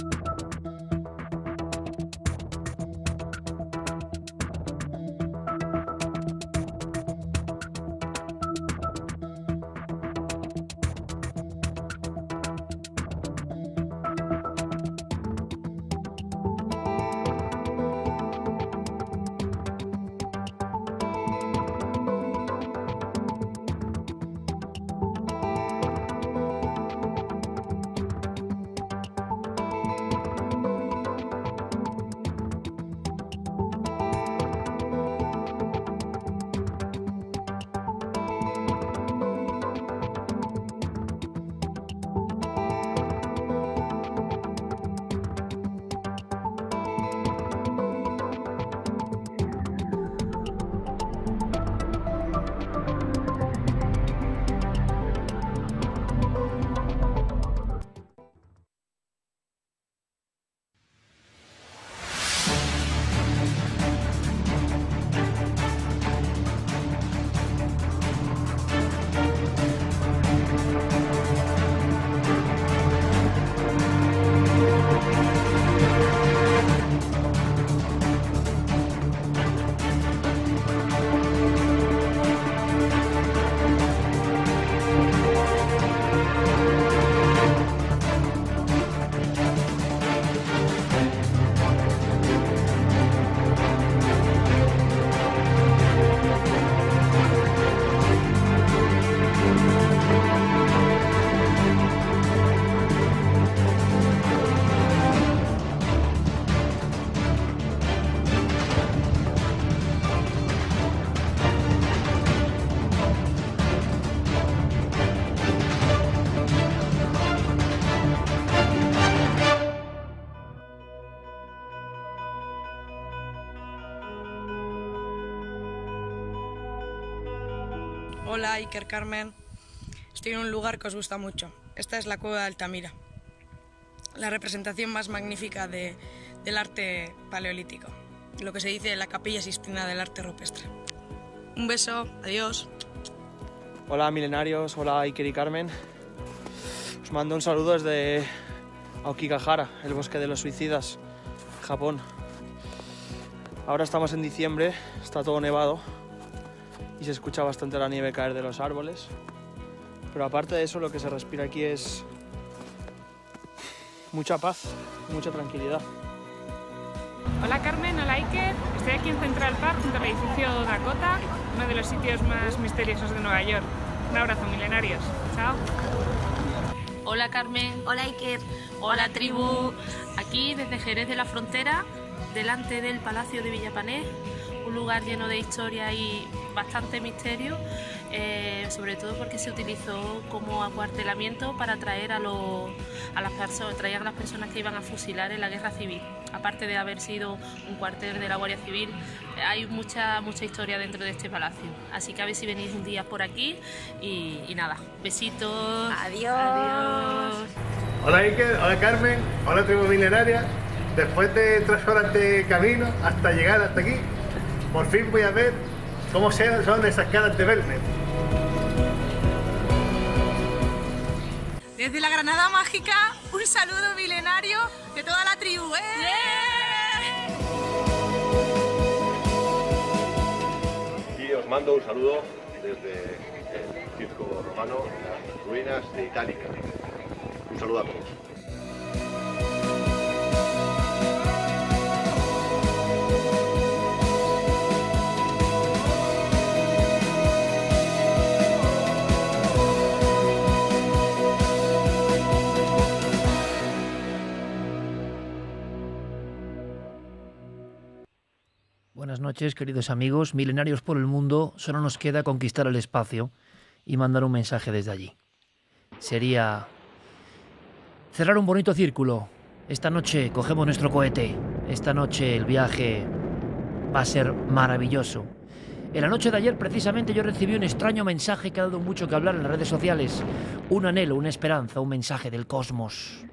you Hola Iker Carmen. Estoy en un lugar que os gusta mucho. Esta es la cueva de Altamira, la representación más magnífica del arte paleolítico, lo que se dice la capilla sistina del arte rupestre. Un beso, adiós. Hola milenarios, hola Iker y Carmen. Os mando un saludo desde Aokigahara, el bosque de los suicidas, Japón. Ahora estamos en diciembre, está todo nevado y se escucha bastante la nieve caer de los árboles. Pero aparte de eso, lo que se respira aquí es mucha paz, mucha tranquilidad. Hola Carmen, hola Iker. Estoy aquí en Central Park, junto al edificio Dakota, uno de los sitios más misteriosos de Nueva York. Un abrazo, milenarios. Chao. Hola Carmen. Hola Iker. Hola tribu. Aquí desde Jerez de la Frontera, delante del Palacio de Villapané un lugar lleno de historia y bastante misterio, eh, sobre todo porque se utilizó como acuartelamiento para traer a, los, las personas, traer a las personas que iban a fusilar en la guerra civil. Aparte de haber sido un cuartel de la Guardia Civil, hay mucha, mucha historia dentro de este palacio. Así que a ver si venís un día por aquí y, nada, besitos. Adiós. Hola Iker, hola Carmen, hola tribu milenaria. Después de tres horas de camino hasta llegar hasta aquí, por fin voy a ver cómo son esas caras de Velvet. Desde la Granada Mágica, un saludo milenario de toda la tribu. ¿eh? Y os mando un saludo desde el circo romano, las ruinas de Itálica. Un saludo a todos. Buenas noches, queridos amigos, milenarios por el mundo, solo nos queda conquistar el espacio y mandar un mensaje desde allí. Sería cerrar un bonito círculo. Esta noche cogemos nuestro cohete. Esta noche el viaje va a ser maravilloso. En la noche de ayer precisamente yo recibí un extraño mensaje que ha dado mucho que hablar en las redes sociales. Un anhelo, una esperanza, un mensaje del cosmos.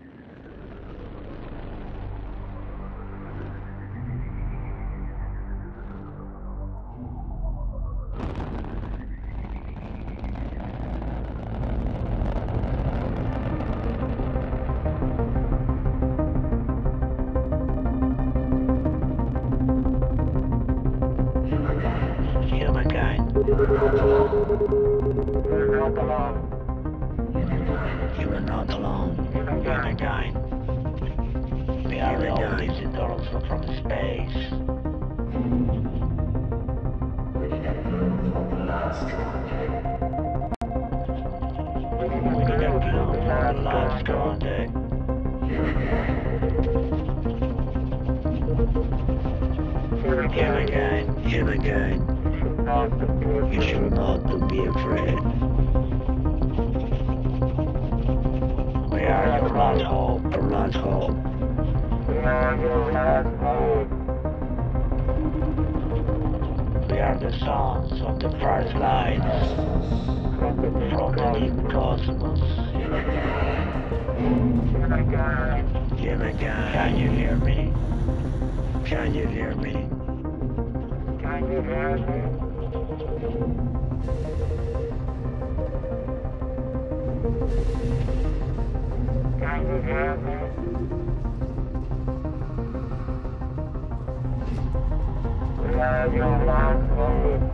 You are not alone. You're not, You're not the only signals the last one. you should not be afraid. We are your last hope, your last hope. We are your last hope. We are the sons of the first light from the, deep cosmos. the again. cosmos. again. can you hear me? Can you hear me? Can you hear me? Yeah, you're not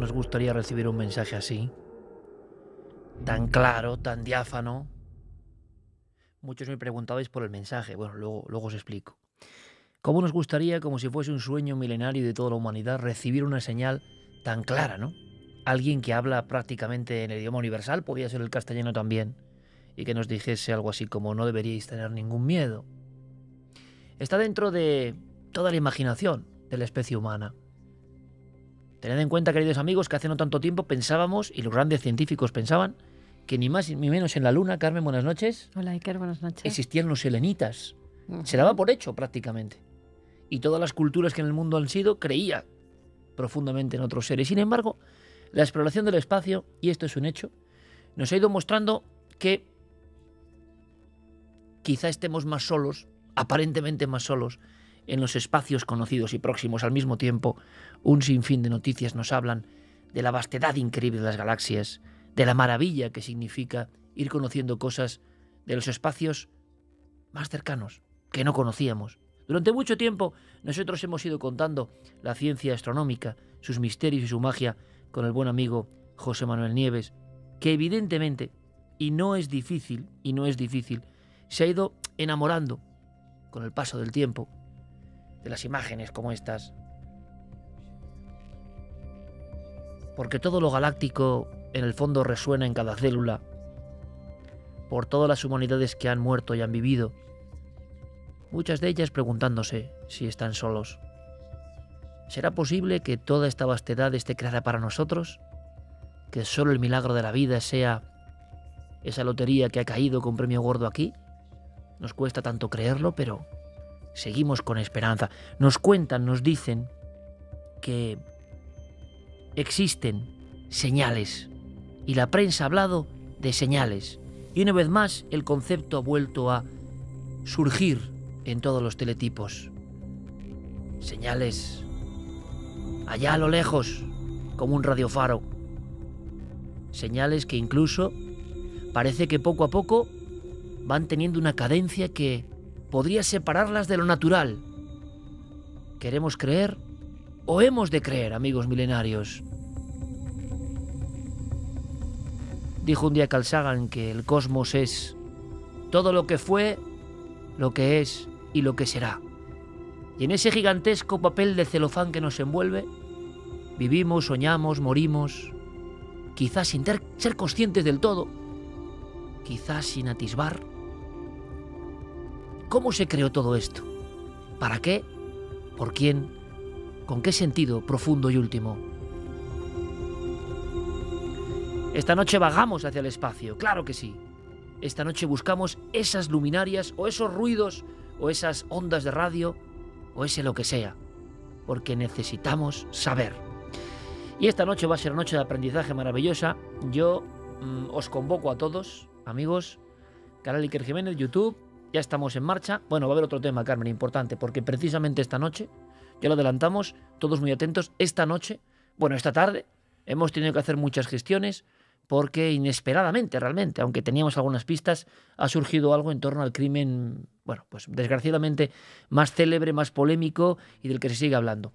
nos gustaría recibir un mensaje así? Tan claro, tan diáfano. Muchos me preguntabais por el mensaje. Bueno, luego, luego os explico. ¿Cómo nos gustaría, como si fuese un sueño milenario de toda la humanidad, recibir una señal tan clara, ¿no? Alguien que habla prácticamente en el idioma universal, podía ser el castellano también, y que nos dijese algo así como no deberíais tener ningún miedo. Está dentro de toda la imaginación de la especie humana. Tened en cuenta, queridos amigos, que hace no tanto tiempo pensábamos, y los grandes científicos pensaban, que ni más ni menos en la Luna, Carmen, buenas noches. Hola, Iker, buenas noches. Existían los helenitas. Se daba por hecho prácticamente. Y todas las culturas que en el mundo han sido creía profundamente en otros seres. Sin embargo, la exploración del espacio, y esto es un hecho, nos ha ido mostrando que quizá estemos más solos, aparentemente más solos, en los espacios conocidos y próximos al mismo tiempo, un sinfín de noticias nos hablan de la vastedad increíble de las galaxias, de la maravilla que significa ir conociendo cosas de los espacios más cercanos, que no conocíamos. Durante mucho tiempo nosotros hemos ido contando la ciencia astronómica, sus misterios y su magia con el buen amigo José Manuel Nieves, que evidentemente, y no es difícil, y no es difícil, se ha ido enamorando con el paso del tiempo de las imágenes como estas. Porque todo lo galáctico en el fondo resuena en cada célula, por todas las humanidades que han muerto y han vivido, muchas de ellas preguntándose si están solos. ¿Será posible que toda esta vastedad esté creada para nosotros? ¿Que solo el milagro de la vida sea esa lotería que ha caído con premio gordo aquí? Nos cuesta tanto creerlo, pero seguimos con esperanza. Nos cuentan, nos dicen que existen señales y la prensa ha hablado de señales. Y una vez más el concepto ha vuelto a surgir en todos los teletipos. Señales allá a lo lejos, como un radiofaro. Señales que incluso parece que poco a poco van teniendo una cadencia que podría separarlas de lo natural. ¿Queremos creer o hemos de creer, amigos milenarios? Dijo un día Carl Sagan que el cosmos es todo lo que fue, lo que es y lo que será. Y en ese gigantesco papel de celofán que nos envuelve, vivimos, soñamos, morimos, quizás sin ser conscientes del todo, quizás sin atisbar ¿Cómo se creó todo esto? ¿Para qué? ¿Por quién? ¿Con qué sentido profundo y último? Esta noche vagamos hacia el espacio, claro que sí. Esta noche buscamos esas luminarias o esos ruidos o esas ondas de radio o ese lo que sea, porque necesitamos saber. Y esta noche va a ser una noche de aprendizaje maravillosa. Yo mm, os convoco a todos, amigos, canal Iker Jiménez, YouTube, ya estamos en marcha. Bueno, va a haber otro tema, Carmen, importante, porque precisamente esta noche, ya lo adelantamos, todos muy atentos, esta noche, bueno, esta tarde, hemos tenido que hacer muchas gestiones porque inesperadamente, realmente, aunque teníamos algunas pistas, ha surgido algo en torno al crimen, bueno, pues desgraciadamente más célebre, más polémico y del que se sigue hablando.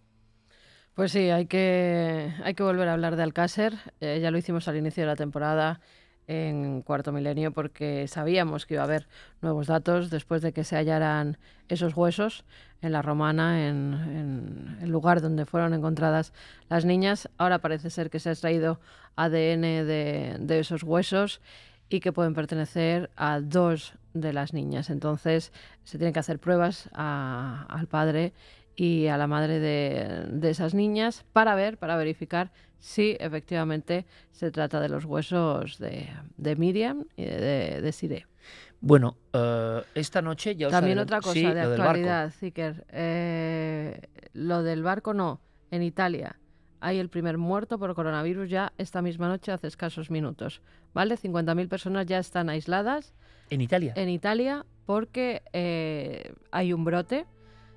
Pues sí, hay que, hay que volver a hablar de Alcácer. Eh, ya lo hicimos al inicio de la temporada en cuarto milenio porque sabíamos que iba a haber nuevos datos después de que se hallaran esos huesos en la romana, en, el lugar donde fueron encontradas las niñas. Ahora parece ser que se ha extraído ADN de, esos huesos y que pueden pertenecer a dos de las niñas. Entonces se tienen que hacer pruebas al padre y a la madre de, esas niñas para ver, para verificar si efectivamente se trata de los huesos de, Miriam y de, Sire. Bueno, eh, esta noche ya os También otra cosa de actualidad, Ziker. Eh, lo del barco no, en Italia. Hay el primer muerto por coronavirus ya esta misma noche, hace escasos minutos. ¿Vale? 50.000 personas ya están aisladas. ¿En Italia? En Italia, porque eh, hay un brote.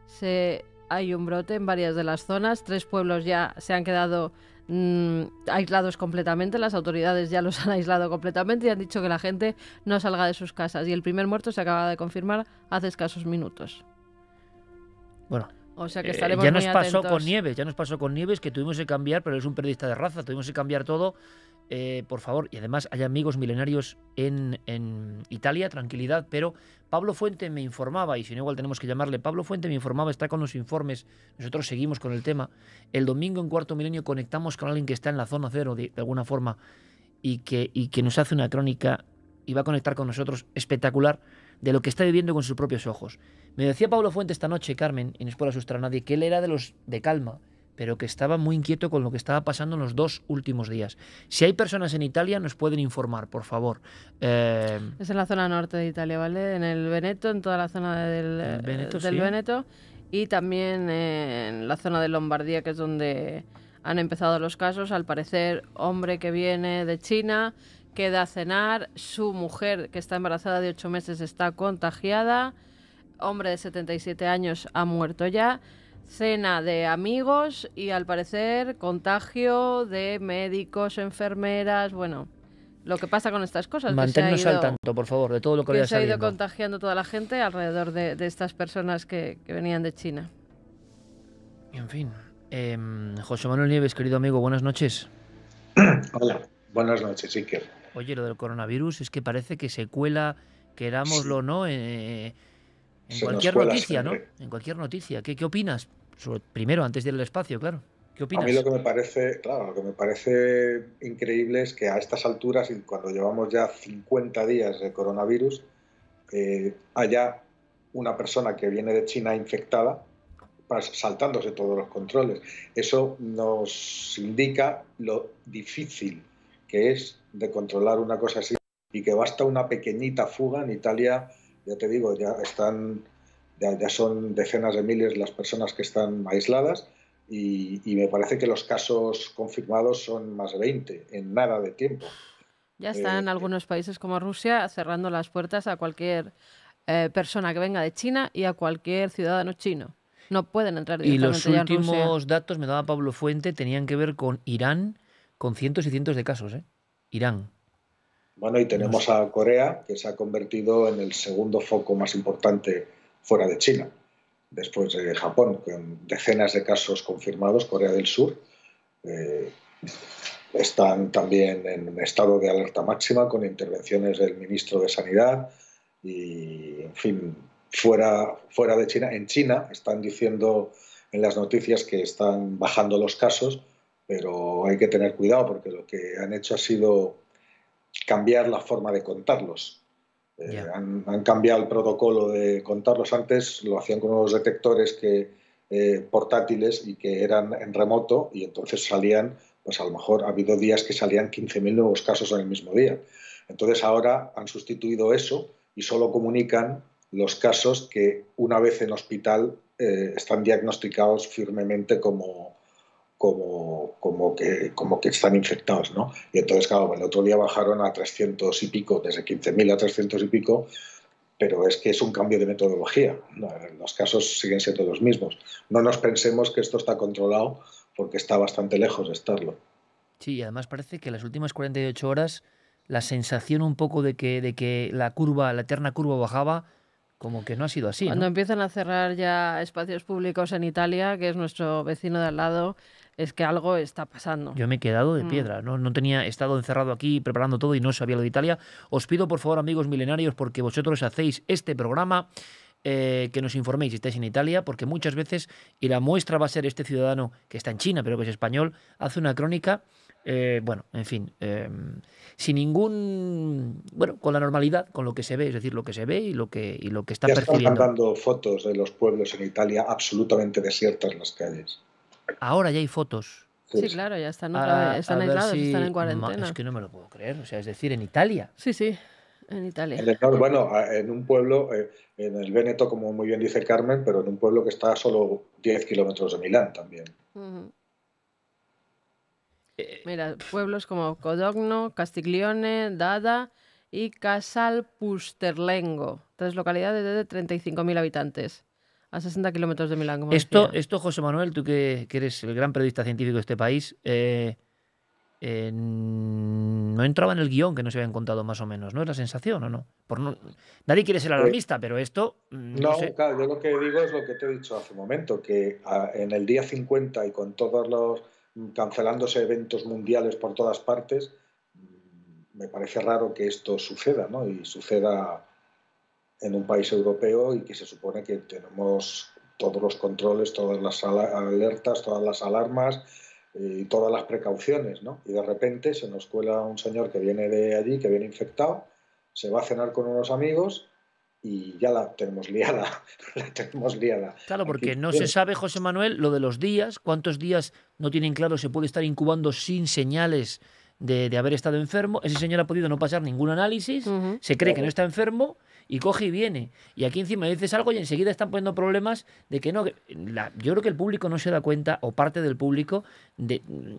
Se hay un brote en varias de las zonas. Tres pueblos ya se han quedado mm, aislados completamente. Las autoridades ya los han aislado completamente y han dicho que la gente no salga de sus casas. Y el primer muerto se acaba de confirmar hace escasos minutos. Bueno, o sea que eh, estaremos ya nos pasó con Nieves, ya nos pasó con Nieves que tuvimos que cambiar, pero es un periodista de raza, tuvimos que cambiar todo. Eh, por favor, y además hay amigos milenarios en, Italia, tranquilidad, pero Pablo Fuente me informaba, y si no igual tenemos que llamarle, Pablo Fuente me informaba, está con los informes, nosotros seguimos con el tema. El domingo en cuarto milenio conectamos con alguien que está en la zona cero, de, alguna forma, y que, y que nos hace una crónica y va a conectar con nosotros espectacular de lo que está viviendo con sus propios ojos. Me decía Pablo Fuente esta noche, Carmen, y no es por asustar a nadie, que él era de los de calma, pero que estaba muy inquieto con lo que estaba pasando en los dos últimos días. Si hay personas en Italia, nos pueden informar, por favor. Eh, es en la zona norte de Italia, ¿vale? En el Veneto, en toda la zona del Veneto y también en la zona de Lombardía, que es donde han empezado los casos. Al parecer, hombre que viene de China queda a cenar, su mujer que está embarazada de ocho meses está contagiada, hombre de 77 años ha muerto ya, cena de amigos y al parecer contagio de médicos, enfermeras, bueno, lo que pasa con estas cosas. Manténnos al tanto, por favor, de todo lo que, que se ha ido contagiando toda la gente alrededor de, estas personas que, venían de China. En fin, em, José Manuel Nieves, querido amigo, buenas noches. Hola, buenas noches, que Oye, lo del coronavirus es que parece que se cuela, querámoslo o no, eh, eh, en cualquier noticia, ¿no? En cualquier noticia. ¿Qué, opinas? primero, antes del espacio, claro. ¿Qué opinas? A mí lo que me parece, claro, lo que me parece increíble es que a estas alturas, y cuando llevamos ya 50 días de coronavirus, eh, haya una persona que viene de China infectada pues, saltándose todos los controles. Eso nos indica lo difícil que es de controlar una cosa así y que basta una pequeñita fuga en Italia, ya te digo, ya están, ya, son decenas de miles las personas que están aisladas y, me parece que los casos confirmados son más de 20 en nada de tiempo. Ya están eh, algunos países como Rusia cerrando las puertas a cualquier eh, persona que venga de China y a cualquier ciudadano chino. No pueden entrar directamente. Y los últimos datos, me daba Pablo Fuente, tenían que ver con Irán, con cientos y cientos de casos. ¿eh? Irán. Bueno, y tenemos a Corea, que se ha convertido en el segundo foco más importante fuera de China, después de Japón, con decenas de casos confirmados, Corea del Sur. Eh, están también en estado de alerta máxima con intervenciones del ministro de Sanidad y, en fin, fuera, fuera de China. En China están diciendo en las noticias que están bajando los casos, pero hay que tener cuidado porque lo que han hecho ha sido cambiar la forma de contarlos. Eh, han, cambiado el protocolo de contarlos. Antes lo hacían con unos detectores que, eh, portátiles y que eran en remoto y entonces salían, pues a lo mejor ha habido días que salían 15.000 nuevos casos en el mismo día. Entonces ahora han sustituido eso y solo comunican los casos que una vez en hospital eh, están diagnosticados firmemente como, como, como, que, como que están infectados, ¿no? Y entonces, claro, el otro día bajaron a 300 y pico, desde 15.000 a 300 y pico, pero es que es un cambio de metodología. Los casos siguen siendo los mismos. No nos pensemos que esto está controlado porque está bastante lejos de estarlo. Sí, y además parece que las últimas 48 horas la sensación un poco de que, de que la curva, la eterna curva bajaba, como que no ha sido así. Cuando empiezan a cerrar ya espacios públicos en Italia, que es nuestro vecino de al lado, es que algo está pasando. Yo me he quedado de mm. piedra, ¿no? no tenía estado encerrado aquí preparando todo y no sabía lo de Italia. Os pido por favor, amigos milenarios, porque vosotros hacéis este programa. Eh, que nos informéis si estáis en Italia, porque muchas veces, y la muestra va a ser este ciudadano que está en China, pero que es español, hace una crónica, eh, bueno, en fin, em, sin ningún, bueno, con la normalidad, con lo que se ve, es decir, lo que se ve y lo que, y lo que está ya Están mandando fotos de los pueblos en Italia absolutamente desiertas las calles. Ahora ya hay fotos. Sí, claro, ya están, otra están aislados, están en cuarentena. es que no me lo puedo creer, o sea, es decir, en Italia. Sí, sí, en Italia. bueno, en un pueblo, eh, en el Véneto, como muy bien dice Carmen, pero en un pueblo que está a solo 10 kilómetros de Milán también. Eh, Mira, pueblos como Codogno, Castiglione, Dada y Casal Pusterlengo, tres localidades de 35.000 habitantes a 60 kilómetros de Milán. esto, esto, José Manuel, tú que, eres el gran periodista científico de este país, eh, eh, no entraba en el guión que no se habían contado más o menos, ¿no? Es la sensación, ¿o no? Por no... Nadie quiere ser eh, alarmista, pero esto... Mm, no, claro, yo lo que digo es lo que te he dicho hace un momento, que ah, en el día 50 y con todos los mm, cancelándose eventos mundiales por todas partes, mm, me parece raro que esto suceda, ¿no? Y suceda en un país europeo y que se supone que tenemos todos los controles, todas las alertas, todas las alarmas eh, y todas las precauciones, ¿no? Y de repente se nos cuela un señor que viene de allí, que viene infectado, se va a cenar con unos amigos y ya la tenemos liada, la tenemos liada. Claro, porque no se sabe, José Manuel, lo de los días, cuántos días no tienen claro, se puede estar incubando sin señales de, haber estado enfermo. Ese señor ha podido no pasar ningún análisis, se cree que no está enfermo y coge y viene. Y aquí encima dices algo y enseguida están poniendo problemas de que no. yo creo que el público no se da cuenta, o parte del público, de mm,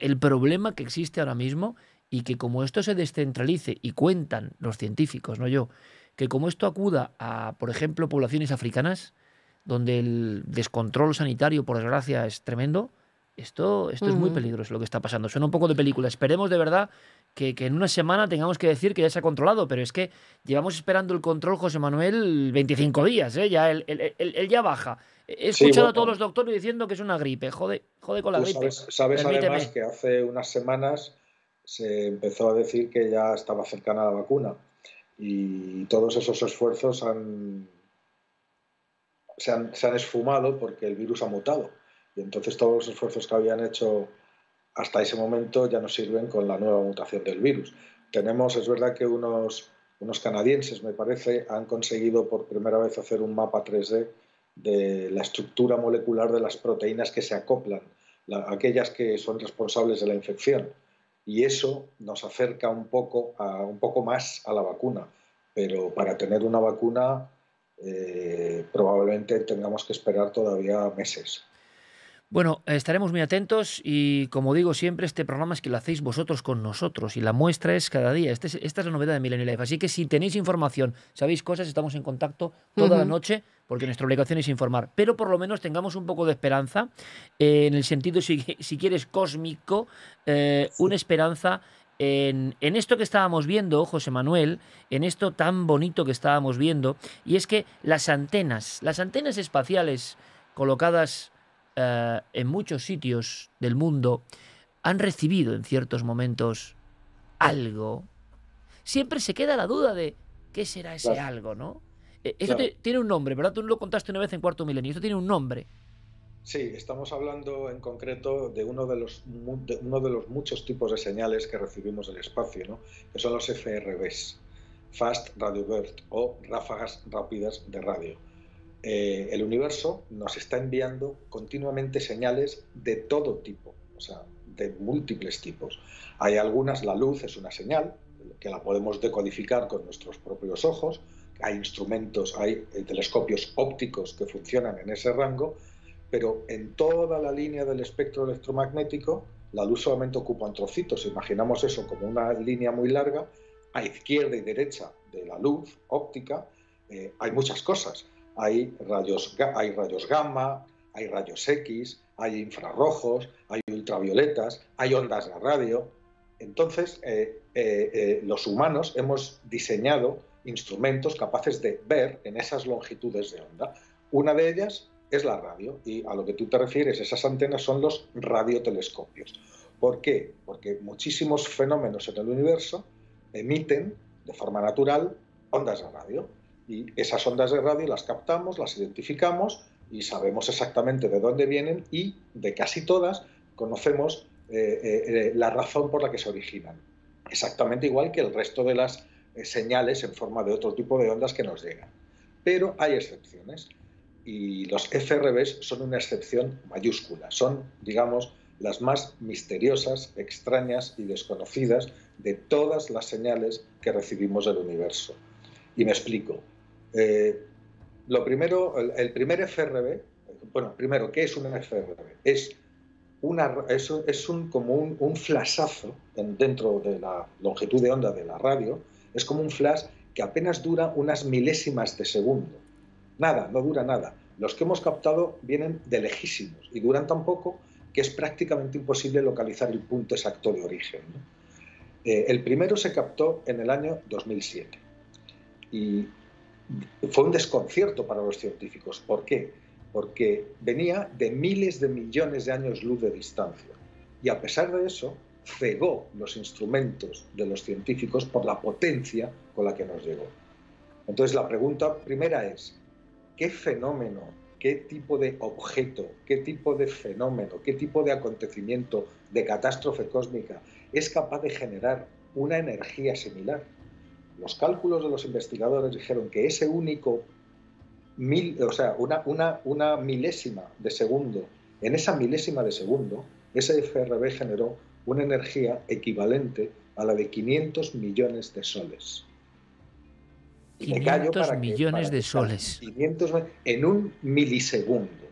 el problema que existe ahora mismo y que como esto se descentralice y cuentan los científicos, no yo, que como esto acuda a, por ejemplo, poblaciones africanas, donde el descontrol sanitario, por desgracia, es tremendo, esto, esto es muy peligroso lo que está pasando. Suena un poco de película. Esperemos de verdad que, en una semana tengamos que decir que ya se ha controlado, pero es que llevamos esperando el control, José Manuel, 25 días, ¿eh? ya él, ya baja. He escuchado a todos los doctores diciendo que es una gripe, jode, jode con la gripe. Sabes, además que hace unas semanas se empezó a decir que ya estaba cercana la vacuna y todos esos esfuerzos han, se han esfumado porque el virus ha mutado. Y entonces todos los esfuerzos que habían hecho hasta ese momento ya no sirven con la nueva mutación del virus. Tenemos, es verdad que unos, canadienses, me parece, han conseguido por primera vez hacer un mapa 3D de la estructura molecular de las proteínas que se acoplan, aquellas que son responsables de la infección. Y eso nos acerca un poco, a, un poco más a la vacuna. Pero para tener una vacuna eh, probablemente tengamos que esperar todavía meses. Bueno, estaremos muy atentos y como digo siempre, este programa es que lo hacéis vosotros con nosotros y la muestra es cada día. Este esta es la novedad de Millennial Life. Así que si tenéis información, sabéis cosas, estamos en contacto toda la noche porque nuestra obligación es informar. Pero por lo menos tengamos un poco de esperanza, eh, en el sentido, si, quieres, cósmico, eh, una esperanza en, en, esto que estábamos viendo, José Manuel, en esto tan bonito que estábamos viendo, y es que las antenas, las antenas espaciales colocadas eh, en muchos sitios del mundo han recibido en ciertos momentos algo, siempre se queda la duda de qué será ese algo, ¿no? E, tiene un nombre, ¿verdad? Tú lo contaste una vez en Cuarto Milenio, Esto tiene un nombre. Sí, estamos hablando en concreto de uno de los, uno de los muchos tipos de señales que recibimos del espacio, ¿no? que son los FRBs, Fast Radio Bird o ráfagas rápidas de radio. Eh, el universo nos está enviando continuamente señales de todo tipo, o sea, de múltiples tipos. Hay algunas, la luz es una señal, que la podemos decodificar con nuestros propios ojos, hay instrumentos, hay telescopios ópticos que funcionan en ese rango, pero en toda la línea del espectro electromagnético, la luz solamente ocupa un trocito, imaginamos eso como una línea muy larga, a izquierda y derecha de la luz óptica eh, hay muchas cosas hay rayos, hay rayos gamma, hay rayos X, hay infrarrojos, hay ultravioletas, hay ondas de radio. Entonces, eh, eh, eh, los humanos hemos diseñado instrumentos capaces de ver en esas longitudes de onda. Una de ellas es la radio y a lo que tú te refieres, esas antenas son los radiotelescopios. ¿Por qué? Porque muchísimos fenómenos en el universo emiten de forma natural ondas de radio y esas ondas de radio las captamos, las identificamos y sabemos exactamente de dónde vienen y de casi todas conocemos eh, eh, eh, la razón por la que se originan. Exactamente igual que el resto de las señales en forma de otro tipo de ondas que nos llegan. Pero hay excepciones y los FRBs son una excepción mayúscula. Son, digamos, las más misteriosas, extrañas y desconocidas de todas las señales que recibimos del universo. Y me explico. Eh, lo primero, el, primer FRB, bueno, primero, ¿qué es un FRB? Es, una, es un, como un, un flashazo dentro de la longitud de onda de la radio, es como un flash que apenas dura unas milésimas de segundo. Nada, no dura nada. Los que hemos captado vienen de lejísimos y duran tan poco que es prácticamente imposible localizar el punto exacto de origen. Eh, el primero se captó en el año 2007 y fue un desconcierto para los científicos. ¿Por qué? Porque venía de miles de millones de años luz de distancia. Y a pesar de eso, cegó los instrumentos de los científicos por la potencia con la que nos llegó. Entonces la pregunta primera es, ¿qué fenómeno, qué tipo de objeto, qué tipo de fenómeno, qué tipo de acontecimiento, de catástrofe cósmica es capaz de generar una energía similar? los cálculos de los investigadores dijeron que ese único mil, o sea, una, milésima de segundo, en esa milésima de segundo, ese FRB generó una energía equivalente a la de 500 millones de soles. 500 millones de soles. 500, en un milisegundo,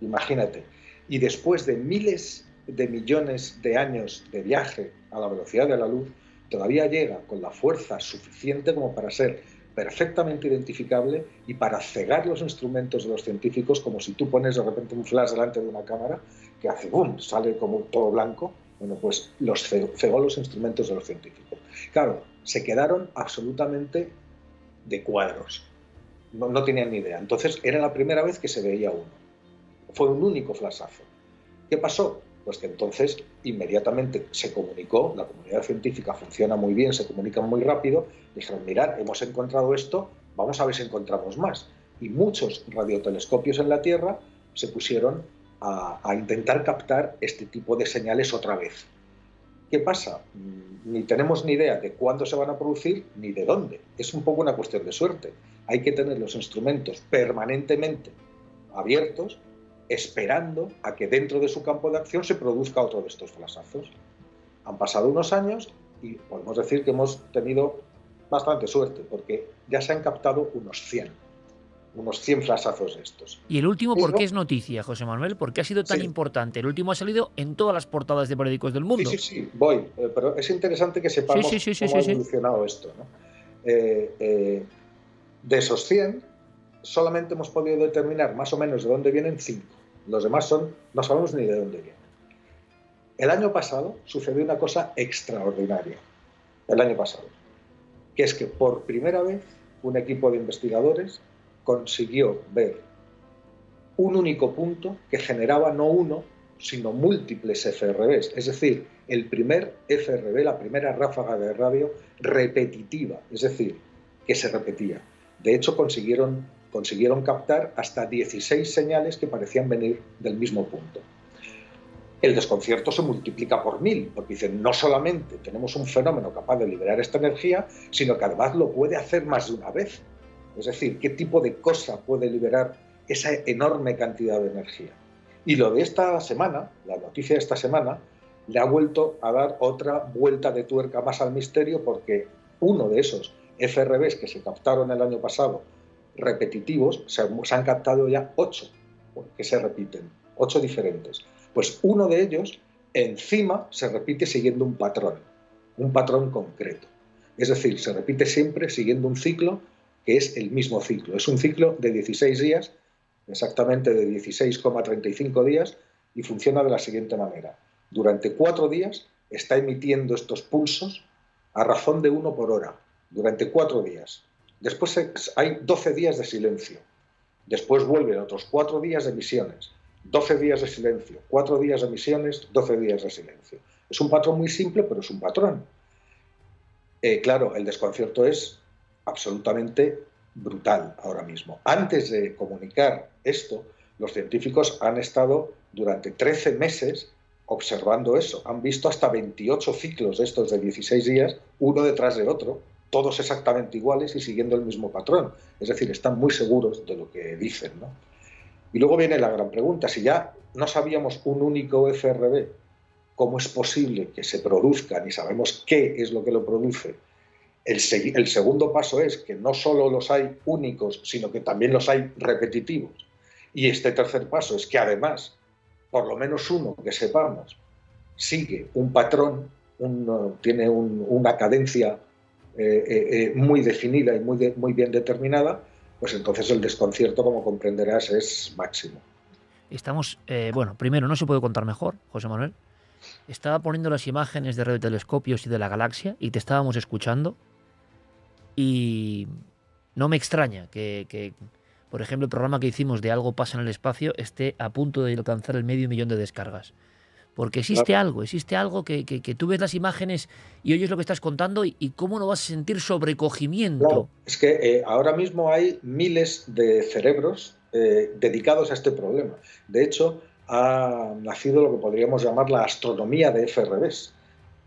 imagínate. Y después de miles de millones de años de viaje a la velocidad de la luz, todavía llega con la fuerza suficiente como para ser perfectamente identificable y para cegar los instrumentos de los científicos, como si tú pones de repente un flash delante de una cámara que hace boom, sale como todo blanco. Bueno, pues los cegó los instrumentos de los científicos. Claro, se quedaron absolutamente de cuadros. No, no tenían ni idea. Entonces era la primera vez que se veía uno. Fue un único flashazo ¿Qué pasó? pues que entonces inmediatamente se comunicó, la comunidad científica funciona muy bien, se comunica muy rápido, dijeron, mirad, hemos encontrado esto, vamos a ver si encontramos más. Y muchos radiotelescopios en la Tierra se pusieron a, a intentar captar este tipo de señales otra vez. ¿Qué pasa? Mm, ni tenemos ni idea de cuándo se van a producir ni de dónde. Es un poco una cuestión de suerte. Hay que tener los instrumentos permanentemente abiertos esperando a que dentro de su campo de acción se produzca otro de estos flasazos. Han pasado unos años y podemos decir que hemos tenido bastante suerte, porque ya se han captado unos 100, unos 100 flasazos de estos. ¿Y el último por qué es noticia, José Manuel? ¿Por qué ha sido tan importante? El último ha salido en todas las portadas de periódicos del mundo. Sí, sí, sí, voy, eh, pero es interesante que sepamos cómo ha evolucionado esto. Eh, eh, de esos 100, solamente hemos podido determinar más o menos de dónde vienen 5. Los demás son, no sabemos ni de dónde vienen. El año pasado sucedió una cosa extraordinaria. El año pasado. Que es que por primera vez un equipo de investigadores consiguió ver un único punto que generaba no uno, sino múltiples FRBs. Es decir, el primer FRB, la primera ráfaga de radio repetitiva, es decir, que se repetía. De hecho, consiguieron consiguieron captar hasta 16 señales que parecían venir del mismo punto. El desconcierto se multiplica por mil, porque dicen, no solamente tenemos un fenómeno capaz de liberar esta energía, sino que además lo puede hacer más de una vez. Es decir, ¿qué tipo de cosa puede liberar esa enorme cantidad de energía? Y lo de esta semana, la noticia de esta semana, le ha vuelto a dar otra vuelta de tuerca más al misterio porque uno de esos FRBs que se captaron el año pasado repetitivos, se, han captado ya ocho que se repiten, ocho diferentes. Pues uno de ellos encima se repite siguiendo un patrón, un patrón concreto. Es decir, se repite siempre siguiendo un ciclo que es el mismo ciclo. Es un ciclo de 16 días, exactamente de 16,35 días, y funciona de la siguiente manera. Durante cuatro días está emitiendo estos pulsos a razón de uno por hora, durante cuatro días. Después hay 12 días de silencio. Después vuelven otros 4 días de misiones. 12 días de silencio, 4 días de misiones, 12 días de silencio. Es un patrón muy simple, pero es un patrón. Eh, claro, el desconcierto es absolutamente brutal ahora mismo. Antes de comunicar esto, los científicos han estado durante 13 meses observando eso. Han visto hasta 28 ciclos de estos de 16 días, uno detrás del otro, todos exactamente iguales y siguiendo el mismo patrón. Es decir, están muy seguros de lo que dicen. Y luego viene la gran pregunta, si ya no sabíamos un único FRB, ¿cómo es posible que se produzcan? Y sabemos qué es lo que lo produce? El, segundo paso es que no solo los hay únicos, sino que también los hay repetitivos. Y este tercer paso es que además, por lo menos uno que sepamos, sigue un patrón, tiene una cadencia eh, eh, eh, muy definida y muy, muy bien determinada, pues entonces el desconcierto, como comprenderás, es máximo. Estamos, bueno, primero no se puede contar mejor, José Manuel. Estaba poniendo las imágenes de radiotelescopios y de la galaxia y te estábamos escuchando. Y no me extraña que, por ejemplo, el programa que hicimos de Algo pasa en el espacio esté a punto de alcanzar el medio millón de descargas. Porque existe algo, existe algo que, tú ves las imágenes y oyes lo que estás contando y, cómo no vas a sentir sobrecogimiento. Claro. Es que eh, ahora mismo hay miles de cerebros eh, dedicados a este problema. De hecho, ha nacido lo que podríamos llamar la astronomía de FRBs,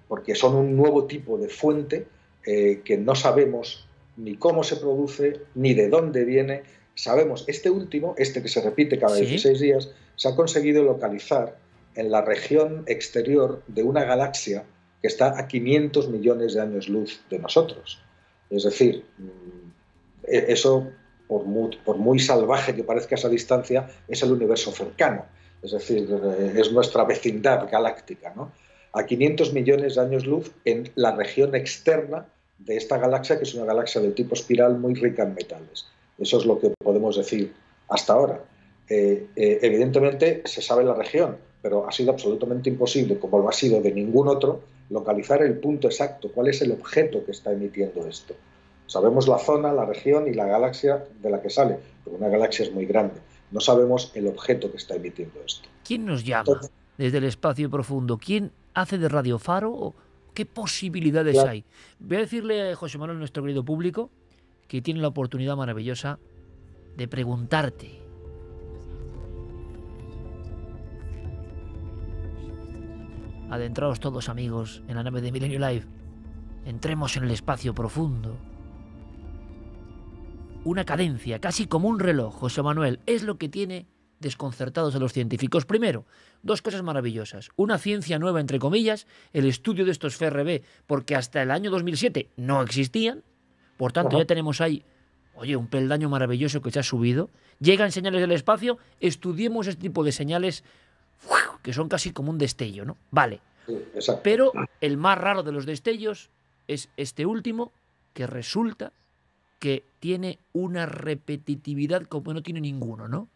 porque son un nuevo tipo de fuente eh, que no sabemos ni cómo se produce, ni de dónde viene. Sabemos, este último, este que se repite cada 16 días, se ha conseguido localizar en la región exterior de una galaxia que está a 500 millones de años luz de nosotros. Es decir, mm, e-, eso, por muy, salvaje que parezca esa distancia, es el universo cercano, es decir, eh, es nuestra vecindad galáctica, ¿no? a 500 millones de años luz en la región externa de esta galaxia, que es una galaxia de tipo espiral muy rica en metales. Eso es lo que podemos decir hasta ahora. Eh, eh, evidentemente se sabe la región, pero ha sido absolutamente imposible, como lo ha sido de ningún otro, localizar el punto exacto, cuál es el objeto que está emitiendo esto. Sabemos la zona, la región y la galaxia de la que sale, porque una galaxia es muy grande. No sabemos el objeto que está emitiendo esto. ¿Quién nos llama desde el espacio profundo? ¿Quién hace de radiofaro? ¿Qué posibilidades hay? Voy a decirle a José Manuel, nuestro querido público, que tiene la oportunidad maravillosa de preguntarte Adentrados todos amigos en la nave de Milenio Live. Entremos en el espacio profundo. Una cadencia, casi como un reloj, José Manuel, es lo que tiene desconcertados a los científicos. Primero, dos cosas maravillosas. Una ciencia nueva, entre comillas, el estudio de estos FRB, porque hasta el año 2007 no existían. Por tanto, ya tenemos ahí, oye, un peldaño maravilloso que se ha subido. Llegan señales del espacio, estudiemos este tipo de señales que son casi como un destello, ¿no? Vale. Pero el más raro de los destellos es este último, que resulta que tiene una repetitividad como no tiene ninguno, ¿no?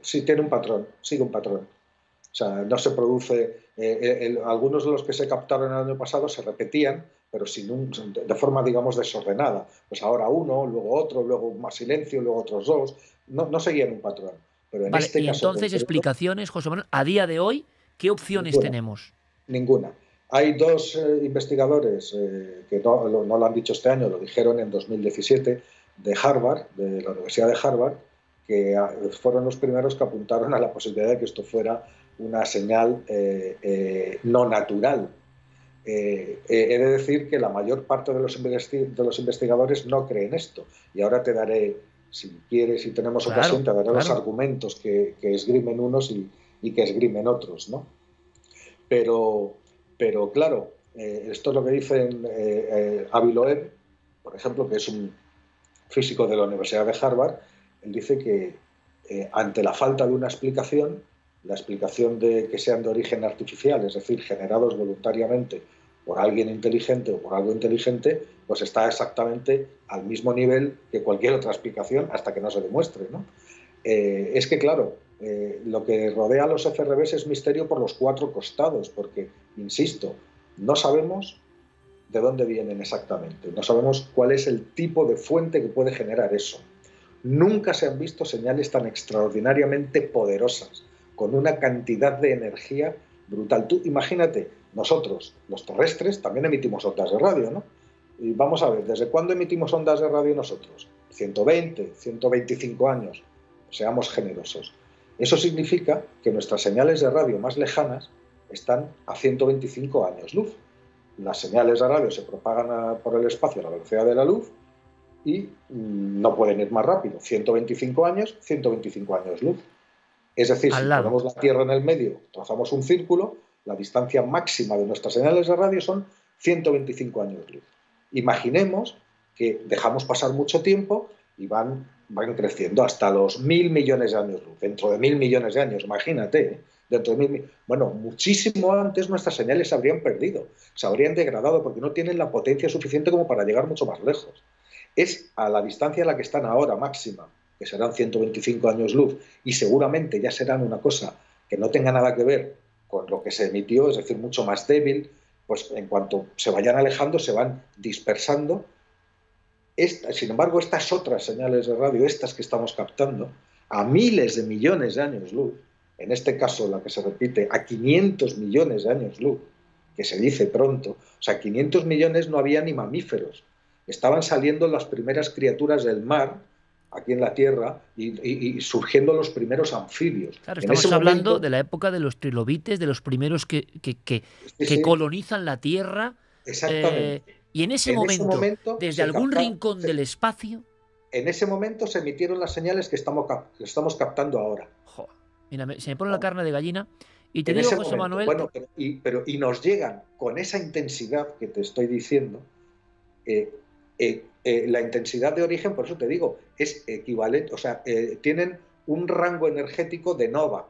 Sí, tiene un patrón, sigue un patrón. O sea, no se produce. Eh, eh, algunos de los que se captaron el año pasado se repetían, pero sin de forma, digamos, desordenada. Pues ahora uno, luego otro, luego más silencio, luego otros dos. no seguían un patrón vale, este y entonces, explicaciones, José Manuel, a día de hoy, ¿qué opciones tenemos? Ninguna. Hay dos eh, investigadores eh, que no lo, han dicho este año, lo dijeron en 2017, de Harvard, de la Universidad de Harvard, que ah, fueron los primeros que apuntaron a la posibilidad de que esto fuera una señal eh, no natural. he de decir que la mayor parte de los investigadores no creen esto, y ahora te daré si quieres, y tenemos ocasión, te daré los argumentos que, esgrimen unos y, que esgrimen otros, ¿no? Pero, claro, eh, esto es lo que dice eh, eh, por ejemplo, que es un físico de la Universidad de Harvard, él dice que eh, ante la falta de una explicación, la explicación de que sean de origen artificial, es decir, generados voluntariamente por alguien inteligente o por algo inteligente, pues está exactamente al mismo nivel que cualquier otra explicación hasta que no se demuestre. Eh, es que, claro, eh, lo que rodea a los FRBs es misterio por los cuatro costados, porque, insisto, no sabemos de dónde vienen exactamente, no sabemos cuál es el tipo de fuente que puede generar eso. Nunca se han visto señales tan extraordinariamente poderosas, con una cantidad de energía brutal. Tú imagínate, nosotros, los terrestres, también emitimos ondas de radio, ¿no? Y vamos a ver, ¿desde cuándo emitimos ondas de radio nosotros? 120, 125 años, seamos generosos. Eso significa que nuestras señales de radio más lejanas están a 125 años luz. Las señales de radio se propagan por el espacio a la velocidad de la luz y mm, no pueden ir más rápido. 125 años, 125 años luz. Es decir, si ponemos la Tierra en el medio, trazamos un círculo, la distancia máxima de nuestras señales de radio son 125 años luz. Imaginemos que dejamos pasar mucho tiempo y van, van creciendo hasta los mil millones de años luz. Dentro de mil millones de años, imagínate, ¿eh? dentro de bueno, muchísimo antes nuestras señales se habrían perdido, se habrían degradado porque no tienen la potencia suficiente como para llegar mucho más lejos. Es a la distancia a la que están ahora máxima, que serán 125 años luz, y seguramente ya serán una cosa que no tenga nada que ver con lo que se emitió, es decir, mucho más débil, pues en cuanto se vayan alejando, se van dispersando. sin embargo, estas otras señales de radio, estas que estamos captando, a miles de millones de años luz, en este caso la que se repite a 500 millones de años luz, que se dice pronto, o sea, 500 millones no había ni mamíferos, estaban saliendo las primeras criaturas del mar aquí en la Tierra y, surgiendo los primeros anfibios. Claro, estamos hablando de la época de los trilobites, de los primeros que, colonizan la Tierra. Exactamente. Eh, y en ese, momento, desde algún rincón del espacio... En ese momento se emitieron las señales que estamos, captando ahora. mira, se me pone la ah. carne de gallina. Y te en Manuel... Bueno, pero y, nos llegan con esa intensidad que te estoy diciendo, eh, eh, eh, la intensidad de origen, por eso te digo, es equivalente, o sea, eh, tienen un rango energético de nova.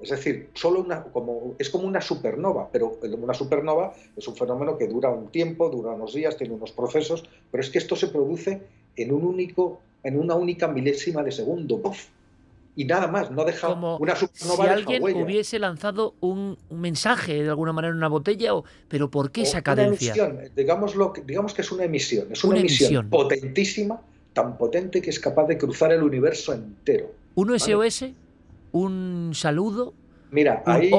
Es decir, solo una, como, es como una supernova, pero una supernova es un fenómeno que dura un tiempo, dura unos días, tiene unos procesos, pero es que esto se produce en, un único, en una única milésima de segundo y nada más, no deja una supernova. Si alguien hubiese lanzado un, mensaje de alguna manera en una botella, o, pero ¿por qué esa cadencia? Una emisión, digamos que es una emisión, es una, emisión, potentísima, tan potente que es capaz de cruzar el universo entero. ¿Un SOS? ¿Un saludo? Mira, ahí,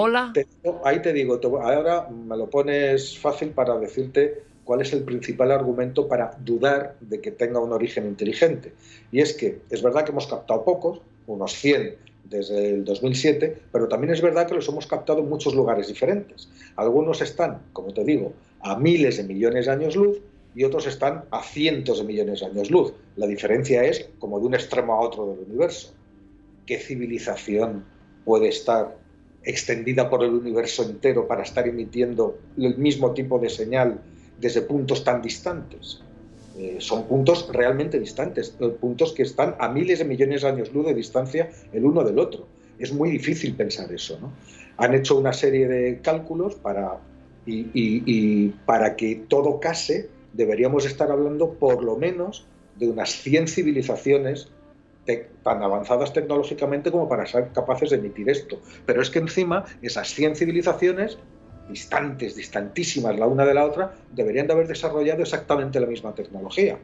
Te, digo, ahora me lo pones fácil para decirte cuál es el principal argumento para dudar de que tenga un origen inteligente. Y es que es verdad que hemos captado pocos, unos 100 desde el 2007, pero también es verdad que los hemos captado en muchos lugares diferentes. Algunos están, como te digo, a miles de millones de años luz y otros están a cientos de millones de años luz. La diferencia es como de un extremo a otro del universo. ¿Qué civilización puede estar extendida por el universo entero para estar emitiendo el mismo tipo de señal desde puntos tan distantes? Eh, son puntos realmente distantes, eh, puntos que están a miles de millones de años luz de distancia el uno del otro. Es muy difícil pensar eso. ¿no? Han hecho una serie de cálculos para, y, y para que todo case, deberíamos estar hablando por lo menos de unas 100 civilizaciones tan avanzadas tecnológicamente como para ser capaces de emitir esto. Pero es que encima esas 100 civilizaciones distantes, distantísimas la una de la otra, deberían de haber desarrollado exactamente la misma tecnología.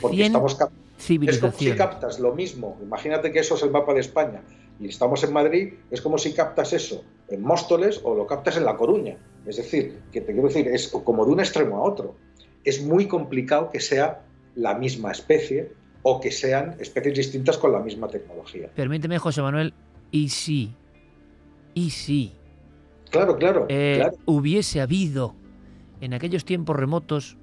Porque estamos es como si captas lo mismo. Imagínate que eso es el mapa de España y estamos en Madrid, es como si captas eso en Móstoles o lo captas en La Coruña. Es decir, que te quiero decir, es como de un extremo a otro. Es muy complicado que sea la misma especie o que sean especies distintas con la misma tecnología. Permíteme, José Manuel, y sí, y sí, Claro, eh, claro, Hubiese habido en aquellos tiempos remotos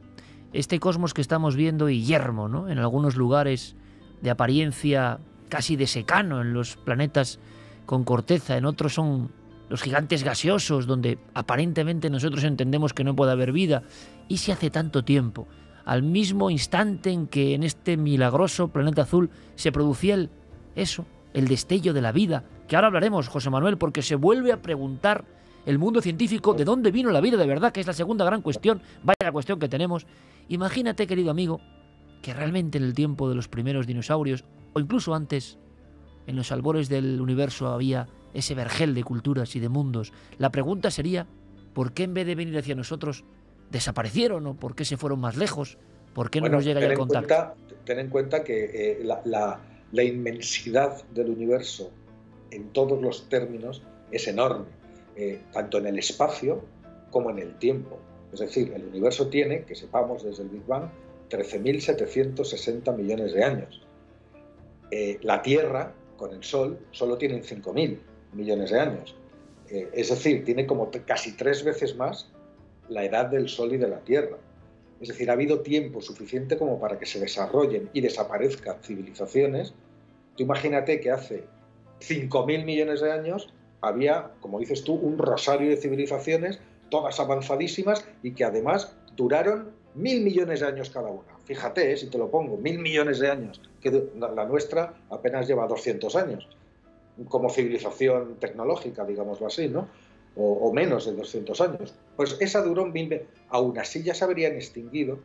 este cosmos que estamos viendo y yermo, ¿no? En algunos lugares de apariencia casi de secano, en los planetas con corteza, en otros son los gigantes gaseosos, donde aparentemente nosotros entendemos que no puede haber vida. Y si hace tanto tiempo, al mismo instante en que en este milagroso planeta azul se producía el, eso, el destello de la vida, que ahora hablaremos, José Manuel, porque se vuelve a preguntar el mundo científico, de dónde vino la vida de verdad, que es la segunda gran cuestión, vaya la cuestión que tenemos. Imagínate, querido amigo, que realmente en el tiempo de los primeros dinosaurios, o incluso antes, en los albores del universo había ese vergel de culturas y de mundos. La pregunta sería, ¿por qué en vez de venir hacia nosotros desaparecieron o por qué se fueron más lejos? ¿Por qué no nos llega ya el contacto? ten en cuenta que eh, la, la inmensidad del universo en todos los términos es enorme eh, tanto en el espacio como en el tiempo. Es decir, el universo tiene, que sepamos desde el Big Bang, 13.760 millones de años. Eh, la Tierra, con el Sol, solo tiene 5.000 millones de años. Eh, es decir, tiene como casi tres veces más la edad del Sol y de la Tierra. Es decir, ha habido tiempo suficiente como para que se desarrollen y desaparezcan civilizaciones. Tú imagínate que hace 5.000 millones de años había, como dices tú, un rosario de civilizaciones, todas avanzadísimas y que además duraron mil millones de años cada una. Fíjate, eh, si te lo pongo, mil millones de años, que la nuestra apenas lleva 200 años, como civilización tecnológica, digámoslo así, ¿no? O, menos de 200 años. Pues esa duró mil... Aún así ya se habrían extinguido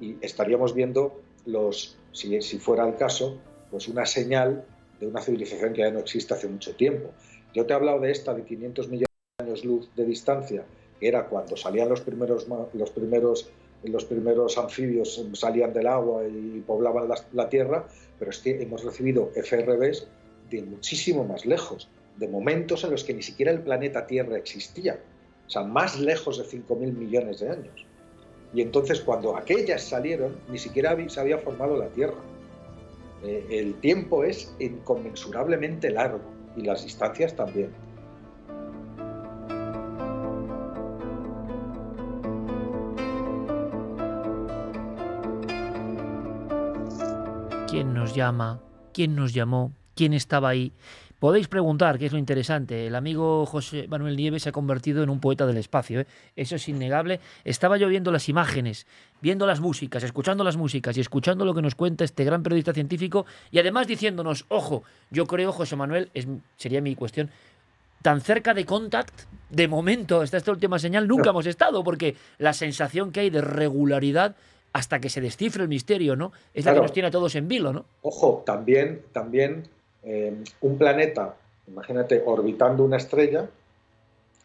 y estaríamos viendo los, si, si fuera el caso, pues una señal de una civilización que ya no existe hace mucho tiempo. Yo te he hablado de esta de 500 millones de años luz de distancia, que era cuando salían los primeros, los primeros, los primeros anfibios, em, salían del agua y poblaban la, Tierra, pero es que hemos recibido FRBs de muchísimo más lejos, de momentos en los que ni siquiera el planeta Tierra existía, o sea, más lejos de mil millones de años. Y entonces cuando aquellas salieron, ni siquiera se había formado la Tierra. Eh, el tiempo es inconmensurablemente largo y las distancias también. ¿Quién nos llama? ¿Quién nos llamó? ¿Quién estaba ahí? Podéis preguntar, que es lo interesante. El amigo José Manuel Nieves se ha convertido en un poeta del espacio. ¿eh? Eso es innegable. Estaba yo viendo las imágenes, viendo las músicas, escuchando las músicas y escuchando lo que nos cuenta este gran periodista científico y además diciéndonos, ojo, yo creo, José Manuel, sería mi cuestión, tan cerca de contact, de momento, hasta esta última señal, nunca hemos estado, porque la sensación que hay de regularidad hasta que se descifre el misterio, ¿no? Es la que nos tiene a todos en vilo, ¿no? Ojo, también, también eh, un planeta, imagínate, orbitando una estrella,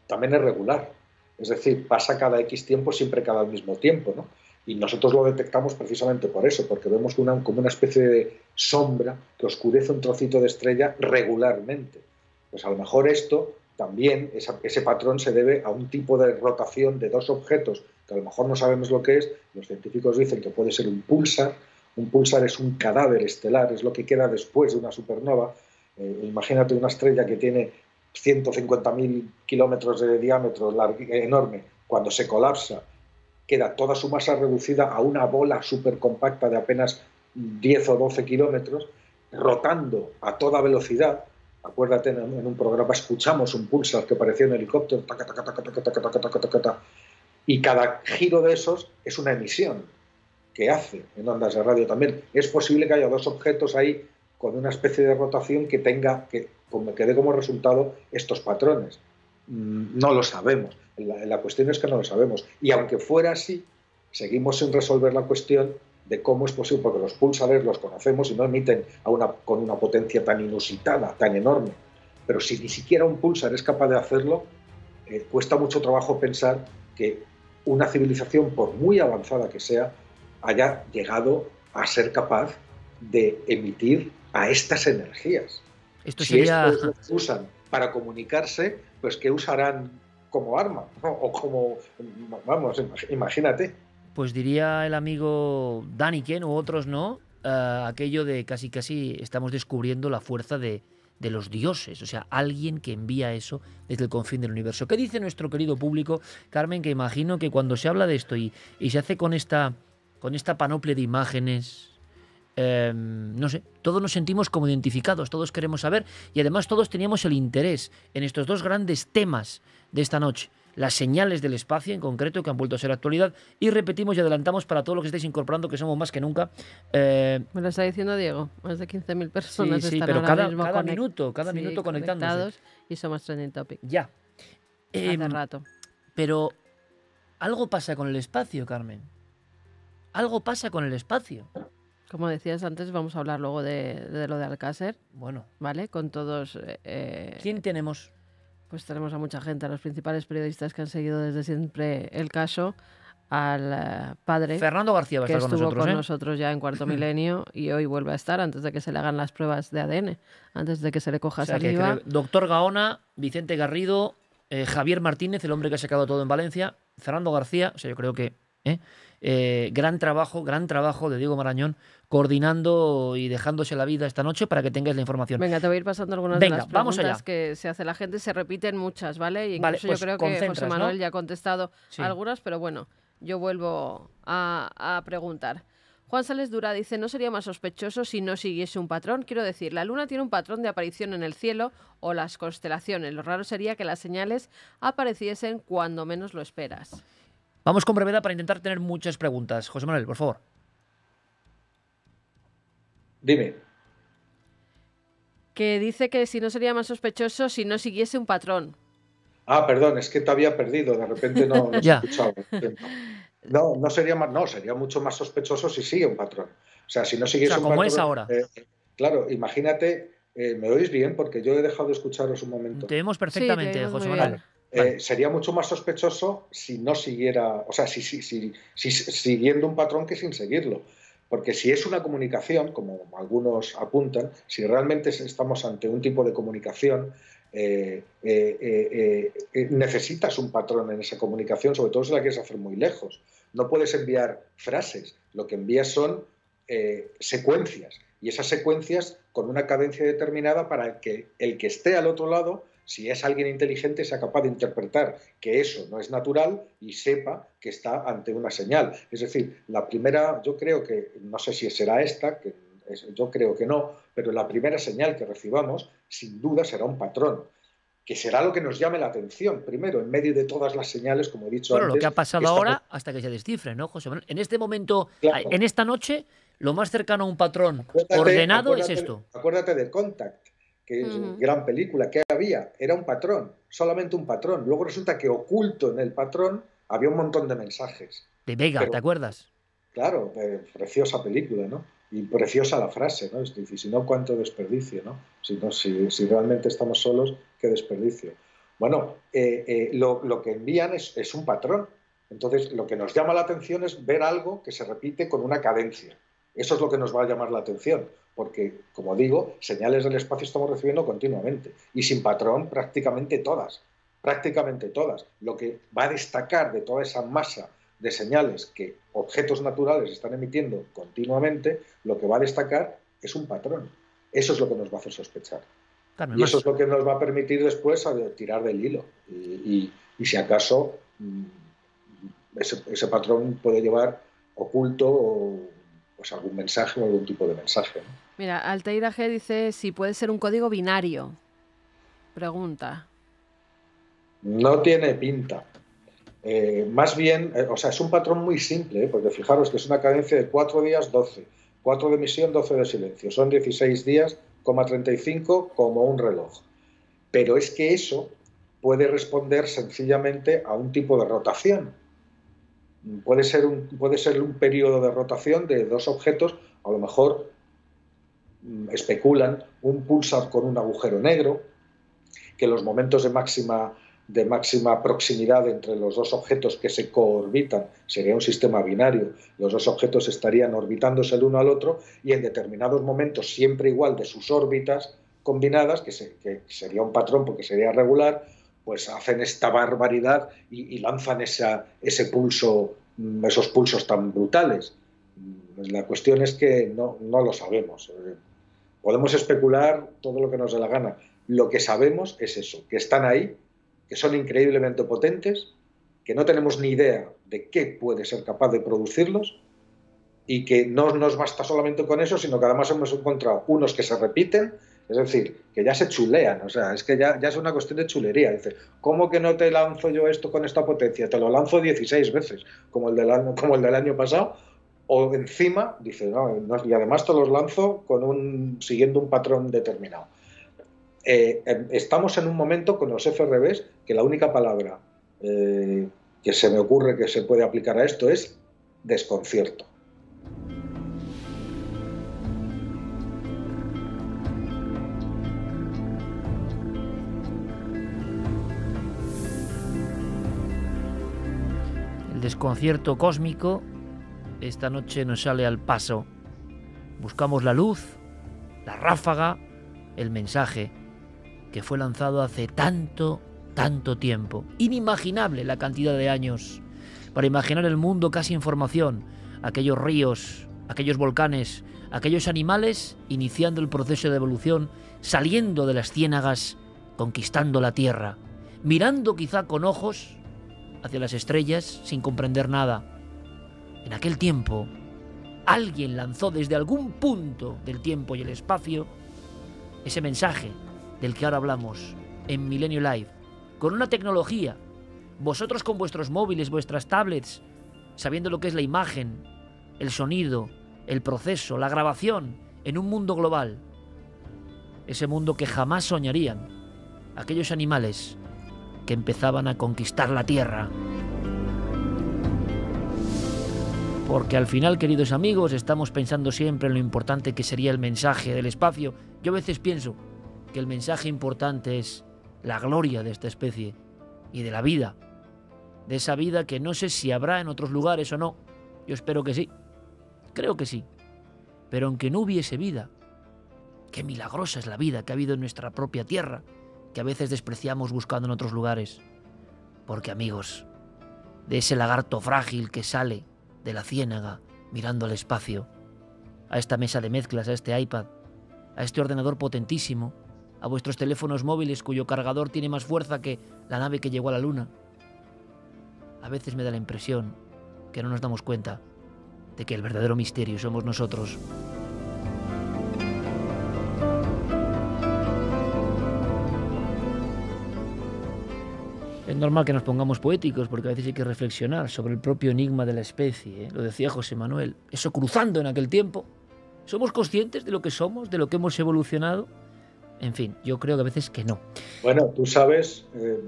también es regular. Es decir, pasa cada X tiempo, siempre cada mismo tiempo, ¿no? Y nosotros lo detectamos precisamente por eso, porque vemos como una especie de sombra que oscurece un trocito de estrella regularmente. Pues a lo mejor esto también, ese patrón se debe a un tipo de rotación de dos objetos que a lo mejor no sabemos lo que es. Los científicos dicen que puede ser un pulsar, un pulsar es un cadáver estelar, es lo que queda después de una supernova. imagínate una estrella que tiene 150.000 kilómetros de diámetro enorme, cuando se colapsa, queda toda su masa reducida a una bola supercompacta de apenas 10 o 12 kilómetros, rotando a toda velocidad. Acuérdate, en un programa escuchamos un pulsar que parecía un helicóptero, y cada giro de esos es una emisión, que hace en ondas de radio también. Es posible que haya dos objetos ahí con una especie de rotación que tenga, que, dé como resultado estos patrones. Mm, no lo sabemos. La, cuestión es que no lo sabemos. Y aunque fuera así, seguimos sin resolver la cuestión de cómo es posible, porque los pulsares los conocemos y no emiten con una potencia tan inusitada, tan enorme. Pero si ni siquiera un pulsar es capaz de hacerlo, eh, cuesta mucho trabajo pensar que una civilización, por muy avanzada que sea, haya llegado a ser capaz de emitir a estas energías. Esto si sería... estos usan para comunicarse, pues que usarán como arma? ¿no? O como, vamos, imagínate. Pues diría el amigo Daniken u otros, ¿no? Eh, aquello de casi casi estamos descubriendo la fuerza de, los dioses, o sea, alguien que envía eso desde el confín del universo. ¿Qué dice nuestro querido público, Carmen? Que imagino que cuando se habla de esto y, y se hace con esta con esta panoplia de imágenes. Em, no sé, todos nos sentimos como identificados, todos queremos saber y además todos teníamos el interés en estos dos grandes temas de esta noche, las señales del espacio en concreto que han vuelto a ser actualidad y repetimos y adelantamos para todos los que estáis incorporando que somos más que nunca. Eh, Me lo está diciendo Diego, más de 15.000 personas. están pero cada, minuto, cada minuto conectando. Y somos trending topic. Ya. Hace em, rato. Pero algo pasa con el espacio, Carmen algo pasa con el espacio. Como decías antes, vamos a hablar luego de, lo de Alcácer. Bueno. ¿Vale? Con todos. Eh, eh, ¿Quién tenemos? Pues tenemos a mucha gente, a los principales periodistas que han seguido desde siempre el caso, al eh, padre. Fernando García que estuvo con, nosotros, ya en cuarto milenio y hoy vuelve a estar antes de que se le hagan las pruebas de ADN, antes de que se le coja saliva. doctor Gaona, Vicente Garrido, Javier Martínez, el hombre que ha sacado todo en Valencia, Fernando García, o sea, yo creo que ¿eh? Eh, gran trabajo, gran trabajo de Diego Marañón coordinando y dejándose la vida esta noche para que tengas la información. Venga, te voy a ir pasando algunas de las preguntas que se hace la gente, se repiten muchas, ¿vale? Y incluso yo pues creo que José Manuel ya ha contestado algunas, pero bueno, yo vuelvo a, a preguntar. Juan Sales Dura dice, no sería más sospechoso si no siguiese un patrón. Quiero decir, la luna tiene un patrón de aparición en el cielo o las constelaciones. Lo raro sería que las señales apareciesen cuando menos lo esperas. Vamos con brevedad para intentar tener muchas preguntas. José Manuel, por favor. Dime. Que dice que si no sería más sospechoso si no siguiese un patrón. Ah, perdón, es que te había perdido, de repente no, no he escuchado. No, sería más, no, sería mucho más sospechoso si sigue un patrón. O sea, si no siguiese o sea, como es ahora. Eh, claro, imagínate, eh, ¿me oís bien? Porque yo he dejado de escucharos un momento. Te vemos perfectamente, José Manuel. Eh, sería mucho más sospechoso si no siguiera, o sea, si, siguiendo un patrón que sin seguirlo. Porque si es una comunicación, como algunos apuntan, si realmente estamos ante un tipo de comunicación, eh, eh, necesitas un patrón en esa comunicación, sobre todo si la quieres hacer muy lejos. No puedes enviar frases, lo que envías son secuencias, y esas secuencias con una cadencia determinada para que el que esté al otro lado si es alguien inteligente, sea capaz de interpretar que eso no es natural y sepa que está ante una señal. Es decir, la primera, yo creo que, no sé si será esta, que yo creo que no, pero la primera señal que recibamos, sin duda, será un patrón que será lo que nos llame la atención primero, en medio de todas las señales, como he dicho antes. antes. lo que ha pasado ahora hasta que se descifre, ¿no, José Manuel? En este momento, en esta noche, lo más cercano a un patrón ordenado es esto. Acuérdate del Contact gran película, ¿qué había? Era un patrón, solamente un patrón. Luego resulta que oculto en el patrón había un montón de mensajes. De Vega, ¿te acuerdas? Claro, eh, preciosa película, ¿no? Y preciosa la frase, ¿no? Es decir, si no, cuánto desperdicio, ¿no? Si, si, realmente estamos solos, qué desperdicio. Bueno, eh, eh, lo, que envían es un patrón. Entonces, lo que nos llama la atención es ver algo que se repite con una cadencia. Eso es lo que nos va a llamar la atención porque, como digo, señales del espacio estamos recibiendo continuamente y sin patrón prácticamente todas, prácticamente todas. Lo que va a destacar de toda esa masa de señales que objetos naturales están emitiendo continuamente, lo que va a destacar es un patrón. Eso es lo que nos va a hacer sospechar. y eso es lo que nos va a permitir después eh, tirar del hilo. Y, si acaso mm, ese, patrón puede llevar oculto pues algún mensaje o algún tipo de mensaje. Mira, Alteira G dice si puede ser un código binario. Pregunta. No tiene pinta. Eh, más bien, eh, o sea, es un patrón muy simple, ¿eh? porque fijaros que es una cadencia de 4 días, 12. 4 de emisión, 12 de silencio. Son 16 días, 35, como un reloj. Pero es que eso puede responder sencillamente a un tipo de rotación. Puede ser un, periodo de rotación de dos objetos, a lo mejor mm, especulan un pulsar con un agujero negro, que los momentos de máxima, de máxima proximidad entre los dos objetos que se coorbitan sería un sistema binario. Los dos objetos estarían orbitándose el uno al otro y en determinados momentos, siempre igual de sus órbitas combinadas, que sería un patrón porque sería regular, pues hacen esta barbaridad y, lanzan ese pulso, mm, esos pulsos tan brutales. Mm, la cuestión es que no, no lo sabemos. Eh, podemos especular todo lo que nos dé la gana. Lo que sabemos es eso, que están ahí, que son increíblemente potentes, que no tenemos ni idea de qué puede ser capaz de producirlos y que no nos basta solamente con eso, sino que además hemos encontrado unos que se repiten, es decir, que ya se chulean, o sea, es que ya, es una cuestión de chulería. Dice, ¿cómo que no te lanzo yo esto con esta potencia? Te lo lanzo 16 veces, como el del año, como el del año pasado, o encima, dice, no, y además te los lanzo con un, siguiendo un patrón determinado. Eh, em, estamos en un momento con los FRBs que la única palabra eh, que se me ocurre que se puede aplicar a esto es desconcierto. concierto cósmico, esta noche nos sale al paso. Buscamos la luz, la ráfaga, el mensaje que fue lanzado hace tanto, tanto tiempo. Inimaginable la cantidad de años. Para imaginar el mundo casi en formación, aquellos ríos, aquellos volcanes, aquellos animales iniciando el proceso de evolución, saliendo de las ciénagas, conquistando la Tierra, mirando quizá con ojos hacia las estrellas sin comprender nada. En aquel tiempo, alguien lanzó desde algún punto del tiempo y el espacio ese mensaje del que ahora hablamos en Milenio Live, con una tecnología, vosotros con vuestros móviles, vuestras tablets, sabiendo lo que es la imagen, el sonido, el proceso, la grabación, en un mundo global, ese mundo que jamás soñarían aquellos animales empezaban a conquistar la tierra. Porque al final, queridos amigos, estamos pensando siempre en lo importante que sería el mensaje del espacio. Yo a veces pienso que el mensaje importante es la gloria de esta especie y de la vida. De esa vida que no sé si habrá en otros lugares o no. Yo espero que sí. Creo que sí. Pero aunque no hubiese vida, qué milagrosa es la vida que ha habido en nuestra propia tierra que a veces despreciamos buscando en otros lugares. Porque amigos, de ese lagarto frágil que sale de la ciénaga mirando al espacio, a esta mesa de mezclas, a este iPad, a este ordenador potentísimo, a vuestros teléfonos móviles cuyo cargador tiene más fuerza que la nave que llegó a la luna. A veces me da la impresión que no nos damos cuenta de que el verdadero misterio somos nosotros. Es normal que nos pongamos poéticos porque a veces hay que reflexionar sobre el propio enigma de la especie, ¿eh? lo decía José Manuel. Eso cruzando en aquel tiempo. ¿Somos conscientes de lo que somos, de lo que hemos evolucionado? En fin, yo creo que a veces que no. Bueno, tú sabes... Eh,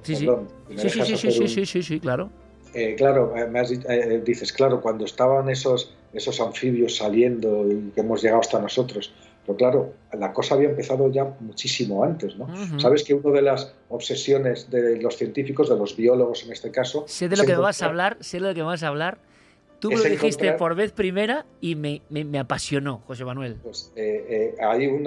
sí, sí. Sí, sí, sí, claro. Eh, claro, me dices, claro, cuando estaban esos, esos anfibios saliendo y que hemos llegado hasta nosotros, pero pues claro, la cosa había empezado ya muchísimo antes, ¿no? Sabes que una de las obsesiones de los científicos, de los biólogos en este caso... Sé de lo que me vas a hablar, sé de lo que vas a hablar. Tú lo dijiste por vez primera y me, apasionó, José Manuel. Pues, eh, eh, hay un,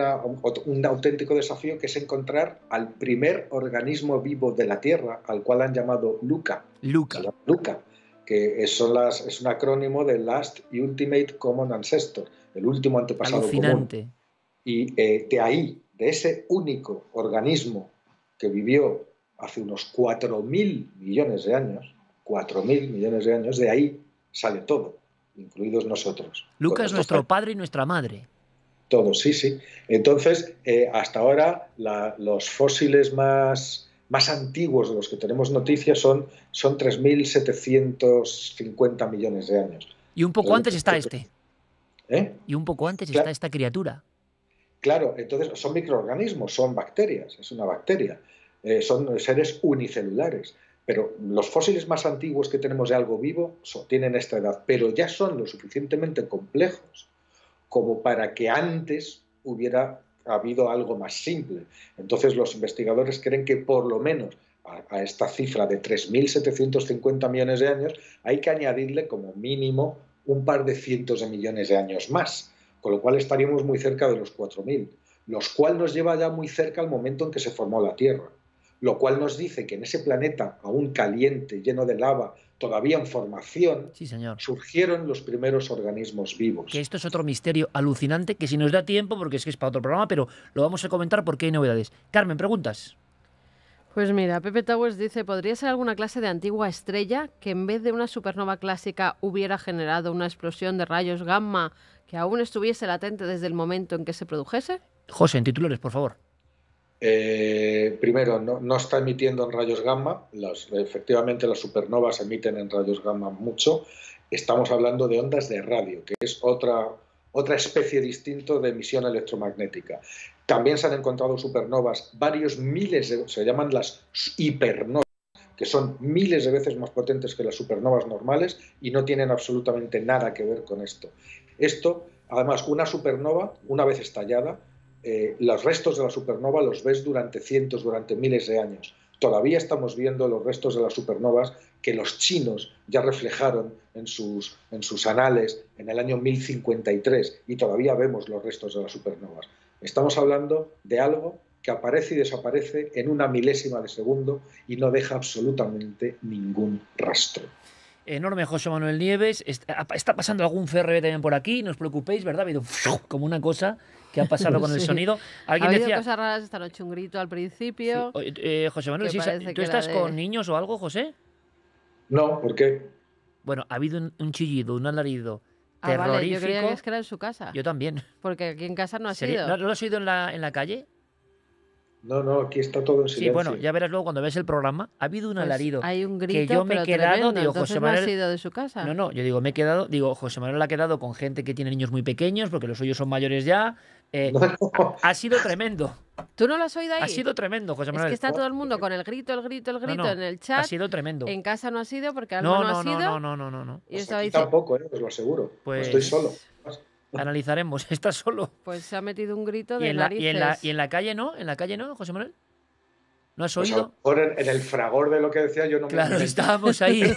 auténtico desafío que es encontrar al primer organismo vivo de la Tierra, al cual han llamado Luca. Luca. Luca, que son las, es un acrónimo de Last Ultimate Common Ancestor, el último antepasado Alucinante. Y eh, de ahí, de ese único organismo que vivió hace unos 4.000 millones de años, 4.000 millones de años, de ahí sale todo, incluidos nosotros. Lucas nuestro padre y nuestra madre. Todos, sí, sí. Entonces, eh, hasta ahora los fósiles más, más antiguos de los que tenemos noticias son, son 3.750 millones de años. Y un poco eh, antes está este. ¿Eh? Y un poco antes está esta criatura. Claro, entonces son microorganismos, son bacterias, es una bacteria, eh, son seres unicelulares. Pero los fósiles más antiguos que tenemos de algo vivo tienen esta edad, pero ya son lo suficientemente complejos como para que antes hubiera habido algo más simple. Entonces los investigadores creen que por lo menos a, a esta cifra de 3.750 millones de años hay que añadirle como mínimo un par de cientos de millones de años más con lo cual estaríamos muy cerca de los 4.000, los cual nos lleva ya muy cerca al momento en que se formó la Tierra, lo cual nos dice que en ese planeta aún caliente, lleno de lava, todavía en formación, surgieron los primeros organismos vivos. Que esto es otro misterio alucinante que si nos da tiempo, porque es que es para otro programa, pero lo vamos a comentar porque hay novedades. Carmen, preguntas. Pues mira, Pepe Towers dice, ¿podría ser alguna clase de antigua estrella que en vez de una supernova clásica hubiera generado una explosión de rayos gamma que aún estuviese latente desde el momento en que se produjese? José, en titulares, por favor. Eh, primero, no, está emitiendo en rayos gamma. efectivamente, las supernovas emiten en rayos gamma mucho. Estamos hablando de ondas de radio, que es otra, otra especie distinta de emisión electromagnética. También se han encontrado supernovas, varios miles de, se llaman las hipernovas que son miles de veces más potentes que las supernovas normales y no tienen absolutamente nada que ver con esto. Esto, además, una supernova, una vez estallada, eh, los restos de la supernova los ves durante cientos, durante miles de años. Todavía estamos viendo los restos de las supernovas que los chinos ya reflejaron en sus, en sus anales en el año 1053 y todavía vemos los restos de las supernovas. Estamos hablando de algo que aparece y desaparece en una milésima de segundo y no deja absolutamente ningún rastro. Enorme José Manuel Nieves. Está, pasando algún FRB también por aquí, no os preocupéis, ¿verdad? Ha habido como una cosa que ha pasado con el sonido. Alguien ha decía... cosas raras esta noche, un grito al principio. Eh, José Manuel, ¿tú estás con niños o algo, José? No, ¿por qué? Bueno, ha habido un, chillido, un alarido. Ah, Vale, yo creía que era en su casa. Yo también. Porque aquí en casa no ha sido. ¿No, lo has oído en la, en la calle? No, no, aquí está todo en silencio. Sí, bueno, ya verás luego cuando ves el programa. Ha habido un pues alarido. Hay un grito, que yo me he quedado, digo, José Manuel. No ha sido de su casa. No, no, yo digo, me he quedado, digo, José Manuel ha quedado con gente que tiene niños muy pequeños, porque los suyos son mayores ya. Eh, ha, sido tremendo. ¿Tú no lo has oído ahí? Ha sido tremendo, José Manuel. Es que está todo el mundo con el grito, el grito, el grito en el chat. Ha sido tremendo. En casa no ha sido porque algo no, ha sido. No, no, no, no, no. Y pues aquí tampoco, eh, os lo aseguro. Pues... estoy pues solo analizaremos. Está solo. Pues se ha metido un grito de ¿Y y, en la, calle no? ¿En la calle no, José Manuel? ¿No has pues oído? en, el fragor de lo que decía yo no Claro, estábamos ahí.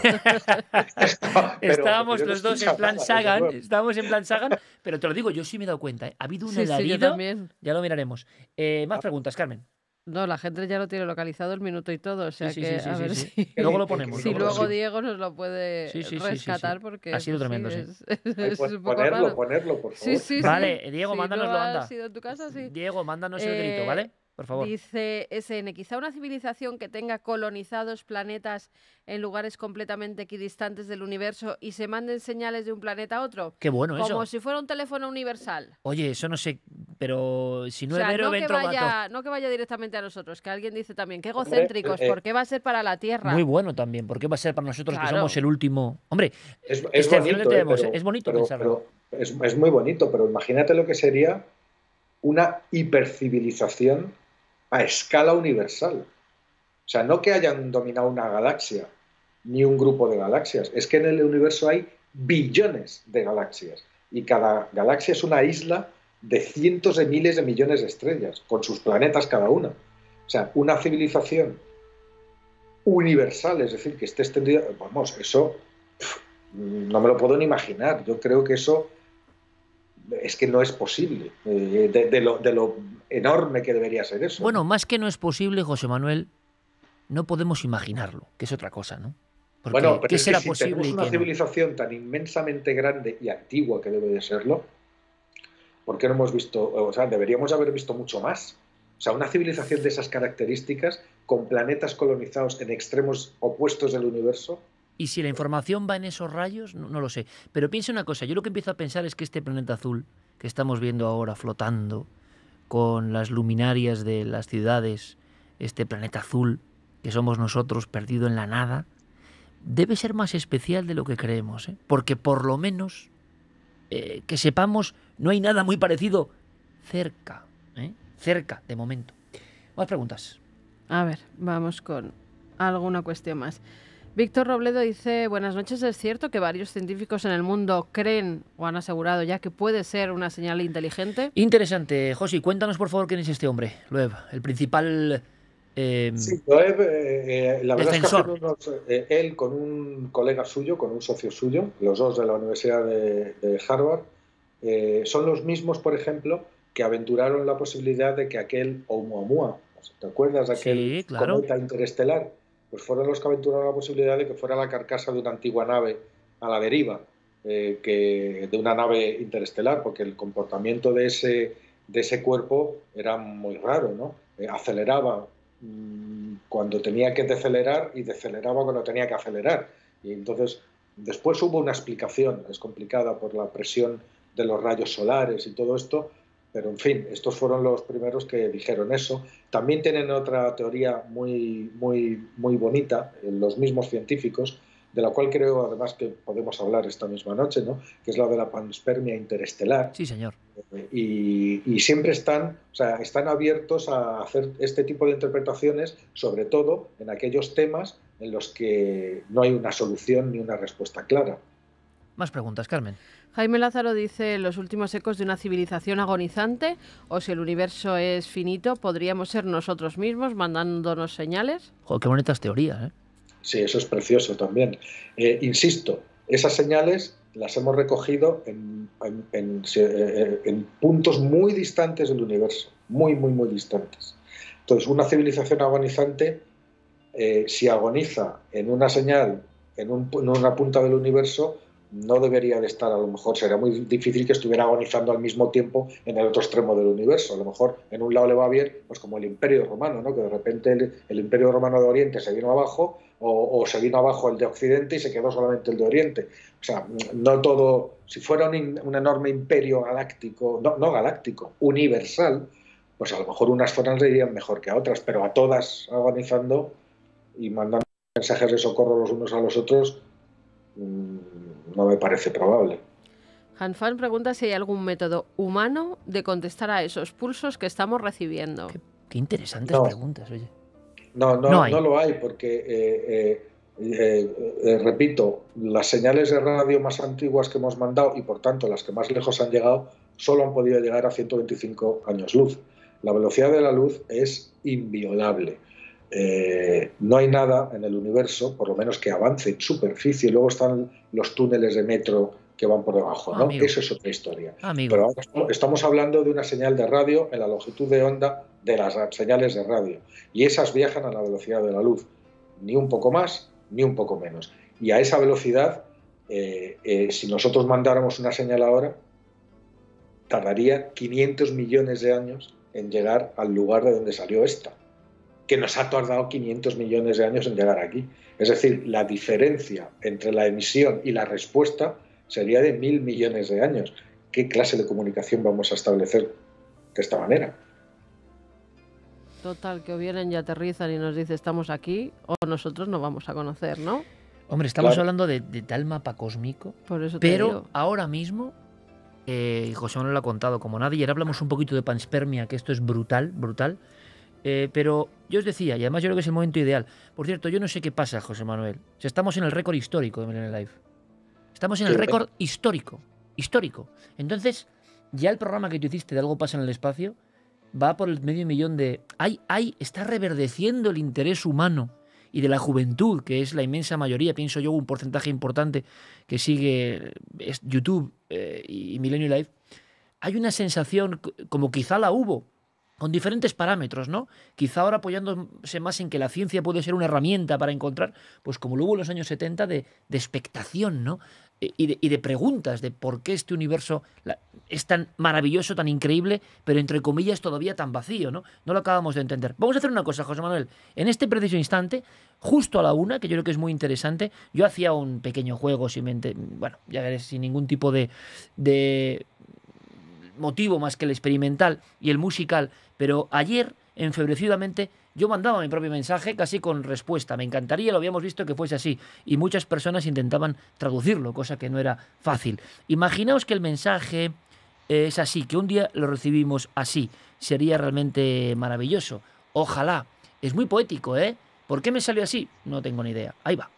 estábamos los dos en plan Sagan. Estábamos en plan Sagan. Pero te lo digo, yo sí me he dado cuenta. ¿eh? Ha habido un sí, también. Ya lo miraremos. Eh, más ah. preguntas, Carmen. No, la gente ya lo tiene localizado el minuto y todo, o sea que sí, sí, a ver si... Luego lo ponemos. Si luego, Diego nos lo puede rescatar porque... Ha sido tremendo, sí ponerlo, ponerlo, por favor. vale, Diego, mándanos mándanoslo, no tu casa, Diego, mándanos el grito, eh, ¿vale? favor. Dice SN, quizá una civilización que tenga colonizados planetas en lugares completamente equidistantes del universo y se manden señales de un planeta a otro. Qué bueno Como eso. Como si fuera un teléfono universal. Oye, eso no sé, pero si no es vero, no, que vaya, no que vaya directamente a nosotros, que alguien dice también, qué egocéntricos, eh, eh, ¿por qué va a ser para la Tierra? Muy bueno también, ¿por qué va a ser para nosotros que somos el último? Hombre, es, este, bonito, eh, es bonito pensarlo. es, es muy bonito, pero imagínate lo que sería una hipercivilización a escala universal. O sea, no que hayan dominado una galaxia ni un grupo de galaxias, es que en el universo hay billones de galaxias y cada galaxia es una isla de cientos de miles de millones de estrellas, con sus planetas cada una. O sea, una civilización universal, es decir, que esté extendida, vamos, eso no me lo puedo ni imaginar. Yo creo que eso es que no es posible, eh, de, lo, enorme que debería ser eso. Bueno, más que no es posible, José Manuel, no podemos imaginarlo, que es otra cosa, ¿no? Porque, bueno, ¿qué será posible tenemos una civilización tan inmensamente grande y antigua que debe de serlo, ¿por qué no hemos visto, o sea, deberíamos haber visto mucho más? O sea, una civilización de esas características, con planetas colonizados en extremos opuestos del universo, y si la información va en esos rayos, no, lo sé. Pero piensa una cosa, yo lo que empiezo a pensar es que este planeta azul que estamos viendo ahora flotando con las luminarias de las ciudades, este planeta azul que somos nosotros perdido en la nada, debe ser más especial de lo que creemos, ¿eh? porque por lo menos eh, que sepamos, no hay nada muy parecido cerca, ¿eh? cerca de momento. Más preguntas. A ver, vamos con alguna cuestión más. Víctor Robledo dice, buenas noches, es cierto que varios científicos en el mundo creen o han asegurado ya que puede ser una señal inteligente. Interesante, José, cuéntanos por favor quién es este hombre, Loeb, el principal... Eh, sí, Loeb, eh, eh, la verdad es que él con un colega suyo, con un socio suyo, los dos de la Universidad de, Harvard, son los mismos, por ejemplo, que aventuraron la posibilidad de que aquel Oumuamua, ¿te acuerdas de aquel cometa interestelar? pues fueron los que aventuraron la posibilidad de que fuera la carcasa de una antigua nave a la deriva, eh, de una nave interestelar, porque el comportamiento de ese, cuerpo era muy raro, ¿no? Eh, aceleraba mm, cuando tenía que decelerar y deceleraba cuando tenía que acelerar. Y entonces, después hubo una explicación, es complicada por la presión de los rayos solares y todo esto, pero en fin, estos fueron los primeros que dijeron eso. También tienen otra teoría muy, muy, muy bonita, eh, los mismos científicos, de la cual creo además que podemos hablar esta misma noche, ¿no? que es la de la panspermia interestelar. Sí, señor. Eh, y, y, siempre están, o sea, están abiertos a hacer este tipo de interpretaciones, sobre todo en aquellos temas en los que no hay una solución ni una respuesta clara. Más preguntas, Carmen. Jaime Lázaro dice los últimos ecos de una civilización agonizante o si el universo es finito, podríamos ser nosotros mismos mandándonos señales. ¡Joder! qué bonitas teorías. ¿eh? Sí, eso es precioso también. Eh, insisto, esas señales las hemos recogido eh, en, puntos muy distantes del universo, muy, muy, muy distantes. Entonces, una civilización agonizante, eh, si agoniza en una señal, en una punta del universo, no debería de estar, a lo mejor sería muy difícil que estuviera agonizando al mismo tiempo en el otro extremo del universo. A lo mejor en un lado le va bien, pues como el Imperio Romano, ¿no? que de repente el, Imperio Romano de Oriente se vino abajo o, se vino abajo el de Occidente y se quedó solamente el de Oriente. O sea, no todo, si fuera un, enorme imperio galáctico, no, galáctico, universal, pues a lo mejor unas zonas le irían mejor que a otras, pero a todas agonizando y mandando mensajes de socorro los unos a los otros, mm, no me parece probable. Hanfan pregunta si hay algún método humano de contestar a esos pulsos que estamos recibiendo. Qué, interesantes preguntas, oye. No, no, no, lo hay, porque, eh, eh, eh, repito, las señales de radio más antiguas que hemos mandado y por tanto las que más lejos han llegado, solo han podido llegar a 125 años luz. La velocidad de la luz es inviolable. Eh, no hay nada en el universo, por lo menos que avance en superficie, y luego están los túneles de metro que van por debajo, ¿no? Eso es otra historia. Pero estamos hablando de una señal de radio en la longitud de onda de las señales de radio, y esas viajan a la velocidad de la luz, ni un poco más, ni un poco menos. Y a esa velocidad, eh, eh, si nosotros mandáramos una señal ahora, tardaría 500 millones de años en llegar al lugar de donde salió esta que nos ha tardado 500 millones de años en llegar aquí. Es decir, la diferencia entre la emisión y la respuesta sería de mil millones de años. ¿Qué clase de comunicación vamos a establecer de esta manera? Total, que o vienen y aterrizan y nos dice estamos aquí o nosotros no vamos a conocer, ¿no? Hombre, estamos hablando de, tal mapa cósmico, pero ahora mismo, eh, y José no lo ha contado como nadie, y ahora hablamos un poquito de panspermia, que esto es brutal, brutal. Eh, pero yo os decía, y además yo creo que es el momento ideal. Por cierto, yo no sé qué pasa, José Manuel. estamos en el récord histórico de Millennial Life. Estamos en el récord histórico. Histórico. Entonces, ya el programa que tú hiciste de Algo pasa en el espacio va por el medio millón de... Ay, ay, está reverdeciendo el interés humano y de la juventud, que es la inmensa mayoría, pienso yo, un porcentaje importante que sigue YouTube eh, y Millennial Life, hay una sensación como quizá la hubo con diferentes parámetros, ¿no? Quizá ahora apoyándose más en que la ciencia puede ser una herramienta para encontrar, pues como lo hubo en los años 70, de, expectación, ¿no? E, y de, preguntas de por qué este universo es tan maravilloso, tan increíble, pero entre comillas todavía tan vacío, ¿no? No lo acabamos de entender. Vamos a hacer una cosa, José Manuel. En este preciso instante, justo a la una, que yo creo que es muy interesante, yo hacía un pequeño juego, si bueno, ya veré, sin ningún tipo de, de motivo más que el experimental y el musical, pero ayer, enfebrecidamente, yo mandaba mi propio mensaje casi con respuesta. Me encantaría, lo habíamos visto que fuese así. Y muchas personas intentaban traducirlo, cosa que no era fácil. Imaginaos que el mensaje eh, es así, que un día lo recibimos así. Sería realmente maravilloso. Ojalá. Es muy poético, ¿eh? ¿Por qué me salió así? No tengo ni idea. Ahí va.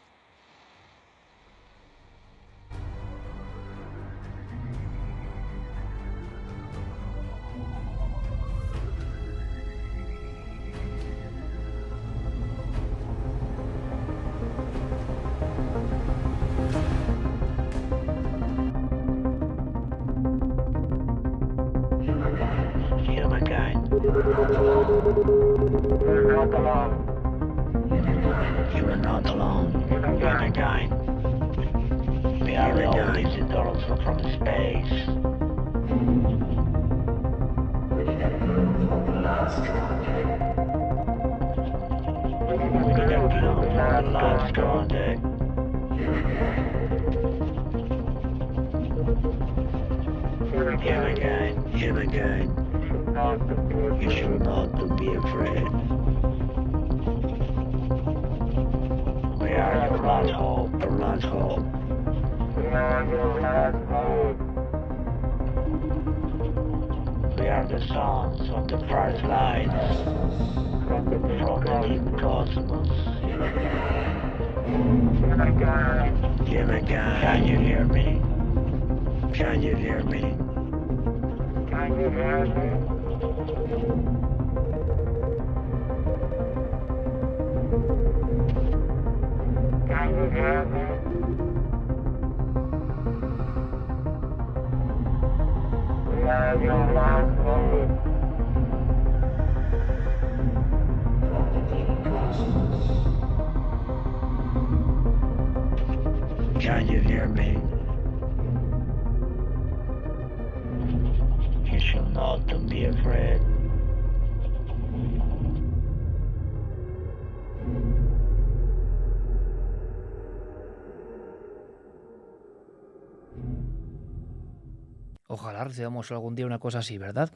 Ojalá recibamos algún día una cosa así, ¿verdad?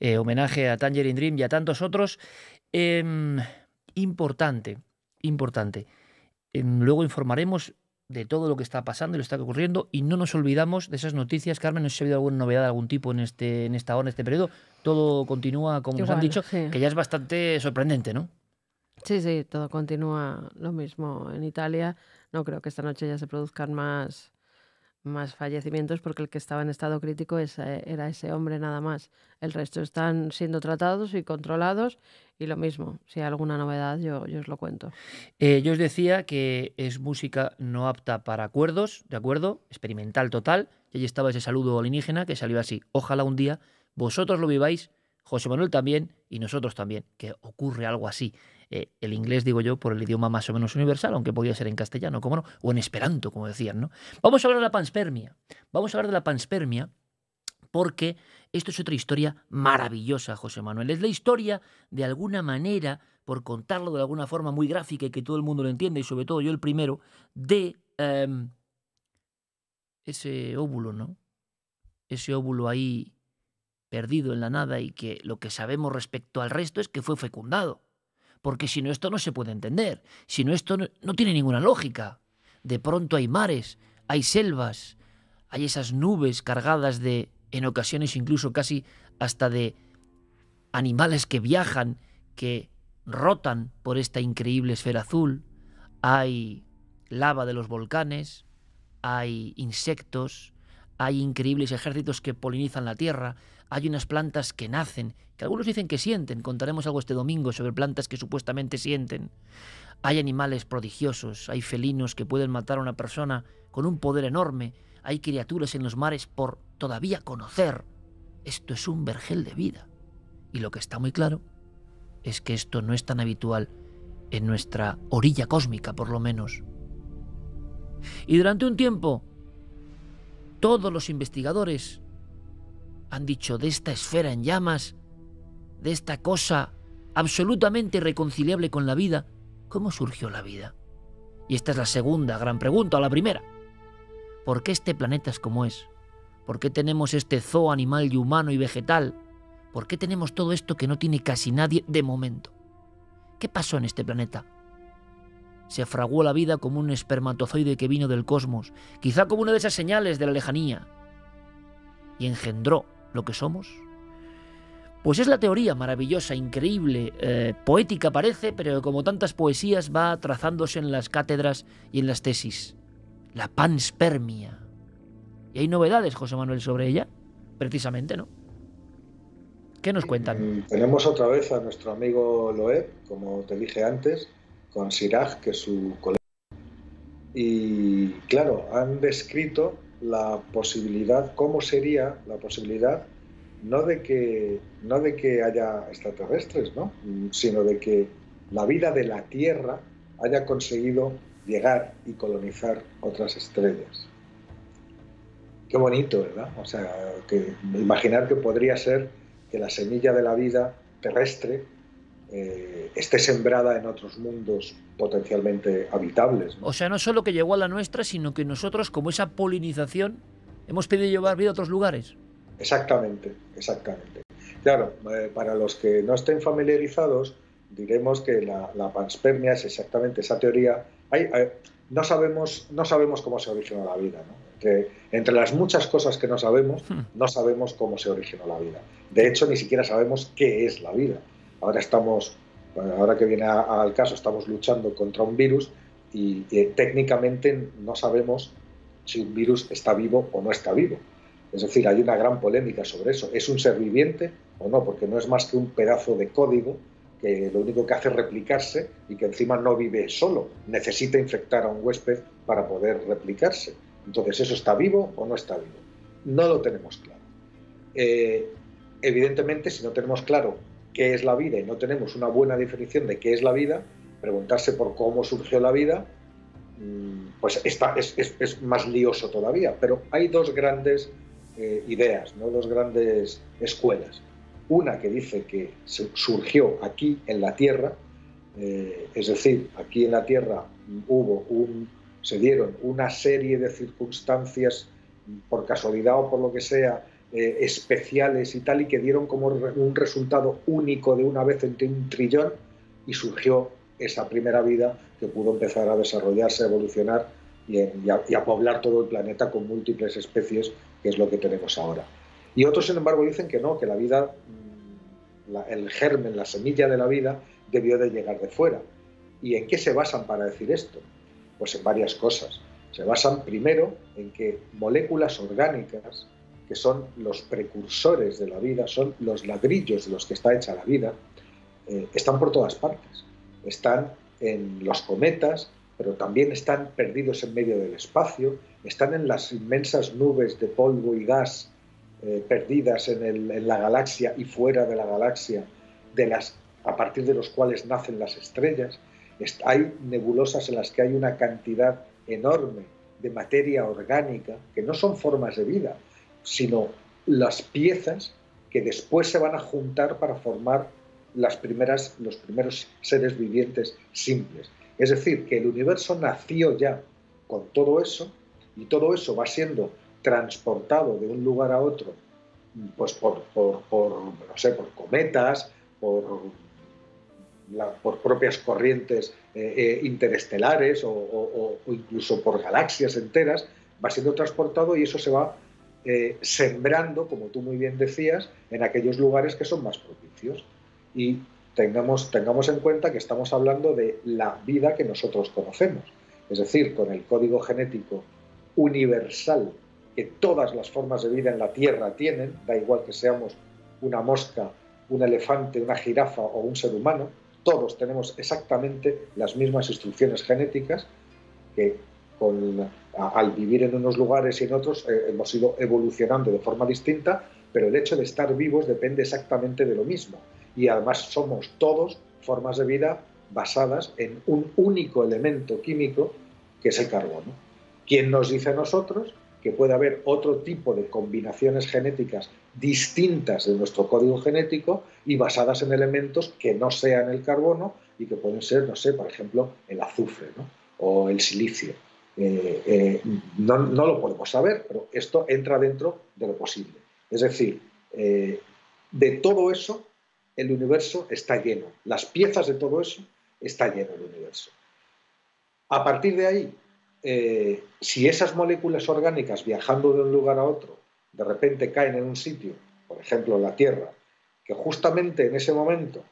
Eh, homenaje a Tangerine Dream y a tantos otros. Em, importante, importante. Em, luego informaremos de todo lo que está pasando y lo que está ocurriendo y no nos olvidamos de esas noticias. Carmen, no sé si ha habido alguna novedad de algún tipo en, este, en esta hora, en este periodo. Todo continúa, como nos han dicho, que ya es bastante sorprendente, ¿no? Sí, sí, todo continúa lo mismo en Italia. No creo que esta noche ya se produzcan más más fallecimientos porque el que estaba en estado crítico eh, era ese hombre nada más. El resto están siendo tratados y controlados y lo mismo, si hay alguna novedad yo, yo os lo cuento. Eh, yo os decía que es música no apta para acuerdos, ¿de acuerdo? Experimental total. Y allí estaba ese saludo alienígena que salió así. Ojalá un día vosotros lo viváis, José Manuel también y nosotros también, que ocurre algo así. Eh, el inglés, digo yo, por el idioma más o menos universal, aunque podía ser en castellano, como no, o en esperanto, como decían, ¿no? Vamos a hablar de la panspermia. Vamos a hablar de la panspermia porque esto es otra historia maravillosa, José Manuel. Es la historia, de alguna manera, por contarlo de alguna forma muy gráfica y que todo el mundo lo entienda, y sobre todo yo el primero, de em, ese óvulo, ¿no? Ese óvulo ahí perdido en la nada y que lo que sabemos respecto al resto es que fue fecundado porque si no esto no se puede entender, si no esto no, tiene ninguna lógica. De pronto hay mares, hay selvas, hay esas nubes cargadas de, en ocasiones incluso casi hasta de animales que viajan, que rotan por esta increíble esfera azul, hay lava de los volcanes, hay insectos, hay increíbles ejércitos que polinizan la Tierra, hay unas plantas que nacen, que algunos dicen que sienten, contaremos algo este domingo sobre plantas que supuestamente sienten. Hay animales prodigiosos, hay felinos que pueden matar a una persona con un poder enorme, hay criaturas en los mares por todavía conocer. Esto es un vergel de vida. Y lo que está muy claro es que esto no es tan habitual en nuestra orilla cósmica, por lo menos. Y durante un tiempo, todos los investigadores han dicho de esta esfera en llamas, de esta cosa absolutamente irreconciliable con la vida, ¿cómo surgió la vida? Y esta es la segunda gran pregunta, o la primera. ¿Por qué este planeta es como es? ¿Por qué tenemos este zoo animal y humano y vegetal? ¿Por qué tenemos todo esto que no tiene casi nadie de momento? ¿Qué pasó en este planeta? Se fraguó la vida como un espermatozoide que vino del cosmos, quizá como una de esas señales de la lejanía, y engendró lo que somos? Pues es la teoría maravillosa, increíble, eh, poética parece, pero como tantas poesías va trazándose en las cátedras y en las tesis. La panspermia. ¿Y hay novedades, José Manuel, sobre ella? Precisamente, ¿no? ¿Qué nos cuentan? Mm, tenemos otra vez a nuestro amigo Loeb, como te dije antes, con Siraj, que es su colega. Y claro, han descrito la posibilidad, cómo sería la posibilidad no de que no de que haya extraterrestres, ¿no? sino de que la vida de la Tierra haya conseguido llegar y colonizar otras estrellas. Qué bonito, ¿verdad? O sea, que imaginar que podría ser que la semilla de la vida terrestre eh, esté sembrada en otros mundos potencialmente habitables. O sea, no solo que llegó a la nuestra, sino que nosotros, como esa polinización, hemos podido llevar vida a otros lugares. Exactamente, exactamente. Claro, eh, para los que no estén familiarizados, diremos que la, panspermia es exactamente esa teoría. no, sabemos, no sabemos cómo se originó la vida. entre las muchas cosas que no sabemos, hmm. no sabemos cómo se originó la vida. De hecho, ni siquiera sabemos qué es la vida. Ahora estamos, ahora que viene al caso, estamos luchando contra un virus y, técnicamente no sabemos si un virus está vivo o no está vivo. Es decir, hay una gran polémica sobre eso. ¿Es un ser viviente o no? Porque no es más que un pedazo de código que lo único que hace es replicarse y que encima no vive solo, necesita infectar a un huésped para poder replicarse. Entonces, ¿eso está vivo o no está vivo? No lo tenemos claro. Eh, evidentemente, si no tenemos claro qué es la vida y no tenemos una buena definición de qué es la vida, preguntarse por cómo surgió la vida, mm, pues es, más lioso todavía. Pero hay dos grandes eh, ideas, dos grandes escuelas. Una que dice que surgió aquí en la Tierra, eh, es decir, aquí en la Tierra hubo un, se dieron una serie de circunstancias por casualidad o por lo que sea, eh, especiales y tal, y que dieron como un resultado único de una vez entre un trillón, y surgió esa primera vida que pudo empezar a desarrollarse, a evolucionar y, a, poblar todo el planeta con múltiples especies, que es lo que tenemos ahora. Y otros, sin embargo, dicen que no, que la vida, mm, el germen, la semilla de la vida, debió de llegar de fuera. ¿Y en qué se basan para decir esto? Pues en varias cosas. Se basan primero en que moléculas orgánicas que son los precursores de la vida, son los ladrillos de los que está hecha la vida, eh, están por todas partes. Están en los cometas, pero también están perdidos en medio del espacio, están en las inmensas nubes de polvo y gas eh, perdidas en, la galaxia y fuera de la galaxia, a partir de los cuales nacen las estrellas. Hay nebulosas en las que hay una cantidad enorme de materia orgánica, que no son formas de vida, sino las piezas que después se van a juntar para formar las primeras, los primeros seres vivientes simples. Es decir, que el universo nació ya con todo eso y todo eso va siendo transportado de un lugar a otro, pues por, por no sé, por cometas, por, por propias corrientes eh, eh, interestelares o incluso por galaxias enteras, va siendo transportado y eso se va eh, sembrando, como tú muy bien decías, en aquellos lugares que son más propicios. Y tengamos, tengamos en cuenta que estamos hablando de la vida que nosotros conocemos, es decir, con el código genético universal que todas las formas de vida en la Tierra tienen, da igual que seamos una mosca, un elefante, una jirafa o un ser humano, todos tenemos exactamente las mismas instrucciones genéticas que con al vivir en unos lugares y en otros eh, hemos ido evolucionando de forma distinta, pero el hecho de estar vivos depende exactamente de lo mismo. Y además somos todos formas de vida basadas en un único elemento químico que es el carbono. ¿Quién nos dice a nosotros que puede haber otro tipo de combinaciones genéticas distintas de nuestro código genético y basadas en elementos que no sean el carbono y que pueden ser, no sé, por ejemplo, el azufre o el silicio? Eh, eh, no, lo podemos saber, pero esto entra dentro de lo posible. Es decir, eh, de todo eso, el universo está lleno. Las piezas de todo eso está lleno el universo. A partir de ahí, si esas moléculas orgánicas viajando de un lugar a otro, de repente caen en un sitio, por ejemplo la Tierra, que justamente en ese momento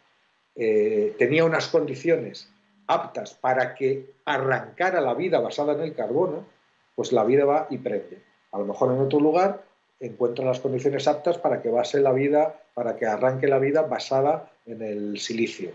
tenía unas condiciones aptas para que arrancara la vida basada en el carbono, pues la vida va y prende. A lo mejor en otro lugar encuentran las condiciones aptas para que base la vida, para que arranque la vida basada en el silicio.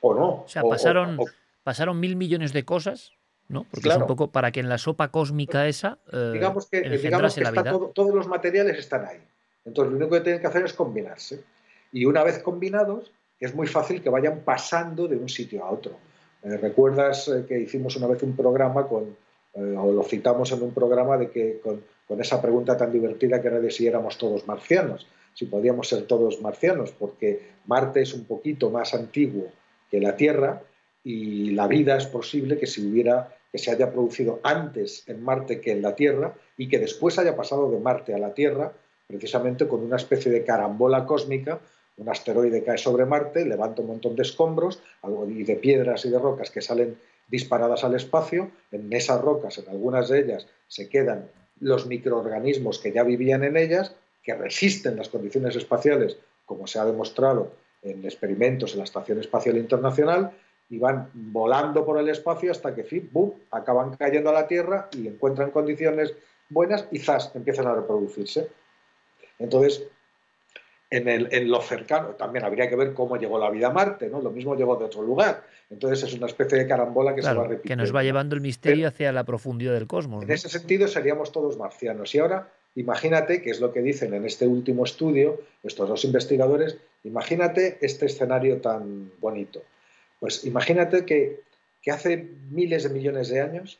O no. O sea, pasaron, pasaron mil millones de cosas ¿no? Porque es un poco para que en la sopa cósmica pues, esa. Eh, digamos que, eh, todos los materiales están ahí. Entonces lo único que tienen que hacer es combinarse. Y una vez combinados, es muy fácil que vayan pasando de un sitio a otro. Eh, ¿Recuerdas eh, que hicimos una vez un programa con, eh, o lo citamos en un programa de que con, esa pregunta tan divertida que era de si éramos todos marcianos, si podíamos ser todos marcianos, porque Marte es un poquito más antiguo que la Tierra y la vida es posible que si hubiera que se haya producido antes en Marte que en la Tierra y que después haya pasado de Marte a la Tierra, precisamente con una especie de carambola cósmica un asteroide cae sobre Marte, levanta un montón de escombros y de piedras y de rocas que salen disparadas al espacio. En esas rocas, en algunas de ellas, se quedan los microorganismos que ya vivían en ellas, que resisten las condiciones espaciales, como se ha demostrado en experimentos en la Estación Espacial Internacional, y van volando por el espacio hasta que, fin, acaban cayendo a la Tierra y encuentran condiciones buenas y zas, empiezan a reproducirse. Entonces, en, lo cercano. También habría que ver cómo llegó la vida a Marte, ¿no? Lo mismo llegó de otro lugar. Entonces es una especie de carambola que se va repitiendo. Que nos va llevando el misterio hacia la profundidad del cosmos. En ese sentido seríamos todos marcianos. Y ahora imagínate, que es lo que dicen en este último estudio estos dos investigadores, imagínate este escenario tan bonito. Pues imagínate que hace miles de millones de años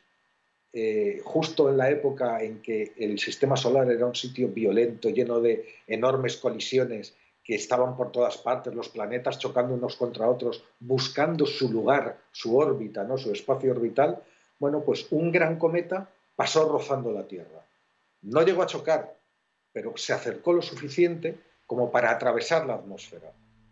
eh, justo en la época en que el sistema solar era un sitio violento, lleno de enormes colisiones que estaban por todas partes, los planetas chocando unos contra otros, buscando su lugar, su órbita, ¿no? su espacio orbital, bueno, pues un gran cometa pasó rozando la Tierra. No llegó a chocar, pero se acercó lo suficiente como para atravesar la atmósfera,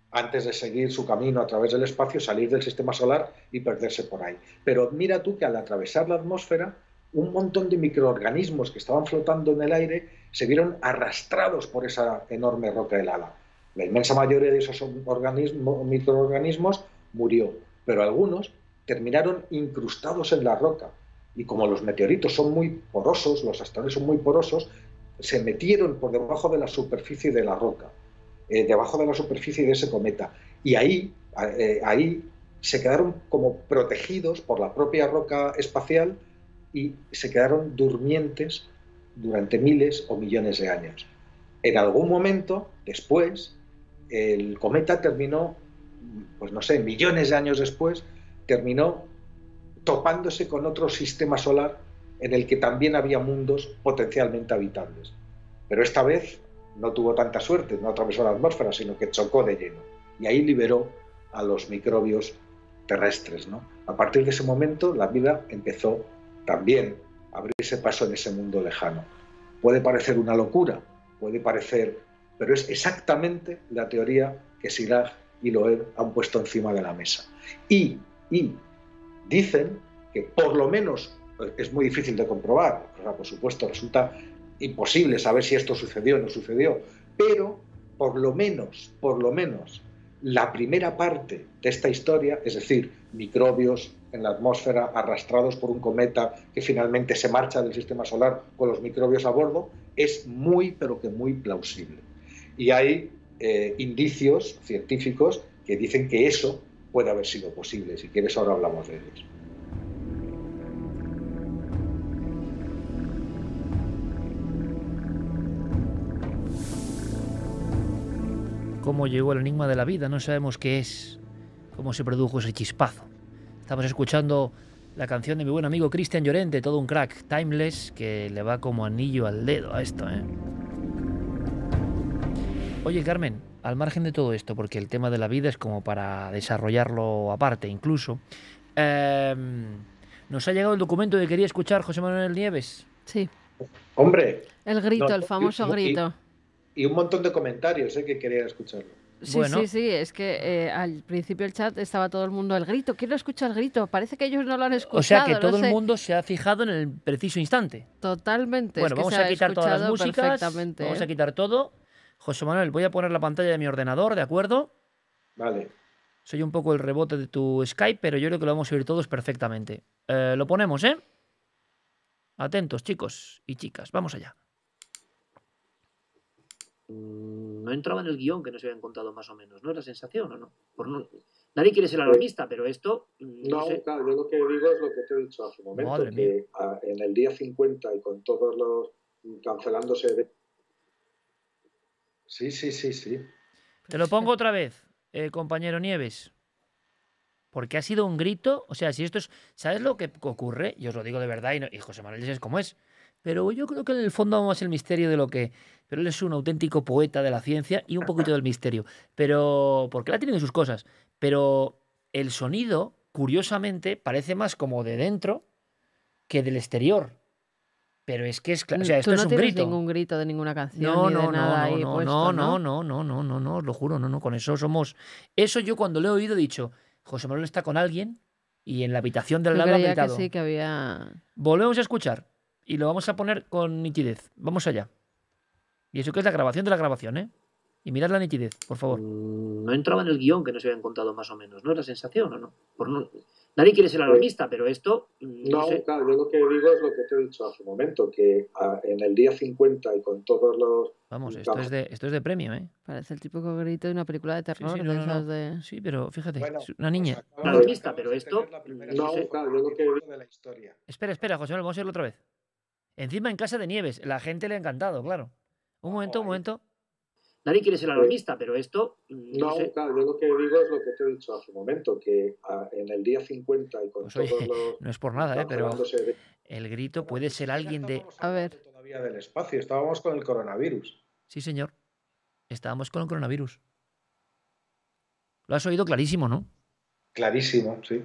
antes de seguir su camino a través del espacio, salir del sistema solar y perderse por ahí. Pero mira tú que al atravesar la atmósfera, un montón de microorganismos que estaban flotando en el aire se vieron arrastrados por esa enorme roca helada. La inmensa mayoría de esos organismos, microorganismos murió, pero algunos terminaron incrustados en la roca. Y como los meteoritos son muy porosos, los asteroides son muy porosos, se metieron por debajo de la superficie de la roca, eh, debajo de la superficie de ese cometa. Y ahí, eh, ahí se quedaron como protegidos por la propia roca espacial y se quedaron durmientes durante miles o millones de años. En algún momento, después, el cometa terminó, pues no sé, millones de años después, terminó topándose con otro sistema solar en el que también había mundos potencialmente habitables. Pero esta vez no tuvo tanta suerte, no atravesó la atmósfera, sino que chocó de lleno. Y ahí liberó a los microbios terrestres. ¿no? A partir de ese momento la vida empezó también abrirse paso en ese mundo lejano. Puede parecer una locura, puede parecer, pero es exactamente la teoría que Siraj y Loeb han puesto encima de la mesa. Y, dicen que por lo menos, eh, es muy difícil de comprobar, por supuesto resulta imposible saber si esto sucedió o no sucedió, pero por lo menos, por lo menos, la primera parte de esta historia, es decir, microbios en la atmósfera arrastrados por un cometa que finalmente se marcha del sistema solar con los microbios a bordo, es muy, pero que muy plausible. Y hay eh, indicios científicos que dicen que eso puede haber sido posible. Si quieres, ahora hablamos de ellos. cómo llegó el enigma de la vida, no sabemos qué es, cómo se produjo ese chispazo. Estamos escuchando la canción de mi buen amigo Cristian Llorente, todo un crack, Timeless, que le va como anillo al dedo a esto. ¿eh? Oye, Carmen, al margen de todo esto, porque el tema de la vida es como para desarrollarlo aparte incluso, em, nos ha llegado el documento que quería escuchar José Manuel Nieves. Sí. Hombre. El grito, el famoso grito y un montón de comentarios eh, que quería escucharlo. Sí, sí, sí, es que eh, al principio el chat estaba todo el mundo al grito, ¿Quién quiero escucha el grito, parece que ellos no lo han escuchado. O sea que todo el mundo se ha fijado en el preciso instante. Totalmente. Bueno, vamos a quitar todas las músicas, vamos a ¿eh? quitar todo. José Manuel, voy a poner la pantalla de mi ordenador, ¿de acuerdo? Vale. Soy un poco el rebote de tu Skype, pero yo creo que lo vamos a oír todos perfectamente. lo ponemos, ¿eh? Atentos, chicos y chicas, vamos allá. Mm, no entraba en el guión que no se habían contado más o menos, ¿no? Es la sensación, ¿o no? no... Nadie quiere ser alarmista, pero esto... Mm, no, claro, yo lo que digo es lo que te he dicho hace un momento, que en el día 50 y con todos los mm, cancelándose... Sí, sí, sí, sí. Te lo pongo otra vez, eh, compañero Nieves. Porque ha sido un grito, o sea, si esto es... ¿Sabes lo que ocurre? Yo os lo digo de verdad y, José Manuel es cómo es. Pero yo creo que en el fondo es el misterio de lo que... Pero él es un auténtico poeta de la ciencia y un poquito del misterio. Pero... Porque la ha tenido sus cosas. Pero el sonido, curiosamente, parece más como de dentro que del exterior. Pero es que es claro. O sea, esto no es un grito. ningún grito de ninguna canción. No, ni no, de no, nada no, no, no, no, no, no, no, no, lo juro, no, no. Con eso somos. Eso yo cuando lo he oído he dicho, José Manuel está con alguien y en la habitación del lado ha gritado. que había... Volvemos a escuchar y lo vamos a poner con nitidez. Vamos allá. Y eso que es la grabación de la grabación, ¿eh? Y mirad la nitidez, por favor. Mm, no entraba en el guión que nos habían contado más o menos, ¿no? La sensación, ¿o no? Por Nadie quiere ser alarmista, pero esto... Mm, no, claro, yo lo que digo es lo que te he dicho hace un momento, que ah, en el día 50 y con todos los... Vamos, esto, es de, esto es de premio, ¿eh? Parece el típico grito de una película de terror. Sí, pero fíjate, una niña. Pues alarmista, pero esto... No, claro, lo que digo de la historia. Espera, espera, José, vamos a irlo otra vez. Encima en casa de Nieves, la gente le ha encantado, claro. Un momento, un momento. Nadie quiere ser alarmista, pero esto... Mm, no, claro, lo que digo es lo que te he dicho hace un momento, que ah, en el día 50 y con pues No es por nada, ¿eh? pero el grito puede ser alguien de... A ver... Todavía del espacio, estábamos con el coronavirus. Sí, señor. Estábamos con el coronavirus. Lo has oído clarísimo, ¿no? Clarísimo, sí.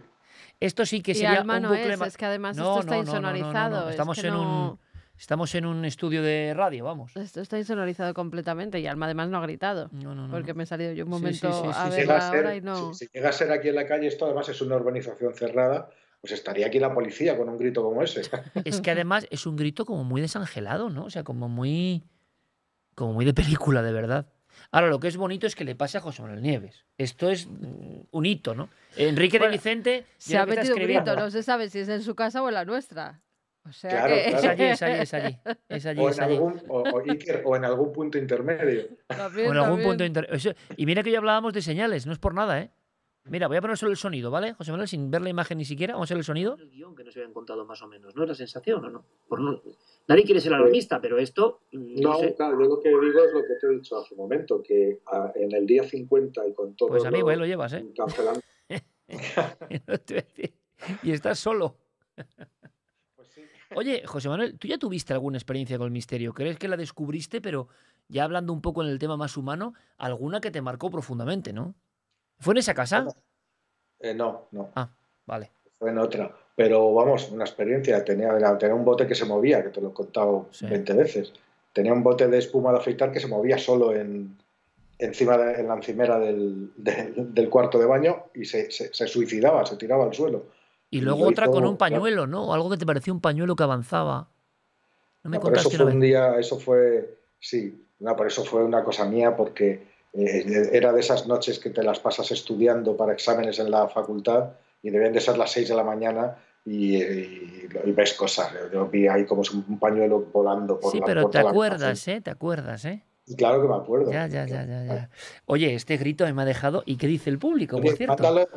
Esto sí que y sería alma no es, que además esto está insonorizado. Estamos en un estamos en un estudio de radio, vamos. Esto está insonorizado completamente y Alma además no ha gritado. Porque me he salido yo un momento y Si, si, llega a ser aquí en la calle, esto además es una urbanización cerrada. Pues estaría aquí la policía con un grito como ese. Es que además es un grito como muy desangelado, ¿no? O sea, como muy. como muy de película, de verdad. Ahora, lo que es bonito es que le pase a José Manuel Nieves. Esto es mm, un hito, ¿no? Enrique de Vicente se ha metido un grito, no se sabe si es en su casa o en la nuestra. O sea claro, Es allí, es allí, es allí. o, en Algún, punto intermedio. en algún punto intermedio. Y mira que ya hablábamos de señales, no es por nada, ¿eh? Mira, voy a poner solo el sonido, ¿vale, José Manuel? Sin ver la imagen ni siquiera, vamos a ver el sonido. El guión que nos habían contado más o menos, ¿no? La sensación, ¿o no? Nadie quiere ser alarmista, pero esto... Mm, no, claro, lo que digo es lo que te he dicho hace un momento, que en el día 50 y con todo... Pues a mí, bueno, lo llevas, ¿eh? y estás solo. Pues Oye, José Manuel, ¿tú ya tuviste alguna experiencia con el misterio? ¿Crees que la descubriste, pero ya hablando un poco en el tema más humano, alguna que te marcó profundamente, ¿no? ¿Fue en esa casa? Eh, no, no. Ah, vale. Fue en otra. Pero vamos, una experiencia. Tenía, tenía un bote que se movía, que te lo he contado 20 veces. Tenía un bote de espuma de afeitar que se movía solo en, encima de, en la encimera del, cuarto de baño y se, suicidaba, se tiraba al suelo. Y luego otra con un pañuelo, ¿no? Algo que te parecía un pañuelo que avanzaba. No me no, eso fue un día, eso fue, sí, no, eso fue una cosa mía porque eh, era de esas noches que te las pasas estudiando para exámenes en la facultad y debían de ser las 6 de la mañana y, eh, ves cosas. Yo vi ahí como un pañuelo volando por sí, la Sí, pero te acuerdas, ¿eh? Te acuerdas, ¿eh? Claro que me acuerdo. Ya, ya, ya, Oye, este grito me ha dejado. ¿Y qué dice el público?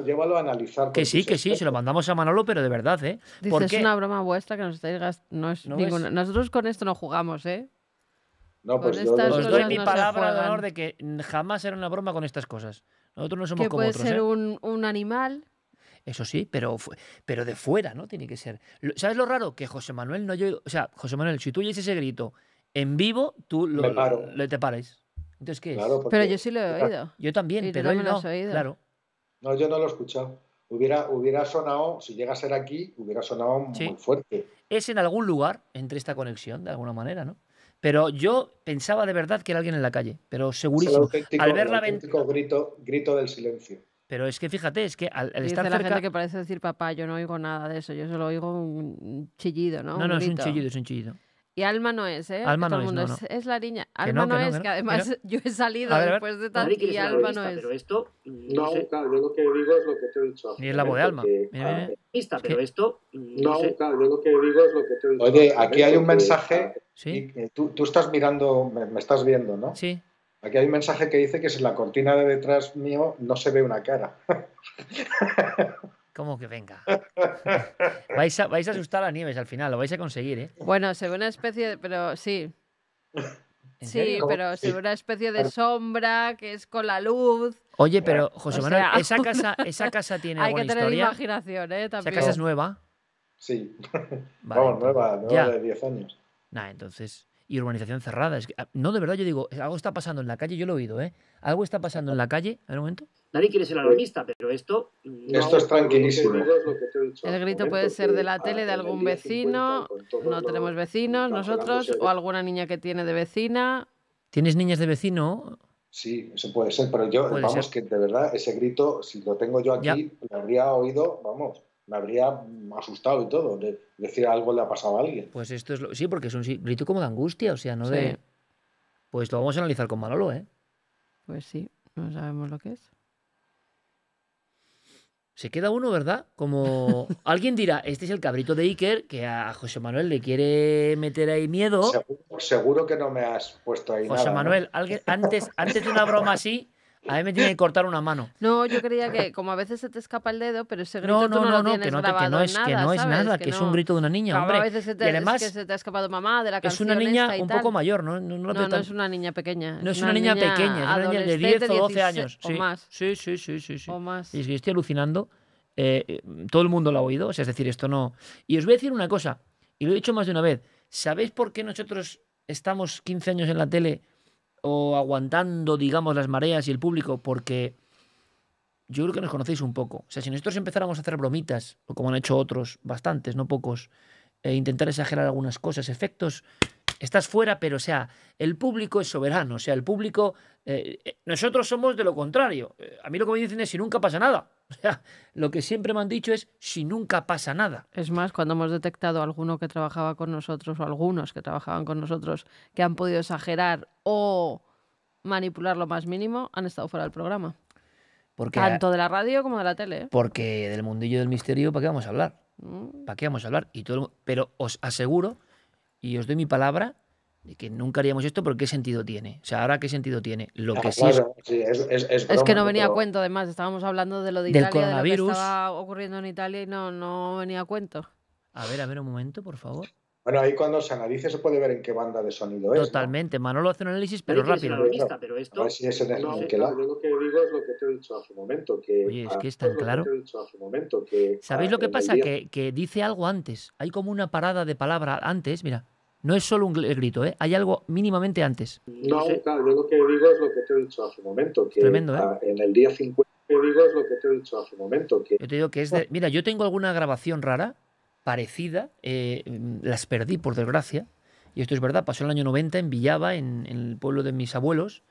llévalo a analizar. Que sí, que sí, se lo mandamos a Manolo, pero de verdad, ¿eh? es una broma vuestra que nos estáis gastando. Nosotros con esto no jugamos, ¿eh? No, pues yo os doy mi palabra de honor de que jamás era una broma con estas cosas. Nosotros no somos como puede Puede ser ¿eh? un, animal. Eso sí, pero, pero de fuera, ¿no? Tiene que ser. ¿Sabes lo raro? Que José Manuel no yo. O sea, José Manuel, si tú oyes ese grito en vivo, tú lo, te pares. Entonces, ¿qué Pero yo sí lo he oído. Yo también, pero él no. Claro. No, yo no lo he escuchado. Hubiera, hubiera sonado, si llega a ser aquí, hubiera sonado muy fuerte. Es en algún lugar entre esta conexión, de alguna manera, ¿no? Pero yo pensaba de verdad que era alguien en la calle, pero segurísimo. al ver la auténtico grito, grito del silencio. Pero es que fíjate, es que al, estar cerca... la gente que parece decir papá, yo no oigo nada de eso, yo solo oigo un chillido, ¿no? No, no, es un chillido, es un chillido. Y Alma no es, ¿eh? Alma no es, es, la niña. Alma no, es, que, además yo he salido después de tal y Alma no es. Pero esto. Mm, no, yo lo que digo es lo que te he dicho. Ni es la voz de Alma. mira, mira. Ah, pero esto. Mm, no, yo lo que digo es lo que te he dicho. Oye, aquí hay un mensaje. Sí. tú, tú, estás mirando, me, estás viendo, ¿no? Sí. Aquí hay un mensaje que dice que si la cortina de detrás mío no se ve una cara. ¿Cómo que venga? vais, a, asustar a Nieves al final, lo vais a conseguir, ¿eh? Bueno, se ve una especie de... Pero sí. Sí, pero se ve una especie de sombra que es con la luz. Oye, pero José Manuel, esa, casa, esa casa tiene Hay que tener imaginación, ¿eh? Esa casa es nueva. Sí. Vamos, nueva, nueva de 10 años. Nah, entonces y urbanización cerrada. Ah, no, de verdad, yo digo, algo está pasando en la calle, yo lo he oído, ¿eh? Algo está pasando en la calle, a ver un momento. Nadie quiere ser alarmista, pero esto... Mm, esto es tranquilísimo. El grito puede ser de la tele ah, de algún vecino, no tenemos vecinos nosotros, o alguna niña que tiene de vecina. ¿Tienes niñas de vecino? Sí, eso puede ser, pero yo, vamos, que de verdad ese grito, si lo tengo yo aquí, me lo habría oído, vamos, me habría mm, asustado y todo, de decir algo le ha pasado a alguien. Pues esto es lo, sí, porque es un grito como de angustia, o sea, no de... Pues lo vamos a analizar con Manolo, ¿eh? Pues sí, no sabemos lo que es se queda uno, ¿verdad? Como alguien dirá, este es el cabrito de Iker que a José Manuel le quiere meter ahí miedo. Seguro, que no me has puesto ahí. José Manuel, antes, antes de una broma así, a mí me tiene que cortar una mano. No, yo creía que como a veces se te escapa el dedo, pero ese grito no, no, tú no, no, lo no tienes que no, no es, nada, que no es nada, que, es un grito de una niña, hombre. A veces se te, además, que se te ha escapado mamá de la canción Es una niña un poco mayor, ¿no? No, no, no, es una niña pequeña. No es una, niña, pequeña, es una niña de 10 o 12 años. O sí. más. Sí, sí, sí, sí, sí. O más. Y es que estoy alucinando. Eh, todo el mundo lo ha oído, o sea, es decir, esto no... Y os voy a decir una cosa, y lo he dicho más de una vez. ¿Sabéis por qué nosotros estamos 15 años en la tele o aguantando, digamos, las mareas y el público, porque yo creo que nos conocéis un poco. O sea, si nosotros empezáramos a hacer bromitas, o como han hecho otros, bastantes, no pocos, e intentar exagerar algunas cosas, efectos, estás fuera, pero o sea, el público es soberano, o sea, el público, eh, eh, nosotros somos de lo contrario. Eh, a mí lo que me dicen es si nunca pasa nada. O sea, lo que siempre me han dicho es si nunca pasa nada. Es más, cuando hemos detectado alguno que trabajaba con nosotros o algunos que trabajaban con nosotros que han podido exagerar o manipular lo más mínimo, han estado fuera del programa. Porque, Tanto de la radio como de la tele. ¿eh? Porque del mundillo del misterio, ¿para qué vamos a hablar? Mm. ¿Para qué vamos a hablar? Y todo Pero os aseguro y os doy mi palabra que nunca haríamos esto, pero ¿qué sentido tiene? O sea, ahora qué sentido tiene. Lo ah, que sí, es... que no venía a cuento, además, estábamos hablando de lo de Italia, De lo que estaba ocurriendo en Italia y no, no venía a cuento. A ver, a ver, un momento, por favor. Bueno, ahí cuando se analice se puede ver en qué banda de sonido es. Totalmente, Manolo hace un análisis, pero, rápido. lo que digo es lo que te he dicho hace un momento. Oye, es que es tan claro. ¿Sabéis lo que pasa? que dice algo antes. Hay como una parada de palabra antes, mira. No es solo un grito, ¿eh? hay algo mínimamente antes. No, claro, lo que digo es lo que te he dicho hace un momento, que Tremendo, ¿eh? en el día 50 que digo es lo que te he dicho hace un momento. Yo te digo que es de... Mira, yo tengo alguna grabación rara, parecida, eh, las perdí por desgracia, y esto es verdad, pasó en el año 90 en Villava, en el pueblo de mis abuelos,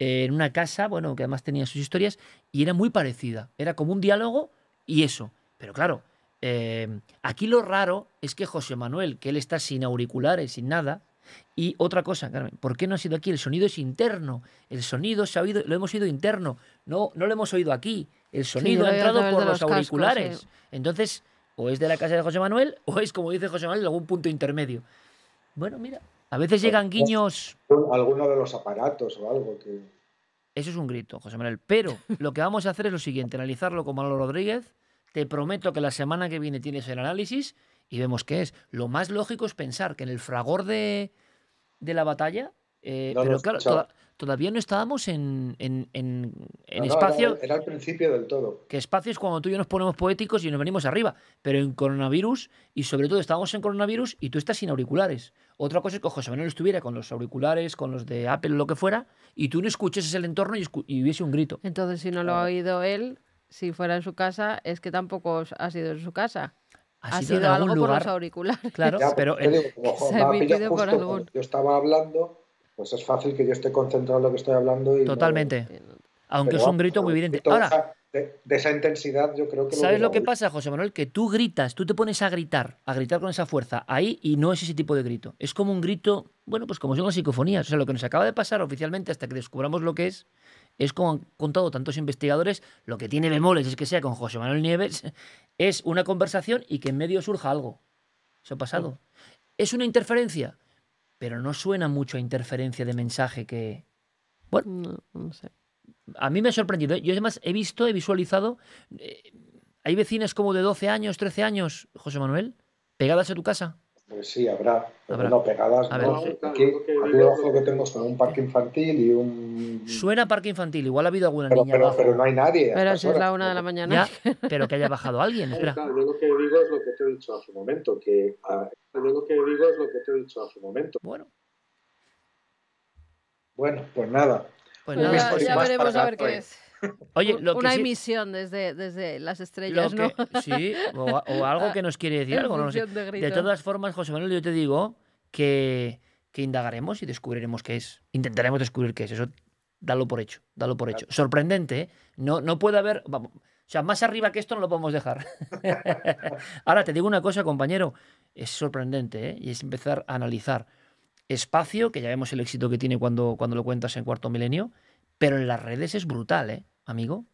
eh, en una casa, bueno, que además tenía sus historias, y era muy parecida. Era como un diálogo y eso. Pero claro, Em, aquí lo raro es que José Manuel, que él está sin auriculares, sin nada, y otra cosa, Carmen, ¿por qué no ha sido aquí? El sonido es interno. El sonido se ha oído, lo hemos oído interno. No, no lo hemos oído aquí. El sonido ha entrado por los, auriculares. Entonces, o es de la casa de José Manuel, o es, como dice José Manuel, algún punto intermedio. Bueno, mira, a veces llegan guiños. Alguno de los aparatos o algo que. Eso es un grito, José Manuel. Pero lo que vamos a hacer es lo siguiente: analizarlo con Manolo Rodríguez te prometo que la semana que viene tienes el análisis y vemos qué es. Lo más lógico es pensar que en el fragor de, la batalla, eh, pero claro, todavía no estábamos en, espacio. Era, el principio del todo. Que espacio es cuando tú y yo nos ponemos poéticos y nos venimos arriba. Pero en coronavirus, y sobre todo estábamos en coronavirus y tú estás sin auriculares. Otra cosa es que José Manuel estuviera con los auriculares, con los de Apple, lo que fuera, y tú no escuches el entorno y, y hubiese un grito. Entonces, si no lo ha oído él, si fuera en su casa, es que tampoco ha sido en su casa. Ha, sido, algo por los auriculares. Claro, pero el... Yo estaba hablando, pues es fácil que yo esté concentrado en lo que estoy hablando. Y Totalmente. Aunque es un grito muy evidente. Ahora, de, esa intensidad, yo creo que. ¿Sabes lo, que pasa, José Manuel? Que tú gritas, tú te pones a gritar, a gritar con esa fuerza ahí y no es ese tipo de grito. Es como un grito, bueno, pues como si una psicofonía. O sea, lo que nos acaba de pasar oficialmente hasta que descubramos lo que es, es como han contado tantos investigadores, lo que tiene bemoles es que sea con José Manuel Nieves, es una conversación y que en medio surja algo. Eso ha pasado. Es una interferencia, pero no suena mucho a interferencia de mensaje que... Bueno, no, sé. A mí me ha sorprendido. ¿eh? Yo además he visto, he visualizado... Eh, hay vecinas como de 12 años, 13 años, José Manuel, pegadas a tu casa. Pues sí, habrá, habrá. no pegadas. A Aquí, aquí abajo que tengo como un parque infantil y un. Suena parque infantil, igual ha habido alguna pero, niña. Pero, pero no hay nadie. Pero si es la una de la mañana. Ya, pero que haya bajado alguien. Espera. Yo lo que digo es lo que te he dicho hace un momento. Que, yo lo que digo es lo que te he dicho hace un momento. Bueno. Bueno, pues nada. Pues nada, pues ya pues veremos a ver qué pues. es lo una emisión desde, desde las estrellas, ¿no? Sí, o, algo que nos quiere decir algo. No sé. de, todas formas, José Manuel, yo te digo que, indagaremos y descubriremos qué es. Intentaremos descubrir qué es. Eso dalo por hecho, dalo por hecho. Sorprendente, ¿eh? No, no puede haber... o sea, más arriba que esto no lo podemos dejar. Ahora te digo una cosa, compañero, es sorprendente, ¿eh? Y es empezar a analizar espacio, que ya vemos el éxito que tiene cuando, cuando lo cuentas en cuarto milenio, pero en las redes es brutal, ¿eh? amigo,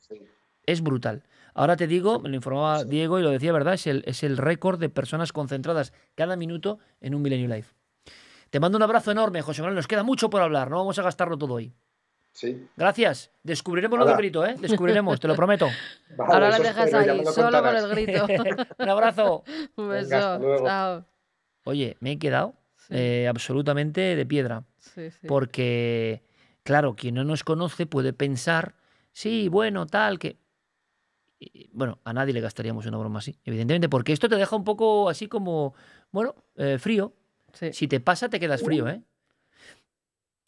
es brutal. Ahora te digo, me lo informaba Diego y lo decía, ¿verdad? Es el, récord de personas concentradas cada minuto en un Millennium Life. Te mando un abrazo enorme, José Manuel. Nos queda mucho por hablar, no vamos a gastarlo todo hoy. Sí. Gracias. Descubriremos lo del grito, ¿eh? Descubriremos, te lo prometo. Ahora lo dejas ahí, solo con el grito. un abrazo. Un beso. Chao. Oye, me he quedado eh, absolutamente de piedra. Sí, porque, claro, quien no nos conoce puede pensar sí, bueno, tal, que... Bueno, a nadie le gastaríamos una broma así, evidentemente, porque esto te deja un poco así como, bueno, eh, frío. Si te pasa, te quedas frío, uh. ¿eh?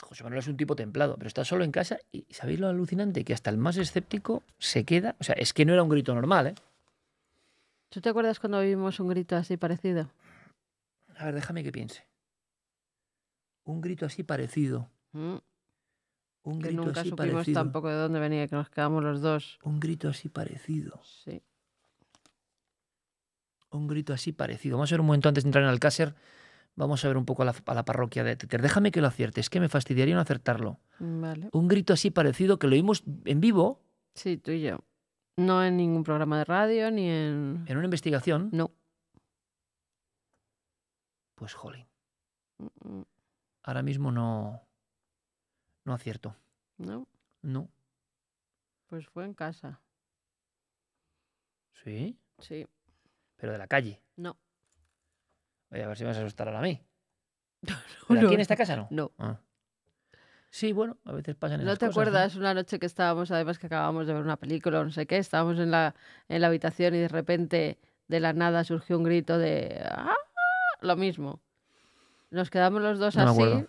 José Manuel es un tipo templado, pero está solo en casa y ¿sabéis lo alucinante? Que hasta el más escéptico se queda. O sea, es que no era un grito normal, ¿eh? ¿Tú te acuerdas cuando vimos un grito así parecido? A ver, déjame que piense. Un grito así parecido. Mm. Un que grito nunca así supimos tampoco de dónde venía, que nos quedamos los dos. Un grito así parecido. Sí. Un grito así parecido. Vamos a ver un momento antes de entrar en Alcácer. Vamos a ver un poco a la, parroquia de Teter. Déjame que lo acierte. Es que me fastidiaría no acertarlo. Vale. Un grito así parecido que lo oímos en vivo. Sí, tú y yo. No en ningún programa de radio ni en. ¿En una investigación? No. Pues jolín. Mm, mm. Ahora mismo no. No acierto. No. No. Pues fue en casa. ¿Sí? Sí. ¿Pero de la calle? No. voy a ver si me vas a asustar ahora a mí. No, aquí en esta casa no? No. Ah. Sí, bueno, a veces pasan esas ¿No te acuerdas una noche que estábamos, además que acabábamos de ver una película o no sé qué, estábamos en la, habitación y de repente, de la nada, surgió un grito de... ¡Ah! Lo mismo. Nos quedamos los dos así.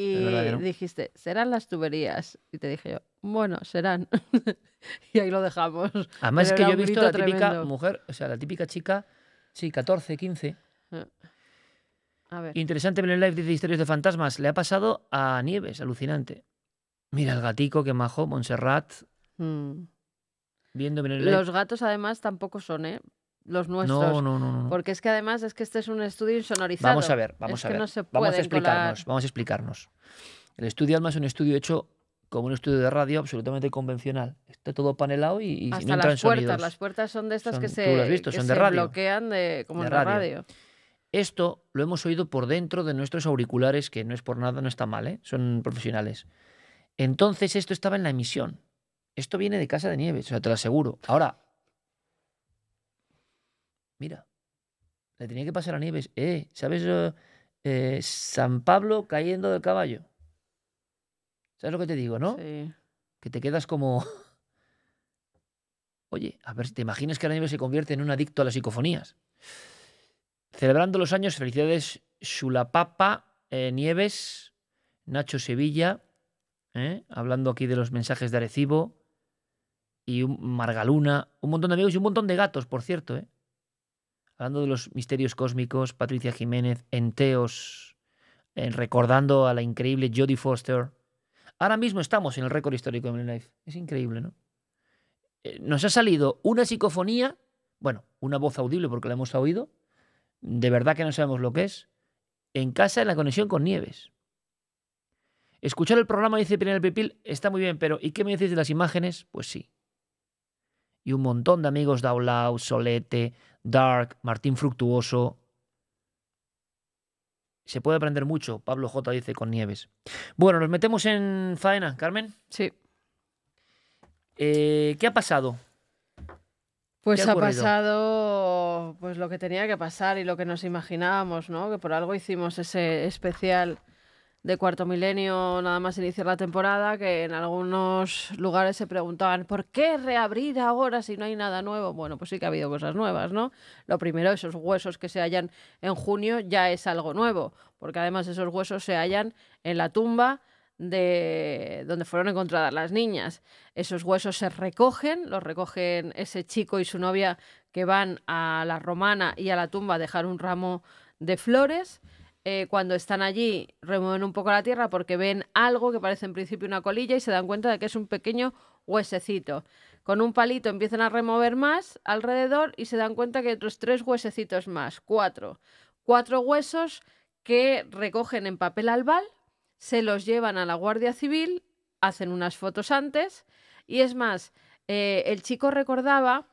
Y dijiste, serán las tuberías. Y te dije yo, bueno, serán. y ahí lo dejamos. Además es que yo he visto la típica mujer, o sea, la típica chica, sí, 14, 15. Ah. Interesante ver el live dice historias de fantasmas. Le ha pasado a Nieves, alucinante. Mira el gatico, qué majo, Montserrat. Mm. Viendo Los gatos además tampoco son, ¿eh? los nuestros. No, no, no, Porque es que además es que este es un estudio insonorizado. Vamos a ver, vamos a ver. vamos a explicarnos, vamos a explicarnos. El estudio Alma es un estudio hecho como un estudio de radio absolutamente convencional. Está todo panelado y, Hasta no las puertas, Las puertas son de estas que se, bloquean como en radio. radio. Esto lo hemos oído por dentro de nuestros auriculares, que no es por nada, no está mal, ¿eh? son profesionales. Entonces esto estaba en la emisión. Esto viene de Casa de Nieves, o sea, te lo aseguro. Ahora, Mira, le tenía que pasar a Nieves. Eh, ¿sabes? Eh, San Pablo cayendo del caballo. ¿Sabes lo que te digo, no? Sí. Que te quedas como. Oye, a ver, ¿te imaginas que ahora Nieves se convierte en un adicto a las psicofonías? Celebrando los años, felicidades Sulapapa, eh, Nieves, Nacho Sevilla, ¿eh? hablando aquí de los mensajes de Arecibo, y un Margaluna, un montón de amigos y un montón de gatos, por cierto, ¿eh? hablando de los misterios cósmicos, Patricia Jiménez, Enteos, recordando a la increíble Jodie Foster. Ahora mismo estamos en el récord histórico de Life. Es increíble, ¿no? Eh, nos ha salido una psicofonía, bueno, una voz audible porque la hemos oído, de verdad que no sabemos lo que es, en casa en la conexión con Nieves. Escuchar el programa, dice Pinel Pipil, está muy bien, pero ¿y qué me decís de las imágenes? Pues sí. Y un montón de amigos, Aulao, Solete, Dark, Martín Fructuoso. Se puede aprender mucho, Pablo J dice con Nieves. Bueno, nos metemos en faena, Carmen. Sí. Eh, ¿Qué ha pasado? Pues ha, ha pasado pues lo que tenía que pasar y lo que nos imaginábamos, ¿no? Que por algo hicimos ese especial de Cuarto Milenio nada más iniciar la temporada, que en algunos lugares se preguntaban, ¿por qué reabrir ahora si no hay nada nuevo? Bueno, pues sí que ha habido cosas nuevas, ¿no? Lo primero, esos huesos que se hallan en junio ya es algo nuevo, porque además esos huesos se hallan en la tumba de donde fueron encontradas las niñas. Esos huesos se recogen, los recogen ese chico y su novia que van a la romana y a la tumba a dejar un ramo de flores. Eh, cuando están allí remueven un poco la tierra porque ven algo que parece en principio una colilla y se dan cuenta de que es un pequeño huesecito. Con un palito empiezan a remover más alrededor y se dan cuenta que hay otros tres huesecitos más, cuatro. Cuatro huesos que recogen en papel albal, se los llevan a la Guardia Civil, hacen unas fotos antes y es más, eh, el chico recordaba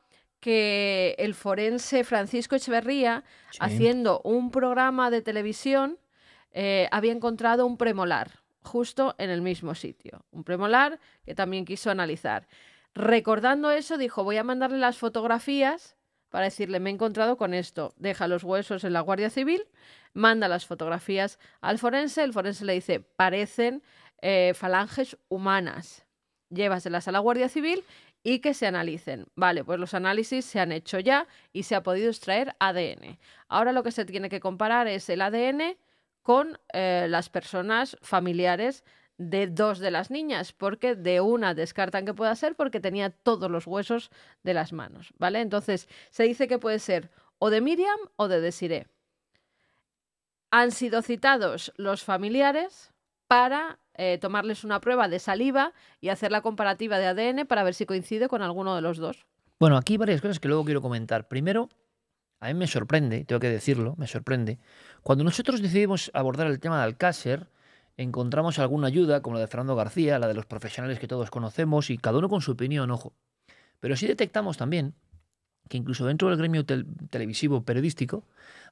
que el forense Francisco Echeverría, haciendo un programa de televisión, eh, había encontrado un premolar justo en el mismo sitio. Un premolar que también quiso analizar. Recordando eso, dijo, voy a mandarle las fotografías para decirle, me he encontrado con esto, deja los huesos en la Guardia Civil, manda las fotografías al forense, el forense le dice, parecen eh, falanges humanas. Llévaselas a la Guardia Civil y que se analicen. Vale, pues los análisis se han hecho ya y se ha podido extraer ADN. Ahora lo que se tiene que comparar es el ADN con eh, las personas familiares de dos de las niñas, porque de una descartan que pueda ser porque tenía todos los huesos de las manos, ¿vale? Entonces, se dice que puede ser o de Miriam o de Desiree. Han sido citados los familiares para eh, tomarles una prueba de saliva y hacer la comparativa de ADN para ver si coincide con alguno de los dos. Bueno, aquí hay varias cosas que luego quiero comentar. Primero, a mí me sorprende, tengo que decirlo, me sorprende. Cuando nosotros decidimos abordar el tema de Alcácer, encontramos alguna ayuda, como la de Fernando García, la de los profesionales que todos conocemos, y cada uno con su opinión, ojo. Pero sí detectamos también que incluso dentro del gremio televisivo periodístico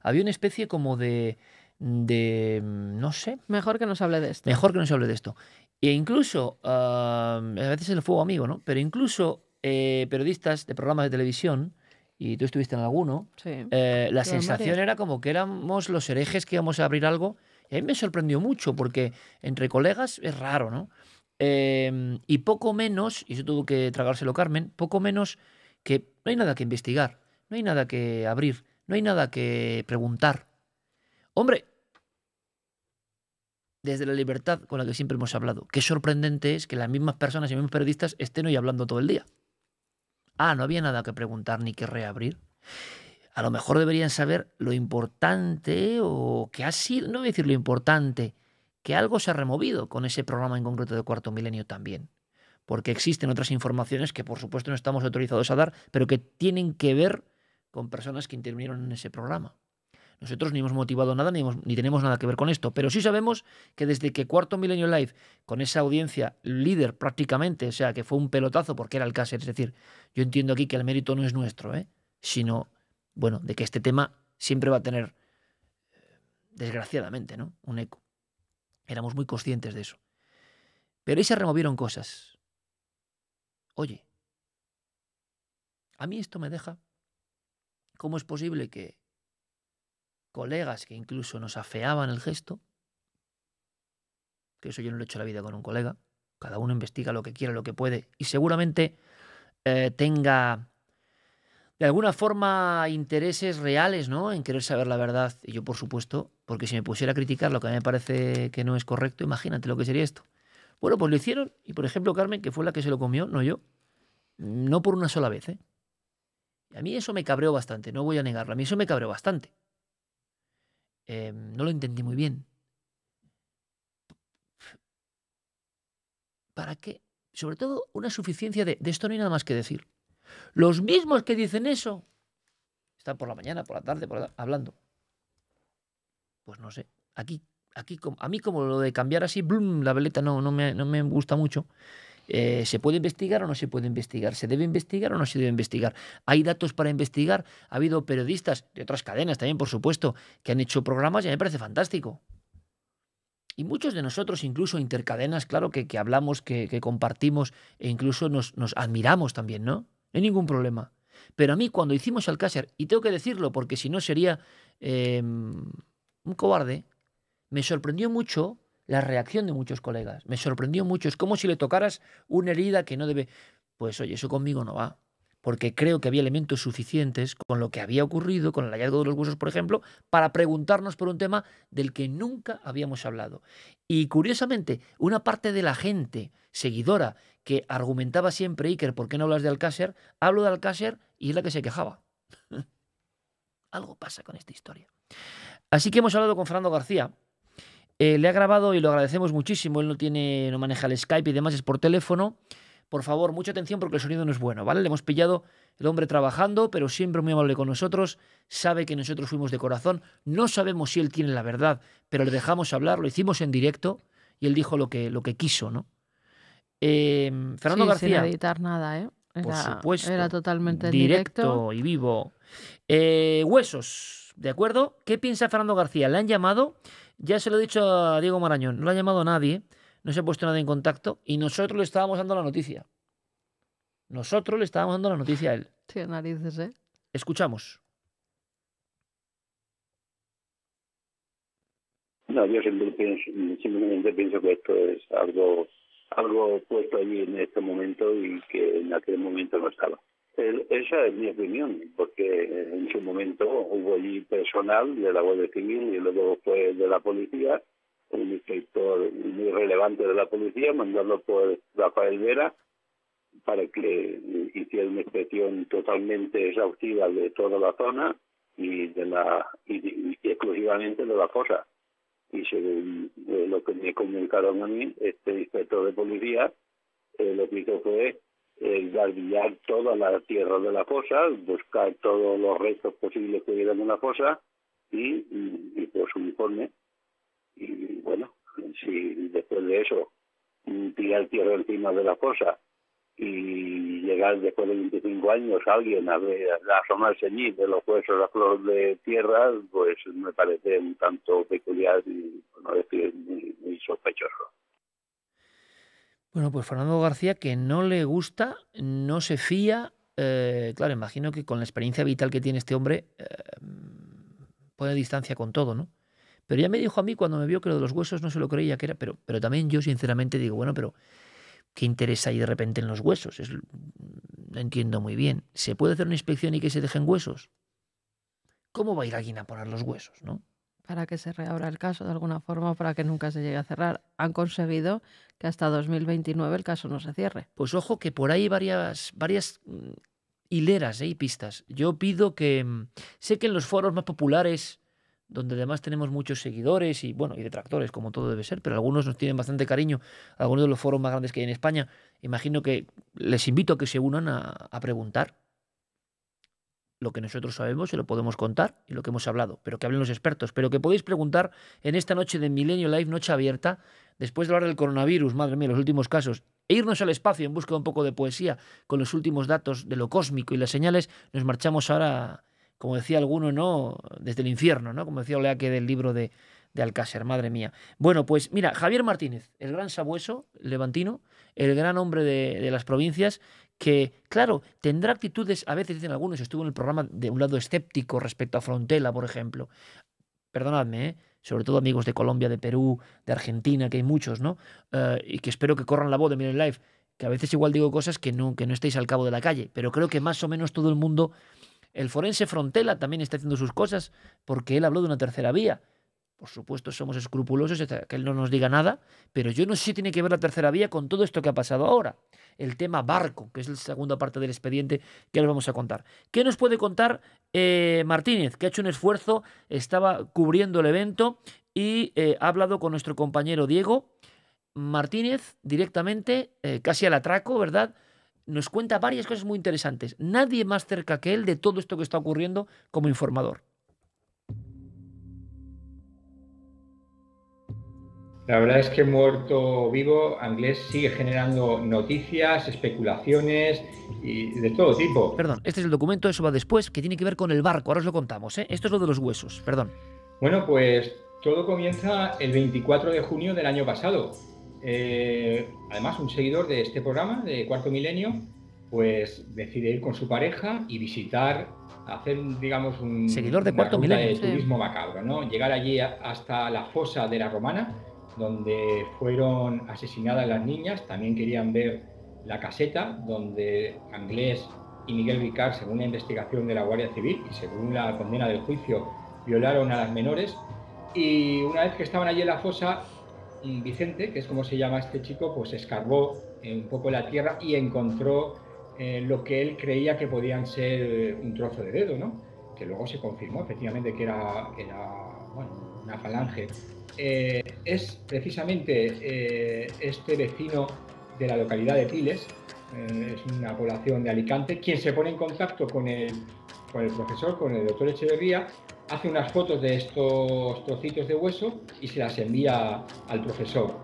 había una especie como de de, mm, no sé. Mejor que nos hable de esto. Mejor que nos hable de esto. E incluso, ah, a veces el fuego amigo, ¿no? Pero incluso eh, periodistas de programas de televisión, y tú estuviste en alguno, eh, la sensación era como que éramos los herejes que íbamos a abrir algo. Y a mí me sorprendió mucho, porque entre colegas es raro, ¿no? Em, y poco menos, y eso tuvo que tragárselo Carmen, poco menos que no hay nada que investigar, no hay nada que abrir, no hay nada que preguntar. Hombre, desde la libertad con la que siempre hemos hablado, qué sorprendente es que las mismas personas y los mismos periodistas estén hoy hablando todo el día. Ah, no había nada que preguntar ni que reabrir. A lo mejor deberían saber lo importante o que ha sido, no voy a decir lo importante, que algo se ha removido con ese programa en concreto de Cuarto Milenio también. Porque existen otras informaciones que por supuesto no estamos autorizados a dar, pero que tienen que ver con personas que intervinieron en ese programa. Nosotros ni hemos motivado nada, ni, tenemos nada que ver con esto, pero sí sabemos que desde que Cuarto Milenio Live, con esa audiencia líder prácticamente, o sea, que fue un pelotazo porque era el caso es decir, yo entiendo aquí que el mérito no es nuestro, ¿eh? sino, bueno, de que este tema siempre va a tener, eh, desgraciadamente, ¿no? un eco. Éramos muy conscientes de eso. Pero ahí se removieron cosas. Oye, a mí esto me deja. ¿Cómo es posible que colegas que incluso nos afeaban el gesto, que eso yo no lo he hecho la vida con un colega, cada uno investiga lo que quiera, lo que puede, y seguramente eh, tenga de alguna forma intereses reales, ¿no? En querer saber la verdad. Y yo, por supuesto, porque si me pusiera a criticar lo que a mí me parece que no es correcto, imagínate lo que sería esto. Bueno, pues lo hicieron, y por ejemplo, Carmen, que fue la que se lo comió, no yo, no por una sola vez, ¿eh? A mí eso me cabreó bastante, no voy a negarlo, a mí eso me cabreó bastante. Em, no lo entendí muy bien. ¿Para qué? Sobre todo una suficiencia de, de esto no hay nada más que decir. Los mismos que dicen eso están por la mañana, por la tarde, hablando. Pues no sé. Aquí, aquí, a mí como lo de cambiar así, blum, la veleta no, no, me, no me gusta mucho. Eh, ¿Se puede investigar o no se puede investigar? ¿Se debe investigar o no se debe investigar? ¿Hay datos para investigar? Ha habido periodistas de otras cadenas también, por supuesto, que han hecho programas y a mí me parece fantástico. Y muchos de nosotros, incluso intercadenas, claro, que, que hablamos, que, compartimos e incluso nos, admiramos también, ¿no? No hay ningún problema. Pero a mí cuando hicimos Alcácer, y tengo que decirlo porque si no sería em, un cobarde, me sorprendió mucho la reacción de muchos colegas. Me sorprendió mucho. Es como si le tocaras una herida que no debe... Pues oye, eso conmigo no va. Porque creo que había elementos suficientes con lo que había ocurrido, con el hallazgo de los huesos, por ejemplo, para preguntarnos por un tema del que nunca habíamos hablado. Y curiosamente, una parte de la gente seguidora que argumentaba siempre, Iker, ¿por qué no hablas de Alcácer? Hablo de Alcácer y es la que se quejaba. Algo pasa con esta historia. Así que hemos hablado con Fernando García, eh, le ha grabado y lo agradecemos muchísimo. Él no tiene, no maneja el Skype y demás, es por teléfono. Por favor, mucha atención porque el sonido no es bueno, ¿vale? Le hemos pillado el hombre trabajando, pero siempre muy amable con nosotros. Sabe que nosotros fuimos de corazón. No sabemos si él tiene la verdad, pero le dejamos hablar, lo hicimos en directo y él dijo lo que, lo que quiso, ¿no? Eh, Fernando García. Sin editar nada, ¿eh? Era, por supuesto. Era totalmente directo. Directo y vivo. Eh, huesos. ¿De acuerdo? ¿Qué piensa Fernando García? ¿Le han llamado? Ya se lo he dicho a Diego Marañón, no lo ha llamado a nadie, no se ha puesto nada en contacto y nosotros le estábamos dando la noticia. Nosotros le estábamos dando la noticia a él. nadie narices, ¿eh? Escuchamos. No, yo simplemente pienso que esto es algo, algo puesto allí en este momento y que en aquel momento no estaba esa es mi opinión, porque eh, en su momento hubo allí personal de la Guardia Civil y luego fue de la policía, un inspector muy relevante de la policía, mandado por Rafael Vera, para que hiciera una inspección totalmente exhaustiva de toda la zona y de la exclusivamente de la cosa. Y según eh, lo que me comunicaron a mí, este inspector de policía eh, lo que hizo fue eh, guardillar toda la tierra de la fosa, buscar todos los restos posibles que hubiera en la fosa y, por su uniforme. Y bueno, si después de eso mm, tirar tierra encima de la fosa y llegar después de 25 años alguien a, ver, a asomarse allí de los huesos la flor de tierra, pues me parece un tanto peculiar y, bueno, decir, muy sospechoso. Bueno, pues Fernando García que no le gusta, no se fía. Eh, claro, imagino que con la experiencia vital que tiene este hombre eh, pone distancia con todo, ¿no? Pero ya me dijo a mí cuando me vio que lo de los huesos no se lo creía que era, pero, pero también yo sinceramente digo, bueno, pero ¿qué interés hay de repente en los huesos? no entiendo muy bien. ¿Se puede hacer una inspección y que se dejen huesos? ¿Cómo va a ir alguien a poner los huesos, no? para que se reabra el caso de alguna forma, para que nunca se llegue a cerrar. Han conseguido que hasta 2029 el caso no se cierre. Pues ojo que por ahí varias, varias mm, hileras eh, y pistas. Yo pido que... Mm, sé que en los foros más populares, donde además tenemos muchos seguidores y, bueno, y detractores, como todo debe ser, pero algunos nos tienen bastante cariño, algunos de los foros más grandes que hay en España, imagino que les invito a que se unan a preguntar lo que nosotros sabemos y lo podemos contar y lo que hemos hablado, pero que hablen los expertos, pero que podéis preguntar en esta noche de Milenio Live, noche abierta, después de hablar del coronavirus, madre mía, los últimos casos, e irnos al espacio en busca de un poco de poesía con los últimos datos de lo cósmico y las señales, nos marchamos ahora, como decía alguno, ¿no? Desde el infierno, ¿no? Como decía que del libro de, de Alcácer, madre mía. Bueno, pues mira, Javier Martínez, el gran sabueso levantino, el gran hombre de, de las provincias, que, claro, tendrá actitudes, a veces dicen algunos, estuvo en el programa de un lado escéptico respecto a Frontela, por ejemplo. Perdonadme, ¿eh? sobre todo amigos de Colombia, de Perú, de Argentina, que hay muchos, ¿no? Eh, y que espero que corran la voz de Miren Live, que a veces igual digo cosas que no, que no estáis al cabo de la calle, pero creo que más o menos todo el mundo, el forense Frontela también está haciendo sus cosas porque él habló de una tercera vía. Por supuesto, somos escrupulosos, que él no nos diga nada, pero yo no sé si tiene que ver la tercera vía con todo esto que ha pasado ahora. El tema barco, que es la segunda parte del expediente que ahora vamos a contar. ¿Qué nos puede contar eh, Martínez? Que ha hecho un esfuerzo, estaba cubriendo el evento y eh, ha hablado con nuestro compañero Diego Martínez directamente, eh, casi al atraco, ¿verdad? Nos cuenta varias cosas muy interesantes. Nadie más cerca que él de todo esto que está ocurriendo como informador. La verdad es que Muerto Vivo Anglés sigue generando noticias, especulaciones y de todo tipo. Perdón, este es el documento, eso va después, que tiene que ver con el barco, ahora os lo contamos, ¿eh? Esto es lo de los huesos, perdón. Bueno, pues todo comienza el 24 de junio del año pasado. Eh, además, un seguidor de este programa, de Cuarto Milenio, pues decide ir con su pareja y visitar, hacer, digamos, un... Seguidor de Cuarto Milenio. turismo macabro, ¿no? Llegar allí hasta la fosa de la Romana donde fueron asesinadas las niñas. También querían ver la caseta donde Anglés y Miguel Vicar, según la investigación de la Guardia Civil y según la condena del juicio, violaron a las menores. Y una vez que estaban allí en la fosa, mm, Vicente, que es como se llama este chico, pues escarbó un poco la tierra y encontró eh, lo que él creía que podían ser eh, un trozo de dedo, ¿no? que luego se confirmó efectivamente que era, una falange eh, es precisamente eh, este vecino de la localidad de Piles, eh, es una población de Alicante, quien se pone en contacto con el, con el profesor, con el doctor Echeverría, hace unas fotos de estos trocitos de hueso y se las envía al profesor.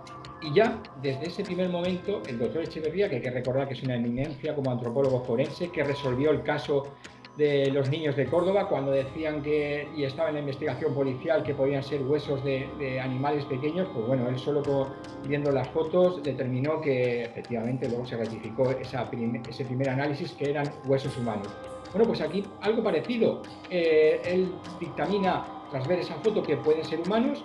Y ya desde ese primer momento, el doctor Echeverría, que hay que recordar que es una eminencia como antropólogo forense, que resolvió el caso de los niños de Córdoba cuando decían que, y estaba en la investigación policial, que podían ser huesos de, animales pequeños, pues bueno, él solo viendo las fotos determinó que efectivamente luego se ratificó ese primer análisis que eran huesos humanos. Bueno, pues aquí algo parecido. Eh, él dictamina, tras ver esa foto, que pueden ser humanos.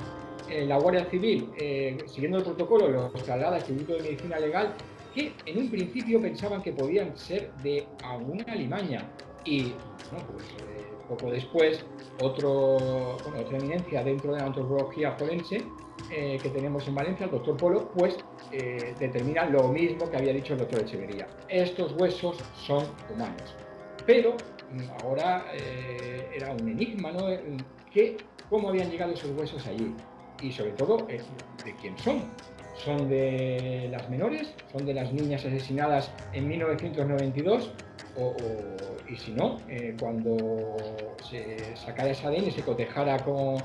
Eh, la Guardia Civil, eh, siguiendo el protocolo, los traslada al Instituto de Medicina Legal, que en un principio pensaban que podían ser de alguna alimaña. Y pues, eh, poco después, otro, otra eminencia dentro de la antropología forense eh, que tenemos en Valencia, el doctor Polo, pues eh, determina lo mismo que había dicho el doctor Echeverría. Estos huesos son humanos. Pero mm, ahora era un enigma, ¿no? ¿Cómo habían llegado esos huesos allí? Y sobre todo, ¿de quién son? son de las menores, son de las niñas asesinadas en 1992 o y si no, eh, cuando se sacara ese y se cotejara con,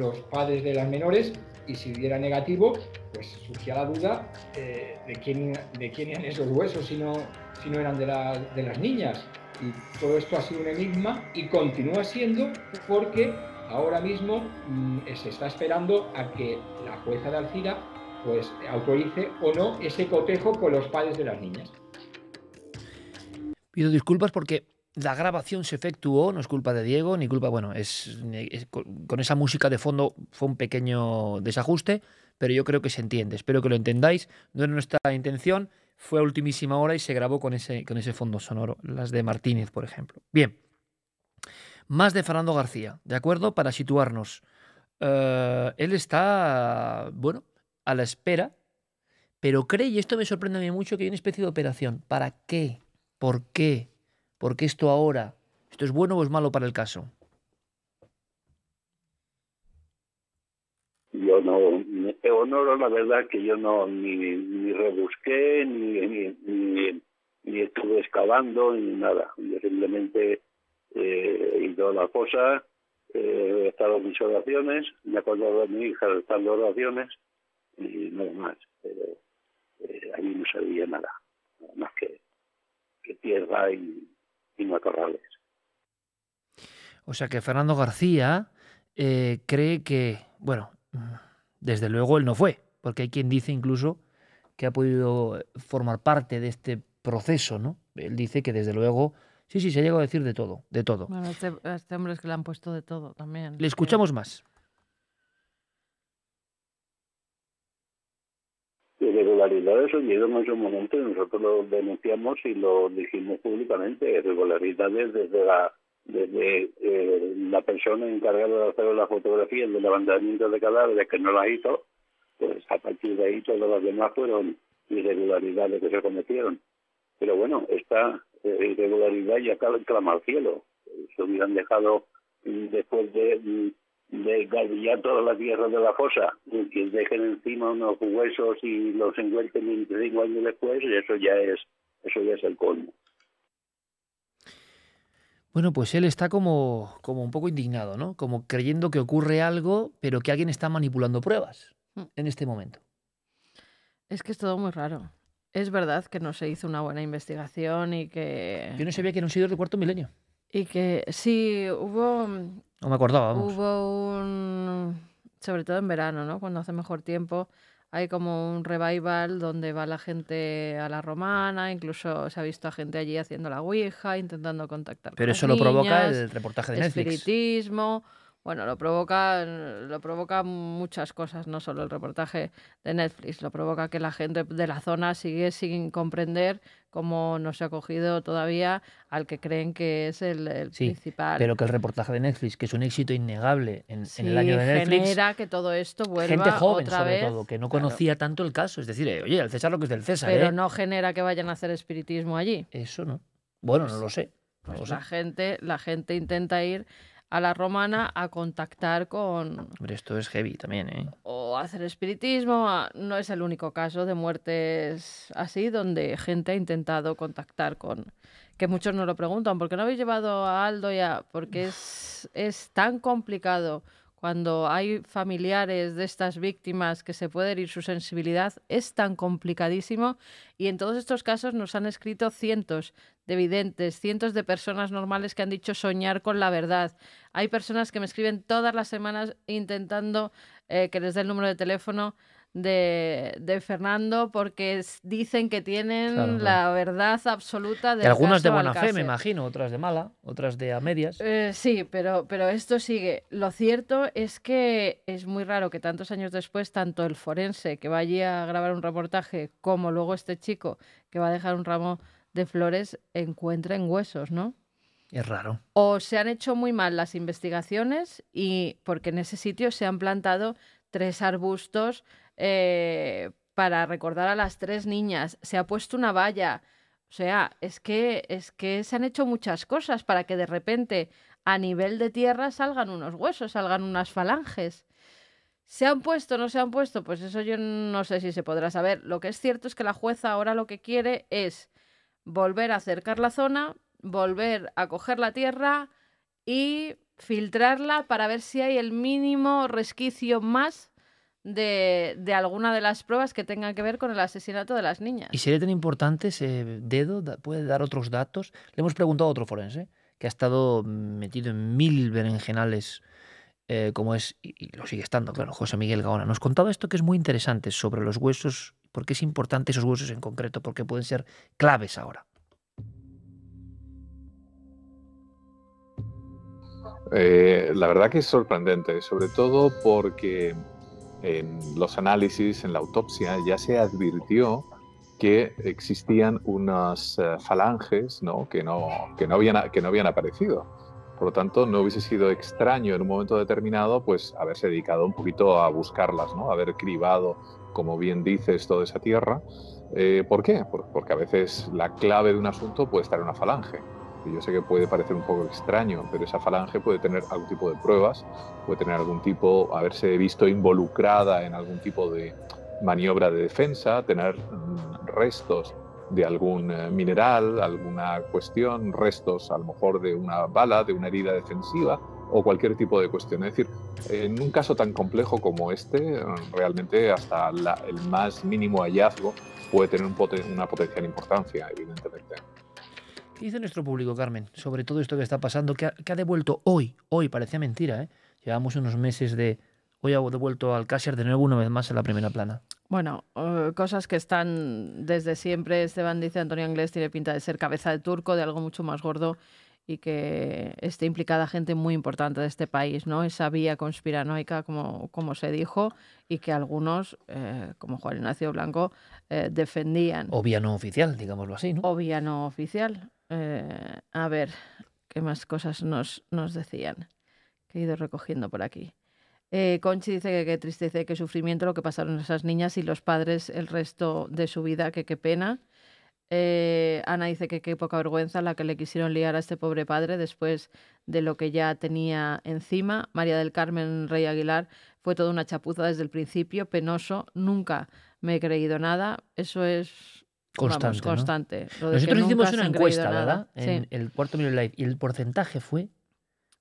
los padres de las menores y si diera negativo, pues surgía la duda eh, de, quién, de quién eran esos huesos si no, si no eran de, las niñas. Y todo esto ha sido un enigma y continúa siendo porque ahora mismo mm, eh, se está esperando a que la jueza de Alcira pues autorice o no ese cotejo con los padres de las niñas. Pido disculpas porque la grabación se efectuó, no es culpa de Diego, ni culpa, bueno, es, con esa música de fondo fue un pequeño desajuste, pero yo creo que se entiende, espero que lo entendáis, no era nuestra intención, fue a ultimísima hora y se grabó con ese, con ese fondo sonoro, las de Martínez, por ejemplo. Bien, más de Fernando García, ¿de acuerdo? Para situarnos, eh, él está, bueno, a la espera, pero cree, y esto me sorprende a mí mucho, que hay una especie de operación, ¿para qué? ¿Por qué? ¿Por qué esto ahora? ¿Esto es bueno o es malo para el caso? Yo no, eh, honoro la verdad que yo no ni, rebusqué, ni, ni, estuve excavando, ni nada. Yo simplemente eh, he la cosa, eh, he estado mis oraciones, me he de mi hija estando oraciones y nada más. Pero eh, ahí no sabía nada, nada más que que tierra y, y matorrales. O sea que Fernando García eh, cree que, bueno, desde luego él no fue, porque hay quien dice incluso que ha podido formar parte de este proceso, ¿no? Él dice que desde luego, sí, sí, se ha llegado a decir de todo, de todo. Bueno, este, este hombre es que le han puesto de todo también. Le escuchamos eh, más. irregularidades llegó en su momento y nosotros lo denunciamos y lo dijimos públicamente, irregularidades desde la desde eh, la persona encargada de hacer la fotografía el levantamiento de cadáveres que no la hizo, pues a partir de ahí todas las demás fueron irregularidades que se cometieron. Pero bueno, esta eh, irregularidad ya acaba clama al cielo. Se hubieran dejado mm, después de mm, de todas todas la tierra de la fosa, y que dejen encima unos huesos y los encuentren 25 años después, eso ya es, eso ya es el colmo. Bueno, pues él está como, como un poco indignado, ¿no? Como creyendo que ocurre algo, pero que alguien está manipulando pruebas mm. en este momento. Es que es todo muy raro. Es verdad que no se hizo una buena investigación y que... Yo no sabía que era un seguidor de cuarto milenio. Y que sí, hubo no me acordaba, Hubo un. Sobre todo en verano, ¿no? Cuando hace mejor tiempo, hay como un revival donde va la gente a la romana, incluso se ha visto a gente allí haciendo la ouija, intentando contactar Pero eso lo provoca el reportaje de Netflix. Espiritismo bueno, lo provoca, lo provoca muchas cosas, no solo el reportaje de Netflix, lo provoca que la gente de la zona sigue sin comprender cómo no se ha cogido todavía al que creen que es el, sí, principal. Pero que el reportaje de Netflix, que es un éxito innegable en, el año de Netflix. genera que todo esto vuelva Gente joven, otra sobre todo, que no conocía tanto el caso. Es decir, eh, oye, el César lo que es del César. Pero ¿eh? no genera que vayan a hacer espiritismo allí. Eso no. Bueno, no pues lo pues sé. gente, la gente intenta ir a la romana a contactar con... Hombre, esto es heavy también, ¿eh? O hacer espiritismo. Ah, no es el único caso de muertes así donde gente ha intentado contactar con... Que muchos no lo preguntan, ¿por qué no habéis llevado a Aldo ya? Porque es, es tan complicado cuando hay familiares de estas víctimas que se puede herir su sensibilidad, es tan complicadísimo y en todos estos casos nos han escrito cientos de videntes, cientos de personas normales que han dicho soñar con la verdad. Hay personas que me escriben todas las semanas intentando eh, que les dé el número de teléfono de, Fernando porque dicen que tienen la verdad absoluta de... algunas de buena fe, me imagino, otras de mala, otras de a medias. Eh, sí, pero, pero esto sigue. Lo cierto es que es muy raro que tantos años después, tanto el forense que va allí a grabar un reportaje como luego este chico que va a dejar un ramo de flores encuentren huesos, ¿no? Es raro. O se han hecho muy mal las investigaciones y porque en ese sitio se han plantado tres arbustos eh, para recordar a las tres niñas, se ha puesto una valla. O sea, es que, es que se han hecho muchas cosas para que de repente a nivel de tierra salgan unos huesos, salgan unas falanges. ¿Se han puesto no se han puesto? Pues eso yo no sé si se podrá saber. Lo que es cierto es que la jueza ahora lo que quiere es volver a acercar la zona, volver a coger la tierra y filtrarla para ver si hay el mínimo resquicio más de, alguna de las pruebas que tengan que ver con el asesinato de las niñas. ¿Y sería tan importante ese dedo? ¿Puede dar otros datos? Le hemos preguntado a otro forense ¿eh? que ha estado metido en mil berenjenales. Eh, como es, y, lo sigue estando, claro, José Miguel Gaona. Nos contaba esto que es muy interesante sobre los huesos, porque es importante esos huesos en concreto, porque pueden ser claves ahora. Eh, la verdad que es sorprendente, sobre todo porque en los análisis, en la autopsia, ya se advirtió que existían unas eh, falanges Que, no, habían, aparecido. Por lo tanto, no hubiese sido extraño en un momento determinado pues haberse dedicado un poquito a buscarlas, ¿no? haber cribado, como bien dices, toda esa tierra. Eh, ¿Por qué? Porque a veces la clave de un asunto puede estar en una falange yo sé que puede parecer un poco extraño, pero esa falange puede tener algún tipo de pruebas, puede tener algún tipo, haberse visto involucrada en algún tipo de maniobra de defensa, tener mm, restos de algún eh, mineral, alguna cuestión, restos a lo mejor de una bala, de una herida defensiva o cualquier tipo de cuestión. Es decir, en un caso tan complejo como este, realmente hasta el más mínimo hallazgo puede tener una potencial importancia, evidentemente dice nuestro público, Carmen, sobre todo esto que está pasando, que ha, devuelto hoy, hoy, parecía mentira, ¿eh? Llevamos unos meses de... Hoy ha devuelto al de nuevo una vez más en la primera plana. Bueno, eh, cosas que están desde siempre. Esteban dice, Antonio Anglés tiene pinta de ser cabeza de turco, de algo mucho más gordo y que esté implicada gente muy importante de este país, ¿no? Esa vía conspiranoica, como, como se dijo, y que algunos, eh, como Juan Ignacio Blanco, eh, defendían. defendían. vía no oficial, digámoslo así, ¿no? vía no oficial. Eh, a ver, ¿qué más cosas nos, nos decían? Que he ido recogiendo por aquí. Eh, Conchi dice que qué tristeza qué sufrimiento lo que pasaron esas niñas y los padres el resto de su vida, que qué pena. Eh, Ana dice que qué poca vergüenza la que le quisieron liar a este pobre padre después de lo que ya tenía encima. María del Carmen Rey Aguilar fue toda una chapuza desde el principio, penoso, nunca me he creído nada. Eso es Constante. Nosotros hicimos una encuesta, ¿verdad? En el cuarto Million Y el porcentaje fue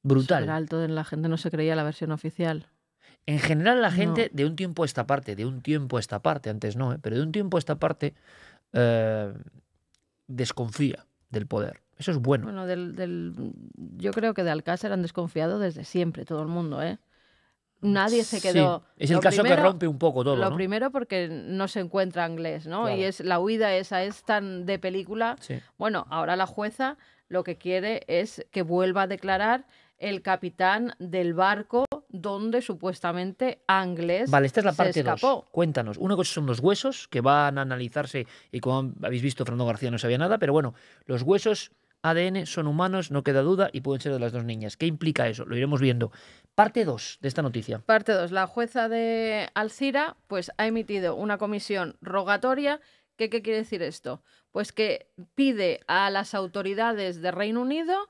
brutal. Era alto, la gente no se creía la versión oficial. En general, la gente, de un tiempo a esta parte, de un tiempo a esta parte, antes no, ¿eh? pero de un tiempo a esta parte, eh, desconfía del poder. Eso es bueno. del, yo creo que de Alcácer han desconfiado desde siempre, todo el mundo, ¿eh? nadie se quedó. Es el caso que rompe un poco todo. Lo primero porque no se encuentra inglés, ¿no? Y es la huida esa es tan de película. Bueno, ahora la jueza lo que quiere es que vuelva a declarar el capitán del barco donde supuestamente Anglés Vale, esta es la parte 2. Cuéntanos. Una cosa son los huesos que van a analizarse y como habéis visto Fernando García no sabía nada, pero bueno, los huesos ADN, son humanos, no queda duda, y pueden ser de las dos niñas. ¿Qué implica eso? Lo iremos viendo. Parte 2 de esta noticia. Parte 2. La jueza de Alcira pues, ha emitido una comisión rogatoria. ¿Qué, quiere decir esto? Pues que pide a las autoridades de Reino Unido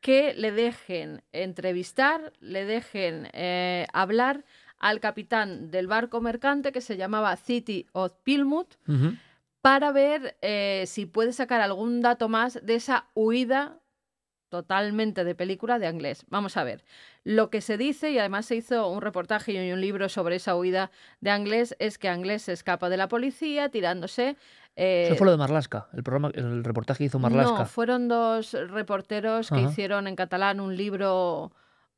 que le dejen entrevistar, le dejen eh, hablar al capitán del barco mercante que se llamaba City of Plymouth para ver eh, si puede sacar algún dato más de esa huida totalmente de película de Anglés. Vamos a ver. Lo que se dice, y además se hizo un reportaje y un libro sobre esa huida de Anglés, es que Anglés se escapa de la policía tirándose. Eh, Eso fue lo de Marlasca? el, programa, el reportaje hizo Marlasca. fueron dos reporteros que hicieron en catalán un libro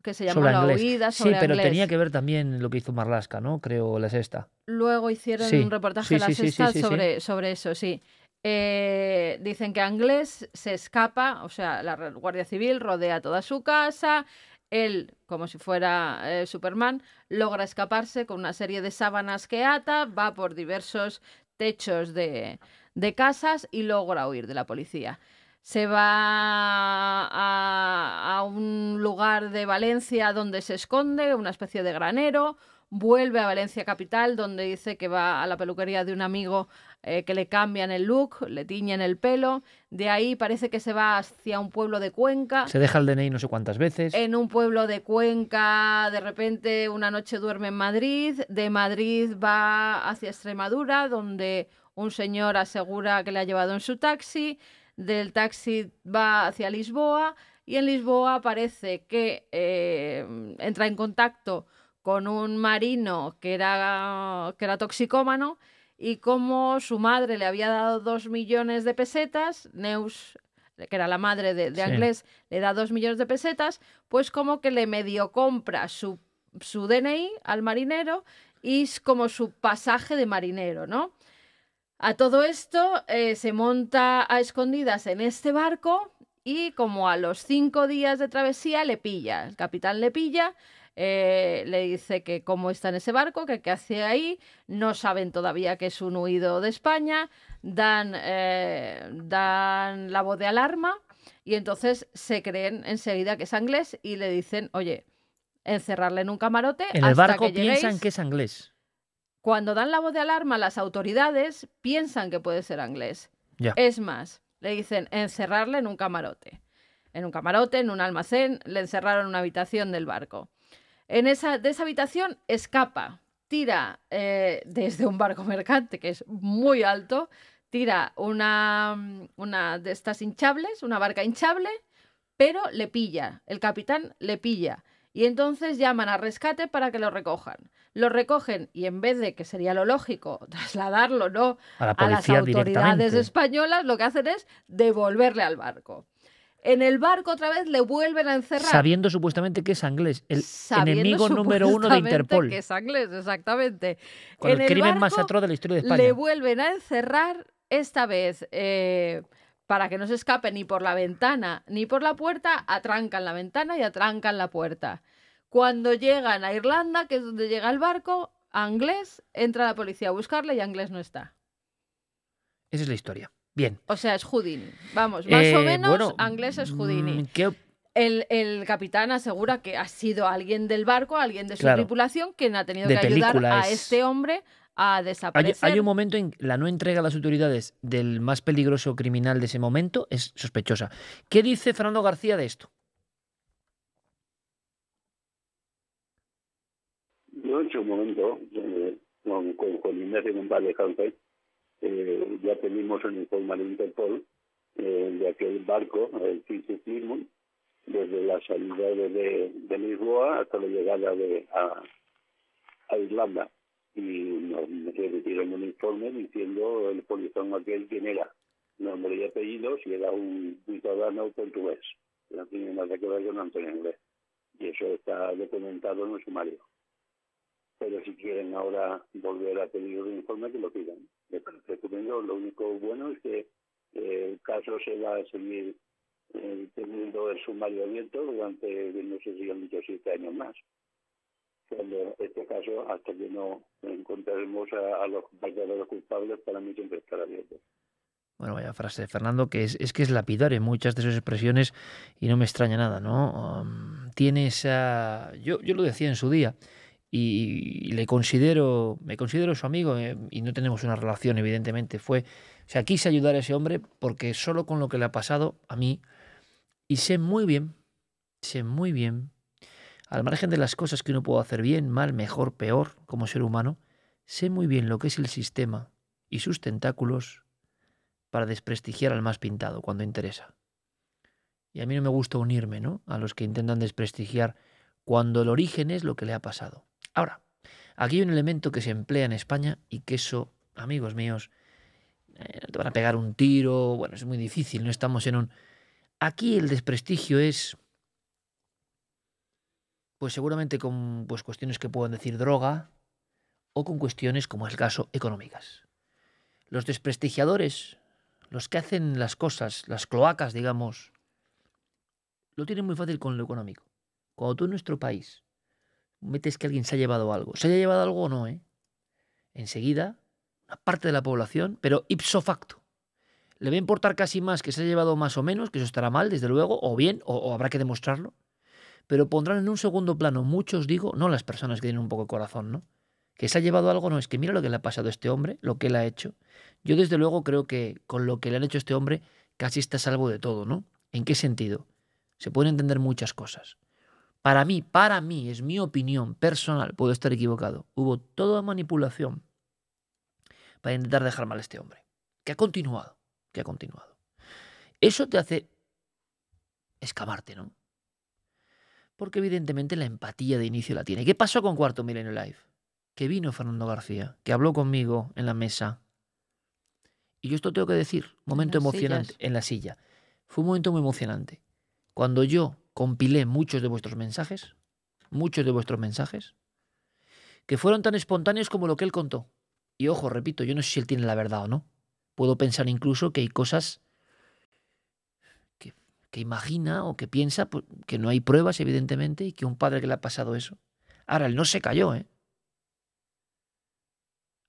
que se llama La huida Sí, pero tenía que ver también lo que hizo Marlaska, ¿no? Creo, La Sexta. Luego hicieron un reportaje La Sexta sobre, eso, sí. Eh, dicen que Anglés se escapa, o sea, la Guardia Civil rodea toda su casa, él, como si fuera eh, Superman, logra escaparse con una serie de sábanas que ata, va por diversos techos de, de casas y logra huir de la policía se va a, un lugar de Valencia donde se esconde, una especie de granero, vuelve a Valencia Capital donde dice que va a la peluquería de un amigo eh, que le cambian el look, le tiñen el pelo, de ahí parece que se va hacia un pueblo de Cuenca. Se deja el DNI no sé cuántas veces. En un pueblo de Cuenca de repente una noche duerme en Madrid, de Madrid va hacia Extremadura donde un señor asegura que le ha llevado en su taxi del taxi va hacia Lisboa y en Lisboa parece que eh, entra en contacto con un marino que era, que era toxicómano y como su madre le había dado dos millones de pesetas, Neus, que era la madre de, de Anglés, le da dos millones de pesetas, pues como que le medio compra su, su DNI al marinero y es como su pasaje de marinero, ¿no? A todo esto eh, se monta a escondidas en este barco y como a los cinco días de travesía le pilla, el capitán le pilla, eh, le dice que cómo está en ese barco, que qué hace ahí, no saben todavía que es un huido de España, dan, eh, dan la voz de alarma y entonces se creen enseguida que es inglés y le dicen, oye, encerrarle en un camarote. En el barco piensan que es inglés cuando dan la voz de alarma, las autoridades piensan que puede ser inglés. Es más, le dicen encerrarle en un camarote. En un camarote, en un almacén, le encerraron en una habitación del barco. En esa, de esa habitación escapa, tira eh, desde un barco mercante, que es muy alto, tira una, una de estas hinchables, una barca hinchable, pero le pilla, el capitán le pilla y entonces llaman a rescate para que lo recojan. Lo recogen y en vez de, que sería lo lógico, trasladarlo ¿no? a, las autoridades españolas, lo que hacen es devolverle al barco. En el barco otra vez le vuelven a encerrar. Sabiendo supuestamente que es inglés, el enemigo número uno de Interpol. que es inglés, exactamente. Con el, crimen más atroz de la historia de España. Le vuelven a encerrar, esta vez... Eh, para que no se escape ni por la ventana ni por la puerta, atrancan la ventana y atrancan la puerta. Cuando llegan a Irlanda, que es donde llega el barco, a Anglés entra la policía a buscarle y inglés no está. Esa es la historia. Bien. O sea, es Houdini. Vamos, más o eh, menos bueno, es mm, Houdini. El, capitán asegura que ha sido alguien del barco, alguien de su tripulación, quien ha tenido que ayudar a este hombre hay, un momento en la no entrega a las autoridades del más peligroso criminal de ese momento es sospechosa. ¿Qué dice Fernando García de esto? Yo en un momento, eh, con, con, en un par de eh, ya tenemos el informe de Interpol eh, de aquel barco, el eh, desde la salida de, Lisboa hasta la llegada de, a, a Irlanda y nos, metieron un informe diciendo el polizón aquel quién era, nombre y apellido, si era un ciudadano portugués. No tiene que Y eso está documentado en el sumario. Pero si quieren ahora volver a pedir un informe, que lo pidan. Lo único bueno es que eh, el caso se va a seguir eh, teniendo el sumario abierto durante, no sé si han dicho, siete años más este caso, hasta que no encontremos a, los culpables, para mí siempre estará abierto. Bueno, vaya frase, de Fernando, que es, que es lapidar en muchas de sus expresiones y no me extraña nada, ¿no? Um, tiene esa... Yo, lo decía en su día y, le considero, me considero su amigo eh, y no tenemos una relación, evidentemente. Fue, o sea, quise ayudar a ese hombre porque solo con lo que le ha pasado a mí y sé muy bien, sé muy bien al margen de las cosas que uno puede hacer bien, mal, mejor, peor como ser humano, sé muy bien lo que es el sistema y sus tentáculos para desprestigiar al más pintado cuando interesa. Y a mí no me gusta unirme, ¿no? A los que intentan desprestigiar cuando el origen es lo que le ha pasado. Ahora, aquí hay un elemento que se emplea en España y que eso, amigos míos, eh, te van a pegar un tiro, bueno, es muy difícil, no estamos en un... Aquí el desprestigio es pues seguramente con pues, cuestiones que puedan decir droga o con cuestiones, como es el caso, económicas. Los desprestigiadores, los que hacen las cosas, las cloacas, digamos, lo tienen muy fácil con lo económico. Cuando tú en nuestro país metes que alguien se ha llevado algo, se haya llevado algo o no, ¿eh? enseguida, una parte de la población, pero ipso facto, le va a importar casi más que se haya llevado más o menos, que eso estará mal, desde luego, o bien, o habrá que demostrarlo, pero pondrán en un segundo plano, muchos digo, no las personas que tienen un poco de corazón, ¿no? Que se ha llevado algo, no, es que mira lo que le ha pasado a este hombre, lo que él ha hecho. Yo desde luego creo que con lo que le han hecho a este hombre casi está salvo de todo, ¿no? ¿En qué sentido? Se pueden entender muchas cosas. Para mí, para mí, es mi opinión personal, puedo estar equivocado. Hubo toda manipulación para intentar dejar mal a este hombre, que ha continuado, que ha continuado. Eso te hace escamarte, ¿no? Porque evidentemente la empatía de inicio la tiene. ¿Qué pasó con Cuarto Milenio Live? Que vino Fernando García, que habló conmigo en la mesa. Y yo esto tengo que decir, momento emocionante en la silla. Fue un momento muy emocionante. Cuando yo compilé muchos de vuestros mensajes, muchos de vuestros mensajes, que fueron tan espontáneos como lo que él contó. Y ojo, repito, yo no sé si él tiene la verdad o no. Puedo pensar incluso que hay cosas que imagina o que piensa pues, que no hay pruebas, evidentemente, y que un padre que le ha pasado eso. Ahora, él no se cayó, ¿eh?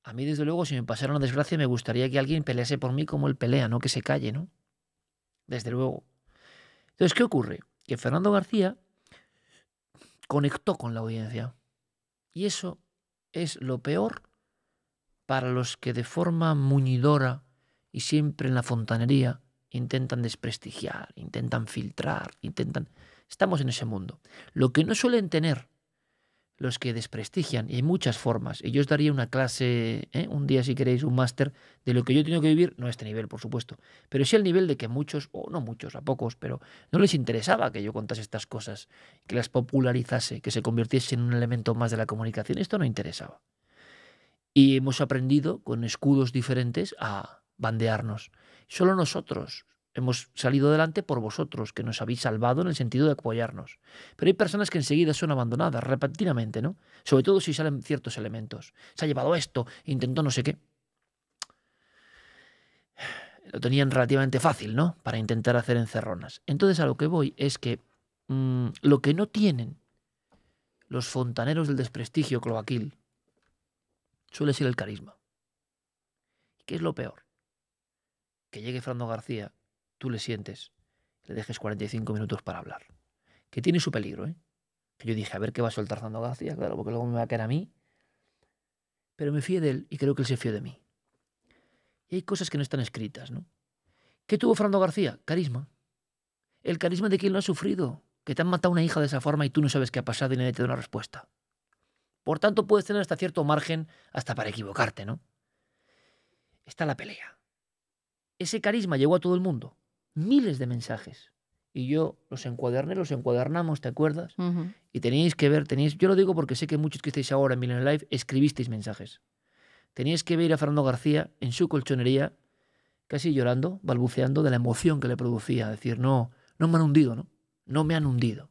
A mí, desde luego, si me pasara una desgracia, me gustaría que alguien pelease por mí como él pelea, no que se calle, ¿no? Desde luego. Entonces, ¿qué ocurre? Que Fernando García conectó con la audiencia. Y eso es lo peor para los que de forma muñidora y siempre en la fontanería intentan desprestigiar, intentan filtrar, intentan... Estamos en ese mundo. Lo que no suelen tener los que desprestigian, y hay muchas formas, y yo os daría una clase, ¿eh? un día si queréis, un máster, de lo que yo he tenido que vivir, no a este nivel, por supuesto, pero sí al nivel de que muchos, o no muchos, a pocos, pero no les interesaba que yo contase estas cosas, que las popularizase, que se convirtiese en un elemento más de la comunicación, esto no interesaba. Y hemos aprendido con escudos diferentes a bandearnos. Solo nosotros hemos salido adelante por vosotros, que nos habéis salvado en el sentido de apoyarnos. Pero hay personas que enseguida son abandonadas, repentinamente, ¿no? Sobre todo si salen ciertos elementos. Se ha llevado esto, intentó no sé qué. Lo tenían relativamente fácil, ¿no? Para intentar hacer encerronas. Entonces a lo que voy es que mm, lo que no tienen los fontaneros del desprestigio cloaquil suele ser el carisma. ¿Qué es lo peor? que llegue Fernando García, tú le sientes, le dejes 45 minutos para hablar. Que tiene su peligro, ¿eh? Que yo dije, a ver qué va a soltar Fernando García, claro, porque luego me va a caer a mí. Pero me fíe de él y creo que él se fió de mí. Y hay cosas que no están escritas, ¿no? ¿Qué tuvo Frando García? Carisma. El carisma de quien lo ha sufrido, que te han matado una hija de esa forma y tú no sabes qué ha pasado y nadie te da una respuesta. Por tanto, puedes tener hasta cierto margen, hasta para equivocarte, ¿no? Está la pelea ese carisma llegó a todo el mundo. Miles de mensajes. Y yo los encuaderné, los encuadernamos, ¿te acuerdas? Y teníais que ver, teníais, yo lo digo porque sé que muchos que estáis ahora en Milan Live escribisteis mensajes. Teníais que ver a Fernando García en su colchonería, casi llorando, balbuceando de la emoción que le producía. Decir, no, no me han hundido, ¿no? No me han hundido.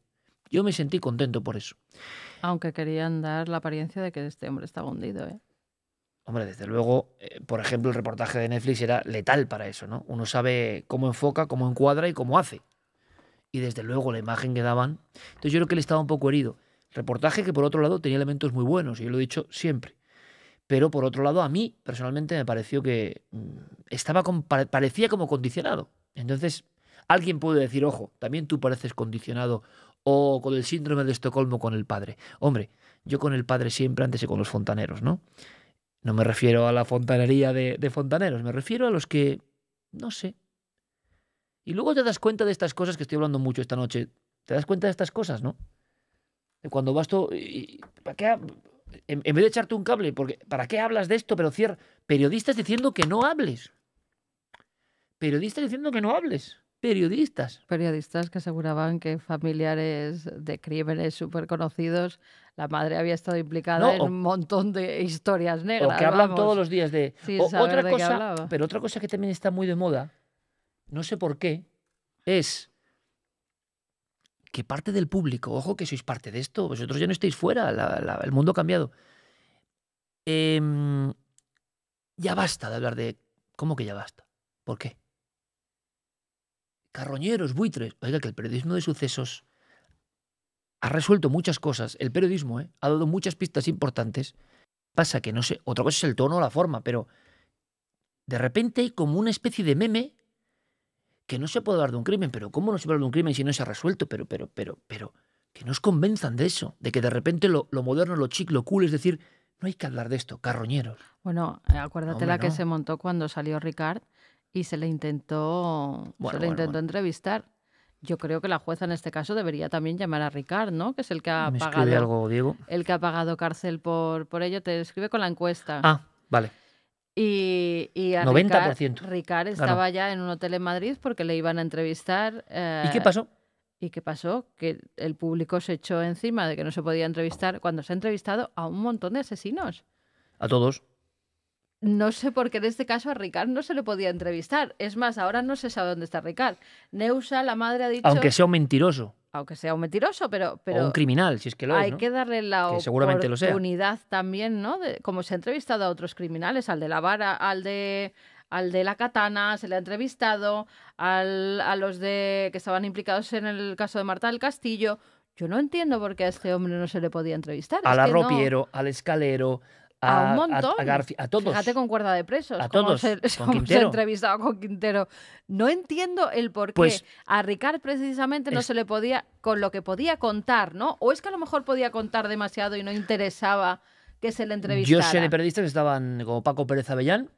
Yo me sentí contento por eso. Aunque querían dar la apariencia de que este hombre estaba hundido, ¿eh? Hombre, desde luego, eh, por ejemplo, el reportaje de Netflix era letal para eso, ¿no? Uno sabe cómo enfoca, cómo encuadra y cómo hace. Y desde luego la imagen que daban. Entonces yo creo que él estaba un poco herido. Reportaje que por otro lado tenía elementos muy buenos, y yo lo he dicho siempre. Pero por otro lado, a mí personalmente me pareció que mm, estaba parecía como condicionado. Entonces, alguien puede decir, ojo, también tú pareces condicionado o con el síndrome de Estocolmo con el padre. Hombre, yo con el padre siempre antes que con los fontaneros, ¿no? No me refiero a la fontanería de, fontaneros, me refiero a los que, no sé. Y luego te das cuenta de estas cosas que estoy hablando mucho esta noche. Te das cuenta de estas cosas, ¿no? cuando vas tú... ¿Para qué? En, vez de echarte un cable, porque ¿para qué hablas de esto? Pero cierra. Periodistas diciendo que no hables. Periodistas diciendo que no hables periodistas. Periodistas que aseguraban que familiares de crímenes súper conocidos, la madre había estado implicada en un montón de historias negras. O que hablan todos los días de... otra cosa, pero otra cosa que también está muy de moda, no sé por qué, es que parte del público, ojo que sois parte de esto, vosotros ya no estáis fuera, el mundo ha cambiado. Em, ya basta de hablar de... ¿Cómo que ya basta? ¿Por qué? carroñeros, buitres. Oiga, que el periodismo de sucesos ha resuelto muchas cosas. El periodismo eh, ha dado muchas pistas importantes. Pasa que no sé, otra cosa es el tono o la forma, pero de repente hay como una especie de meme que no se puede hablar de un crimen, pero ¿cómo no se puede hablar de un crimen si no se ha resuelto? Pero, pero, pero, pero, que nos convenzan de eso, de que de repente lo, moderno, lo chic, lo cool, es decir, no hay que hablar de esto, carroñeros. Bueno, acuérdate la que se montó cuando salió Ricard, y se le intentó, le intentó entrevistar. Yo creo que la jueza en este caso debería también llamar a Ricard, ¿no? Que es el que ha pagado. El que ha pagado cárcel por, por ello. Te escribe con la encuesta. Ah, vale. Y, y Ricard, ah, estaba ya en un hotel en Madrid porque le iban a entrevistar. Eh, ¿Y qué pasó? ¿Y qué pasó? Que el público se echó encima de que no se podía entrevistar cuando se ha entrevistado a un montón de asesinos. A todos. No sé por qué en este caso a Ricard no se le podía entrevistar. Es más, ahora no se sabe dónde está Ricard. Neusa, la madre, ha dicho. Aunque sea un mentiroso. Aunque sea un mentiroso, pero. un criminal, si es que lo hay Hay que darle la oportunidad también, ¿no? como se ha entrevistado a otros criminales, al de la vara, al de al de la katana, se le ha entrevistado, al, a los de que estaban implicados en el caso de Marta del Castillo. Yo no entiendo por qué a este hombre no se le podía entrevistar. Al arropiero, al escalero, a, un montón. A, todos. Fíjate con cuerda de presos. A todos. Se, con entrevistado con Quintero. No entiendo el porqué. qué pues a Ricard precisamente no se le podía, con lo que podía contar, ¿no? O es que a lo mejor podía contar demasiado y no interesaba que se le entrevistara. Yo sé de periodistas que estaban como Paco Pérez Avellán,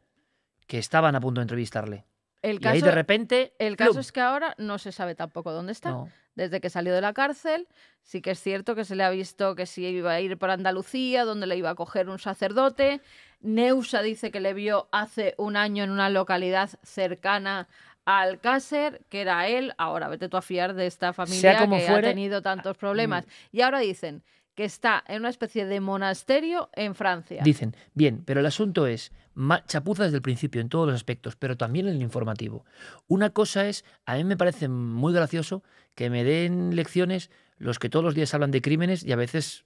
que estaban a punto de entrevistarle. El y ahí de repente. El caso es que ahora no se sabe tampoco dónde está desde que salió de la cárcel. Sí que es cierto que se le ha visto que si sí iba a ir por Andalucía, donde le iba a coger un sacerdote. Neusa dice que le vio hace un año en una localidad cercana al cácer, que era él. Ahora vete tú a fiar de esta familia que ha tenido ah, tantos mm. problemas. Y ahora dicen que está en una especie de monasterio en Francia. Dicen, bien, pero el asunto es chapuza desde el principio en todos los aspectos, pero también en el informativo. Una cosa es, a mí me parece muy gracioso que me den lecciones los que todos los días hablan de crímenes y a veces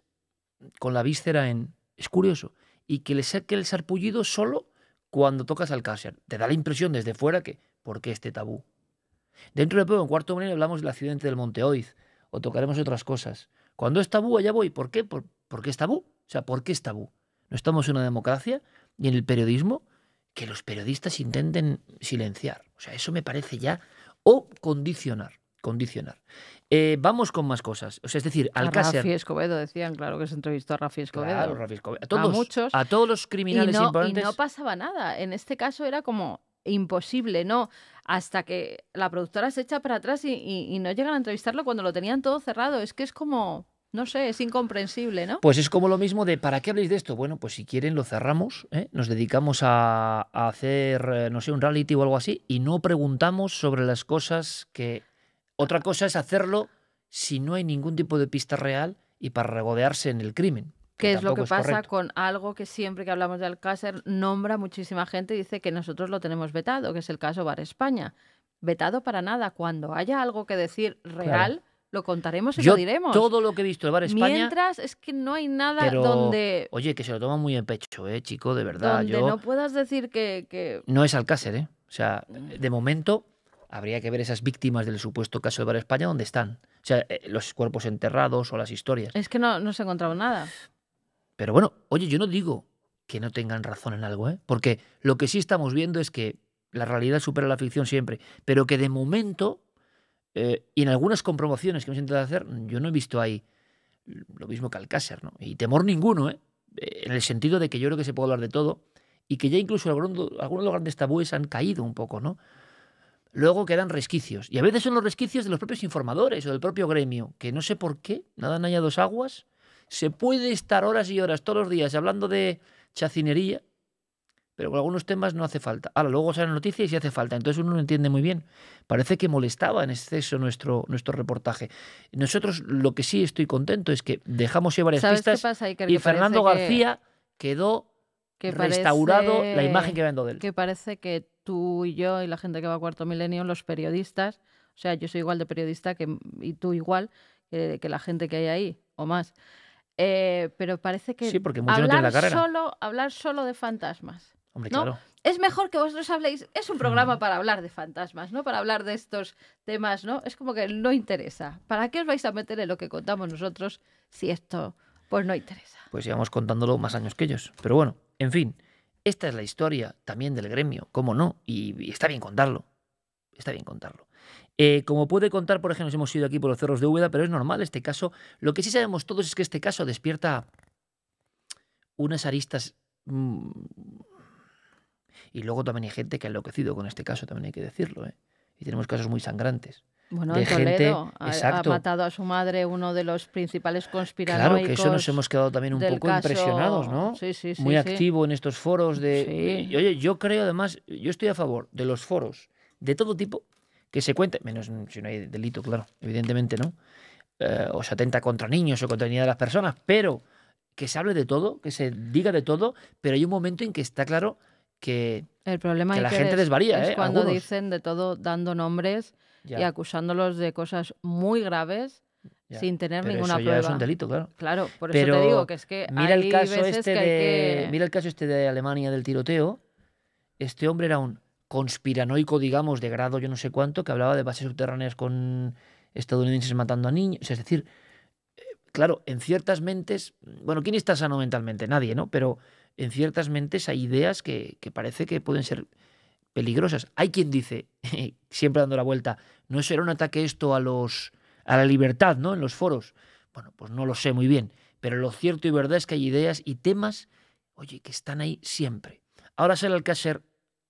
con la víscera en... Es curioso. Y que le saque el sarpullido solo cuando tocas al cárcel. Te da la impresión desde fuera que, ¿por qué este tabú? Dentro de poco, en cuarto minuto hablamos del accidente del Oiz. o tocaremos otras cosas. Cuando es tabú, allá voy. ¿Por qué? ¿Por, ¿Por qué es tabú? O sea, ¿por qué es tabú? ¿No estamos en una democracia y en el periodismo que los periodistas intenten silenciar? O sea, eso me parece ya o condicionar condicionar. Eh, vamos con más cosas. O sea, es decir, al A Rafi Escobedo decían, claro que se entrevistó a Rafi Escobedo. A, todos, muchos. A todos los criminales y no, Y no pasaba nada. En este caso era como imposible, ¿no? Hasta que la productora se echa para atrás y, no llegan a entrevistarlo cuando lo tenían todo cerrado. Es que es como. No sé, es incomprensible, ¿no? Pues es como lo mismo de ¿para qué habléis de esto? Bueno, pues si quieren lo cerramos, ¿eh? nos dedicamos a, a, hacer, eh, no sé, un reality o algo así y no preguntamos sobre las cosas que otra cosa es hacerlo si no hay ningún tipo de pista real y para regodearse en el crimen. ¿Qué es lo que pasa con algo que siempre que hablamos de Alcácer nombra muchísima gente y dice que nosotros lo tenemos vetado, que es el caso Bar España. Vetado para nada. Cuando haya algo que decir real, lo contaremos y lo diremos. Todo lo que he visto de Bar España. Mientras es que no hay nada donde. Oye, que se lo toma muy en pecho, ¿eh, chico? De verdad. Donde no puedas decir que, que, No es Alcácer, ¿eh? O sea, mm. de momento habría que ver esas víctimas del supuesto caso de Bar España dónde están. O sea, eh, los cuerpos enterrados o las historias. Es que no, se ha encontrado nada. Pero bueno, oye, yo no digo que no tengan razón en algo, ¿eh? porque lo que sí estamos viendo es que la realidad supera la ficción siempre, pero que de momento, eh, y en algunas comprobaciones que hemos intentado hacer, yo no he visto ahí lo mismo que Alcácer, ¿no? y temor ninguno, ¿eh? en el sentido de que yo creo que se puede hablar de todo, y que ya incluso algunos, algunos de los grandes tabúes han caído un poco, ¿no? luego quedan resquicios. Y a veces son los resquicios de los propios informadores o del propio gremio, que no sé por qué, nada allá dos aguas. Se puede estar horas y horas todos los días hablando de chacinería, pero con algunos temas no hace falta. Ahora, luego salen noticias y sí hace falta. Entonces uno no entiende muy bien. Parece que molestaba en exceso nuestro, nuestro reportaje. Nosotros lo que sí estoy contento es que dejamos llevar varias pistas y Fernando García quedó restaurado la imagen que vendo de él. Que parece que tú y yo y la gente que va a cuarto milenio, los periodistas, o sea, yo soy igual de periodista que, y tú igual que, la gente que hay ahí, o más. Eh, pero parece que sí, porque hablar, solo, hablar solo de fantasmas. Hombre, Es mejor que vosotros habléis. Es un programa mm. para hablar de fantasmas, ¿no? Para hablar de estos temas, ¿no? Es como que no interesa. ¿Para qué os vais a meter en lo que contamos nosotros si esto pues no interesa? Pues llevamos contándolo más años que ellos. Pero bueno, en fin. Esta es la historia también del gremio, cómo no, y, está bien contarlo. Está bien contarlo. Eh, como puede contar, por ejemplo, nos hemos ido aquí por los cerros de Úbeda, pero es normal este caso. Lo que sí sabemos todos es que este caso despierta unas aristas. Mm, y luego también hay gente que ha enloquecido con este caso, también hay que decirlo. ¿eh? Y tenemos casos muy sangrantes. Bueno, de Toledo ha, matado a su madre uno de los principales conspiradores. Claro, que eso nos hemos quedado también un poco impresionados, ¿no? Sí, sí, sí, Muy activo en estos foros de... Eh, oye, yo creo además, yo estoy a favor de los foros de todo tipo que se cuente, menos si no hay delito, claro, evidentemente, ¿no? Eh, o se atenta contra niños o contra la de las personas, pero que se hable de todo, que se diga de todo, pero hay un momento en que está claro que, el problema que la gente desvaría. Es ¿eh? cuando dicen de todo dando nombres y acusándolos de cosas muy graves sin tener ninguna eso prueba. es un delito, claro. Claro, por eso te digo que es que mira el caso este de, mira el caso este de Alemania del tiroteo. Este hombre era un conspiranoico, digamos, de grado yo no sé cuánto, que hablaba de bases subterráneas con estadounidenses matando a niños, es decir, eh, claro, en ciertas mentes, bueno, ¿quién está sano mentalmente? Nadie, ¿no? Pero en ciertas mentes hay ideas que, que parece que pueden ser peligrosas. Hay quien dice, siempre dando la vuelta, ¿no será un ataque esto a los a la libertad, ¿no? En los foros. Bueno, pues no lo sé muy bien, pero lo cierto y verdad es que hay ideas y temas, oye, que están ahí siempre. Ahora sale Alcácer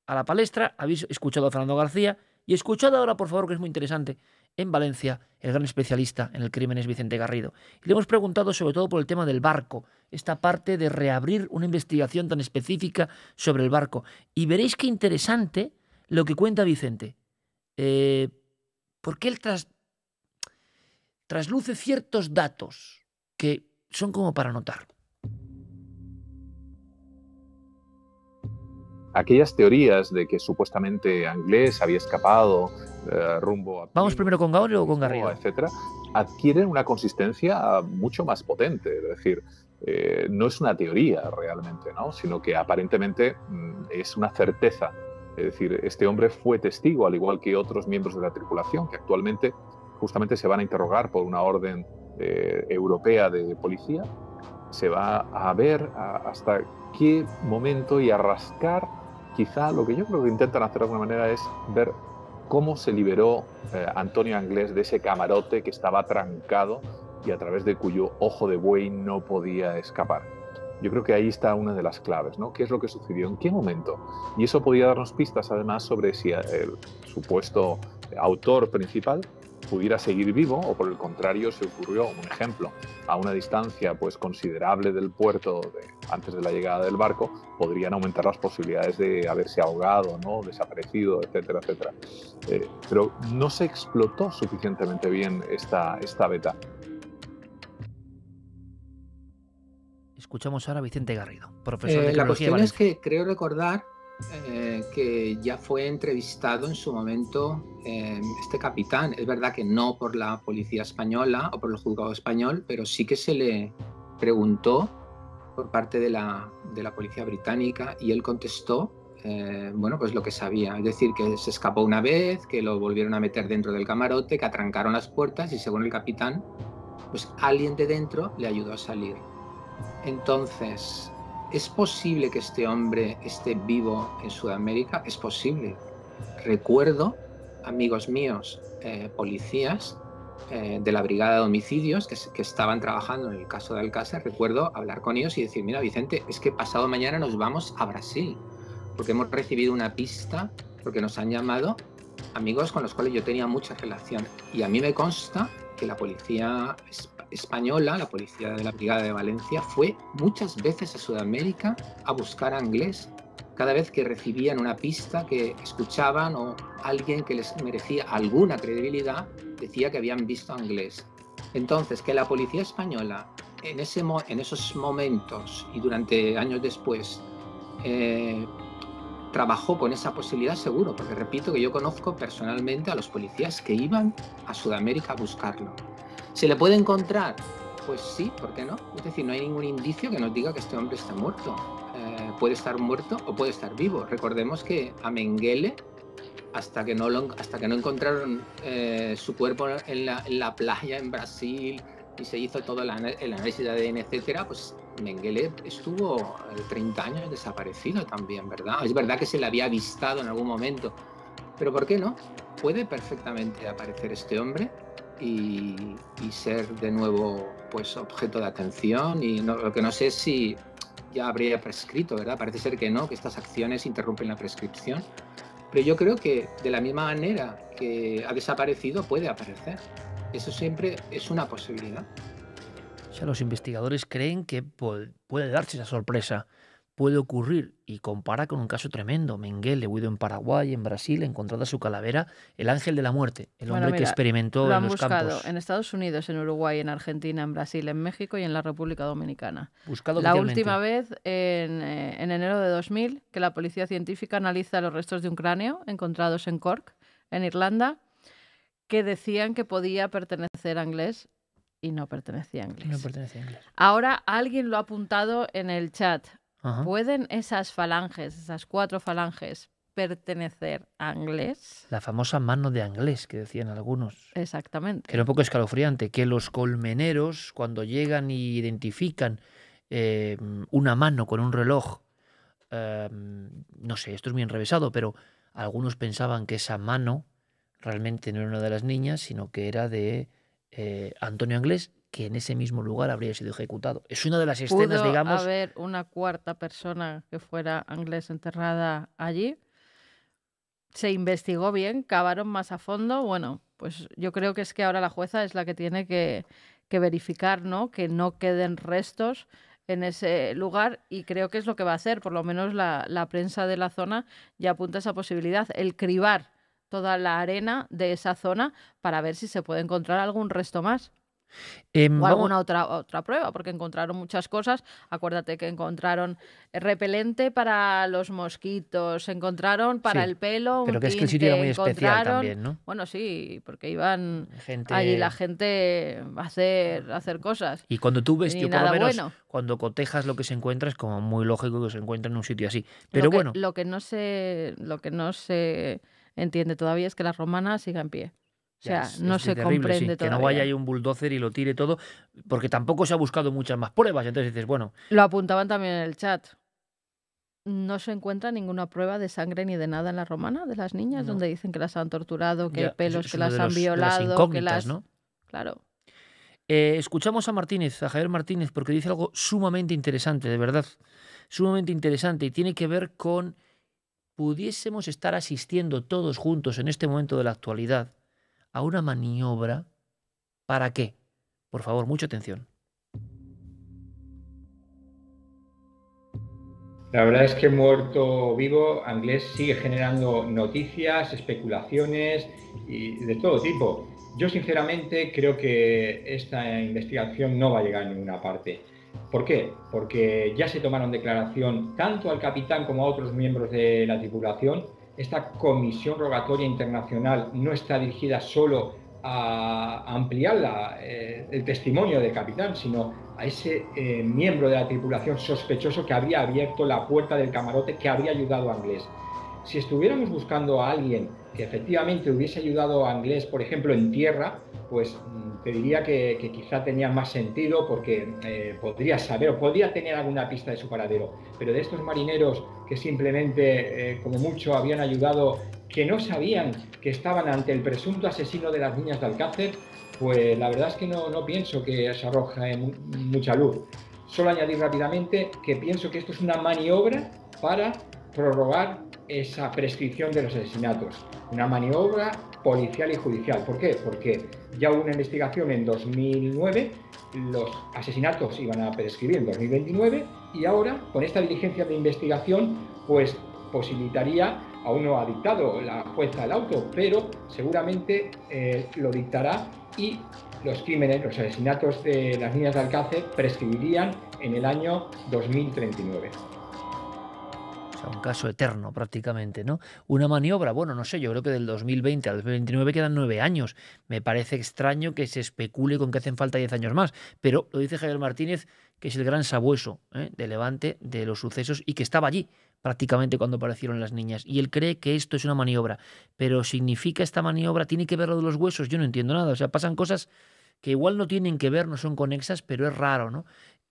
a la palestra, habéis escuchado a Fernando García, y escuchad ahora, por favor, que es muy interesante, en Valencia, el gran especialista en el crimen es Vicente Garrido. Y le hemos preguntado sobre todo por el tema del barco, esta parte de reabrir una investigación tan específica sobre el barco. Y veréis qué interesante lo que cuenta Vicente. Eh, porque él tras, trasluce ciertos datos que son como para notar. aquellas teorías de que supuestamente Anglés había escapado eh, rumbo a... Vamos primero con Gabriel o con Garrido. Etcétera, adquieren una consistencia mucho más potente, es decir, eh, no es una teoría realmente, ¿no? sino que aparentemente mm, es una certeza. Es decir, este hombre fue testigo, al igual que otros miembros de la tripulación, que actualmente justamente se van a interrogar por una orden eh, europea de policía. Se va a ver hasta qué momento y a rascar quizá lo que yo creo que intentan hacer de alguna manera es ver cómo se liberó eh, Antonio Anglés de ese camarote que estaba trancado y a través de cuyo ojo de buey no podía escapar. Yo creo que ahí está una de las claves, ¿no? ¿Qué es lo que sucedió? ¿En qué momento? Y eso podía darnos pistas además sobre si eh, el supuesto autor principal pudiera seguir vivo o por el contrario se ocurrió un ejemplo a una distancia pues considerable del puerto antes de la llegada del barco podrían aumentar las posibilidades de haberse ahogado no desaparecido etcétera etcétera eh, pero no se explotó suficientemente bien esta esta beta Escuchamos ahora a Vicente Garrido, profesor eh, La cuestión es que creo recordar eh, que ya fue entrevistado en su momento eh, este capitán. Es verdad que no por la policía española o por el juzgado español, pero sí que se le preguntó por parte de la, policía británica y él contestó eh, bueno, pues lo que sabía. Es decir, que se escapó una vez, que lo volvieron a meter dentro del camarote, que atrancaron las puertas y según el capitán, pues alguien de dentro le ayudó a salir. Entonces, ¿Es posible que este hombre esté vivo en Sudamérica? Es posible. Recuerdo, amigos míos, eh, policías eh, de la Brigada de Homicidios que, estaban trabajando en el caso de Alcázar, recuerdo hablar con ellos y decir, mira Vicente, es que pasado mañana nos vamos a Brasil, porque hemos recibido una pista, porque nos han llamado amigos con los cuales yo tenía mucha relación. Y a mí me consta que la policía española, la policía de la Brigada de Valencia, fue muchas veces a Sudamérica a buscar a inglés cada vez que recibían una pista que escuchaban o alguien que les merecía alguna credibilidad decía que habían visto a inglés. Entonces, que la policía española en, en esos momentos y durante años después eh, trabajó con esa posibilidad seguro, porque repito que yo conozco personalmente a los policías que iban a Sudamérica a buscarlo. ¿Se le puede encontrar? Pues sí, ¿por qué no? Es decir, no hay ningún indicio que nos diga que este hombre está muerto. Eh, puede estar muerto o puede estar vivo. Recordemos que a Mengele, hasta que no, hasta que no encontraron eh, su cuerpo en la, playa en Brasil y se hizo todo el, el análisis de ADN, etcétera, pues Mengele estuvo 30 eh, años desaparecido también, ¿verdad? Es verdad que se le había avistado en algún momento, pero ¿por qué no? Puede perfectamente aparecer este hombre y, ser de nuevo pues objeto de atención y lo que no sé es si ya habría prescrito, ¿verdad? Parece ser que no, que estas acciones interrumpen la prescripción, pero yo creo que de la misma manera que ha desaparecido puede aparecer. Eso siempre es una posibilidad. O sea, los investigadores creen que puede darse esa sorpresa puede ocurrir y compara con un caso tremendo. Mengele, huido en Paraguay, en Brasil, encontrada su calavera, el ángel de la muerte, el hombre que experimentó lo en los buscado En Estados Unidos, en Uruguay, en Argentina, en Brasil, en México y en la República Dominicana. la última vez en, eh, enero de 2000 que la policía científica analiza los restos de un cráneo encontrados en Cork, en Irlanda, que decían que podía pertenecer a inglés y No pertenecía a inglés. Ahora alguien lo ha apuntado en el chat. ¿Pueden esas falanges, esas cuatro falanges, pertenecer a Anglés. La famosa mano de Anglés que decían algunos. Exactamente. Que era un poco escalofriante, que los colmeneros cuando llegan y identifican eh, una mano con un reloj, em, no sé, esto es bien revesado, pero algunos pensaban que esa mano realmente no era una de las niñas, sino que era de eh, Antonio Anglés que en ese mismo lugar habría sido ejecutado. Es una de las escenas, ¿Pudo digamos. haber una cuarta persona que fuera inglés enterrada allí. Se investigó bien, cavaron más a fondo. Bueno, pues yo creo que es que ahora la jueza es la que tiene que, verificar, ¿no? Que no queden restos en ese lugar y creo que es lo que va a hacer, por lo menos la, la, prensa de la zona ya apunta esa posibilidad, el cribar toda la arena de esa zona para ver si se puede encontrar algún resto más. Em, o alguna otra, otra prueba, porque encontraron muchas cosas. Acuérdate que encontraron repelente para los mosquitos, encontraron para el pelo. Pero que es que el sitio muy especial también, ¿no? Bueno, sí, porque iban ahí la gente a hacer, hacer cosas. Y cuando tú ves, por cuando cotejas lo que se encuentra, es como muy lógico que se encuentre en un sitio así. Pero bueno. Lo que no se, lo que no se entiende todavía es que la romana siga en pie. O sea, no se comprende Que no vaya ahí un bulldozer y lo tire todo, porque tampoco se ha buscado muchas más pruebas. Entonces dices, bueno. Lo apuntaban también en el chat. No se encuentra ninguna prueba de sangre ni de nada en la romana de las niñas, donde dicen que las han torturado, que hay pelos, que las han violado, que las. ¿no? Claro. Eh, escuchamos a Martínez, a Javier Martínez, porque dice algo sumamente interesante, de verdad. Sumamente interesante y tiene que ver con pudiésemos estar asistiendo todos juntos en este momento de la actualidad a una maniobra. ¿Para qué? Por favor, mucha atención. La verdad es que Muerto Vivo Anglés sigue generando noticias, especulaciones y de todo tipo. Yo sinceramente creo que esta investigación no va a llegar a ninguna parte. ¿Por qué? Porque ya se tomaron declaración tanto al capitán como a otros miembros de la tripulación esta Comisión Rogatoria Internacional no está dirigida solo a ampliar eh, el testimonio del capitán, sino a ese eh, miembro de la tripulación sospechoso que habría abierto la puerta del camarote que habría ayudado a Anglés. Si estuviéramos buscando a alguien que efectivamente hubiese ayudado a Anglés, por ejemplo, en tierra, pues mm, te diría que, quizá tenía más sentido porque eh, podría saber o podría tener alguna pista de su paradero. Pero de estos marineros que simplemente, eh, como mucho, habían ayudado, que no sabían que estaban ante el presunto asesino de las niñas de Alcácer, pues la verdad es que no, pienso que se arroja mucha luz. Solo añadir rápidamente que pienso que esto es una maniobra para prorrogar esa prescripción de los asesinatos. Una maniobra policial y judicial. ¿Por qué? Porque ya hubo una investigación en 2009, los asesinatos iban a prescribir en 2029 y ahora, con esta diligencia de investigación, pues posibilitaría, aún no ha dictado la jueza del auto, pero seguramente eh, lo dictará y los crímenes, los asesinatos de las niñas de Alcácer prescribirían en el año 2039 un caso eterno prácticamente, ¿no? Una maniobra, bueno, no sé, yo creo que del 2020 al 2029 quedan nueve años. Me parece extraño que se especule con que hacen falta diez años más, pero lo dice Javier Martínez, que es el gran sabueso ¿eh? de Levante de los sucesos y que estaba allí prácticamente cuando aparecieron las niñas. Y él cree que esto es una maniobra, pero significa esta maniobra, tiene que ver lo de los huesos, yo no entiendo nada, o sea, pasan cosas que igual no tienen que ver, no son conexas, pero es raro, ¿no?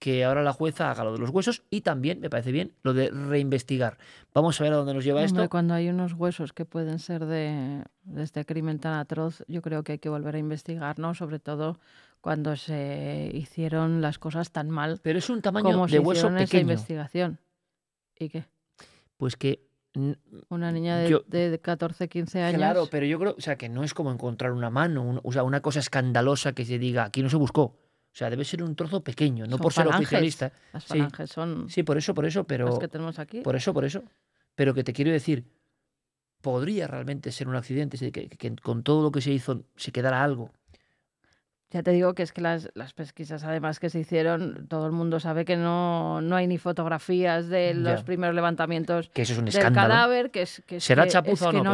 que ahora la jueza haga lo de los huesos y también, me parece bien, lo de reinvestigar. Vamos a ver a dónde nos lleva esto. Cuando hay unos huesos que pueden ser de, este crimen tan atroz, yo creo que hay que volver a investigar, ¿no? Sobre todo cuando se hicieron las cosas tan mal. Pero es un tamaño como de se hueso pequeño. Esa investigación. ¿Y qué? Pues que una niña de, 14, 15 años. Claro, pero yo creo, o sea, que no es como encontrar una mano, o sea, una cosa escandalosa que se diga, aquí no se buscó. O sea, debe ser un trozo pequeño, no por ser oficialista. Las sí, Sí, por eso, por eso, pero. Las que tenemos aquí. Por eso, por eso. Pero que te quiero decir, podría realmente ser un accidente, que con todo lo que se hizo se quedara algo. Ya te digo que es que las, las, pesquisas además que se hicieron, todo el mundo sabe que no, no hay ni fotografías de los primeros levantamientos que es un del cadáver, que es que, no,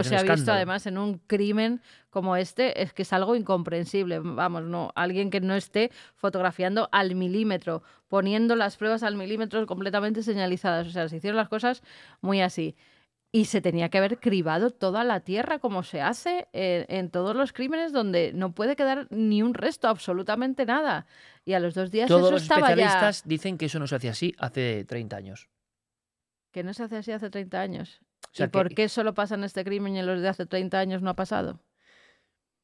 se ha visto además en un crimen como este, es que es algo incomprensible. Vamos, no, alguien que no esté fotografiando al milímetro, poniendo las pruebas al milímetro completamente señalizadas. O sea, se hicieron las cosas muy así y se tenía que haber cribado toda la tierra como se hace en, todos los crímenes donde no puede quedar ni un resto, absolutamente nada. Y a los dos días todos los especialistas dicen que eso no se hacía así hace 30 años. Que no se hace así hace 30 años. ¿Y por qué solo pasa en este crimen y en los de hace 30 años no ha pasado?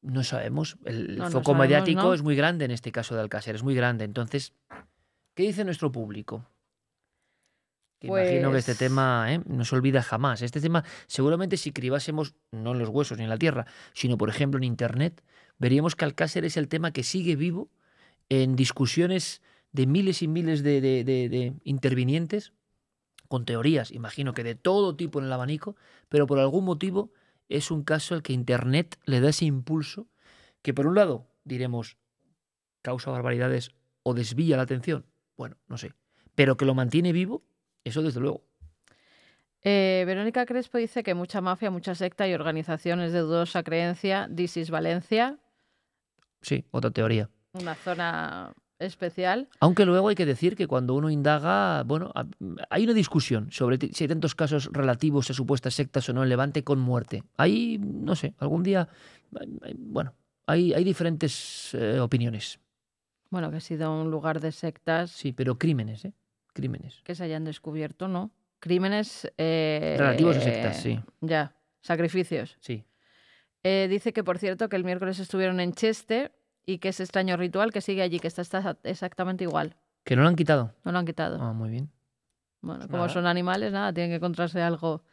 No sabemos. El foco mediático es muy grande en este caso de Alcácer, es muy grande. Entonces, ¿qué dice nuestro público? Imagino que este pues tema ¿eh? no se olvida jamás. Este tema, seguramente si cribásemos, no en los huesos ni en la tierra, sino por ejemplo en Internet, veríamos que Alcácer es el tema que sigue vivo en discusiones de miles y miles de, de intervinientes, con teorías, imagino que de todo tipo en el abanico, pero por algún motivo es un caso al que Internet le da ese impulso que por un lado diremos causa barbaridades o desvía la atención, bueno, no sé, pero que lo mantiene vivo eso desde luego. Eh, Verónica Crespo dice que mucha mafia, mucha secta y organizaciones de dudosa creencia. Disis Valencia. Sí, otra teoría. Una zona especial. Aunque luego hay que decir que cuando uno indaga, bueno, hay una discusión sobre si hay tantos casos relativos a supuestas sectas o no en Levante con muerte. Hay, no sé, algún día, bueno, hay, diferentes eh, opiniones. Bueno, que ha sido un lugar de sectas. Sí, pero crímenes, ¿eh? Crímenes. Que se hayan descubierto, ¿no? Crímenes. Eh, Relativos a eh, sectas, sí. Ya, sacrificios. Sí. Eh, dice que, por cierto, que el miércoles estuvieron en Chester y que ese extraño ritual que sigue allí, que está, exactamente igual. ¿Que no lo han quitado? No lo han quitado. Ah, muy bien. Bueno, pues como son animales, nada, tienen que encontrarse algo.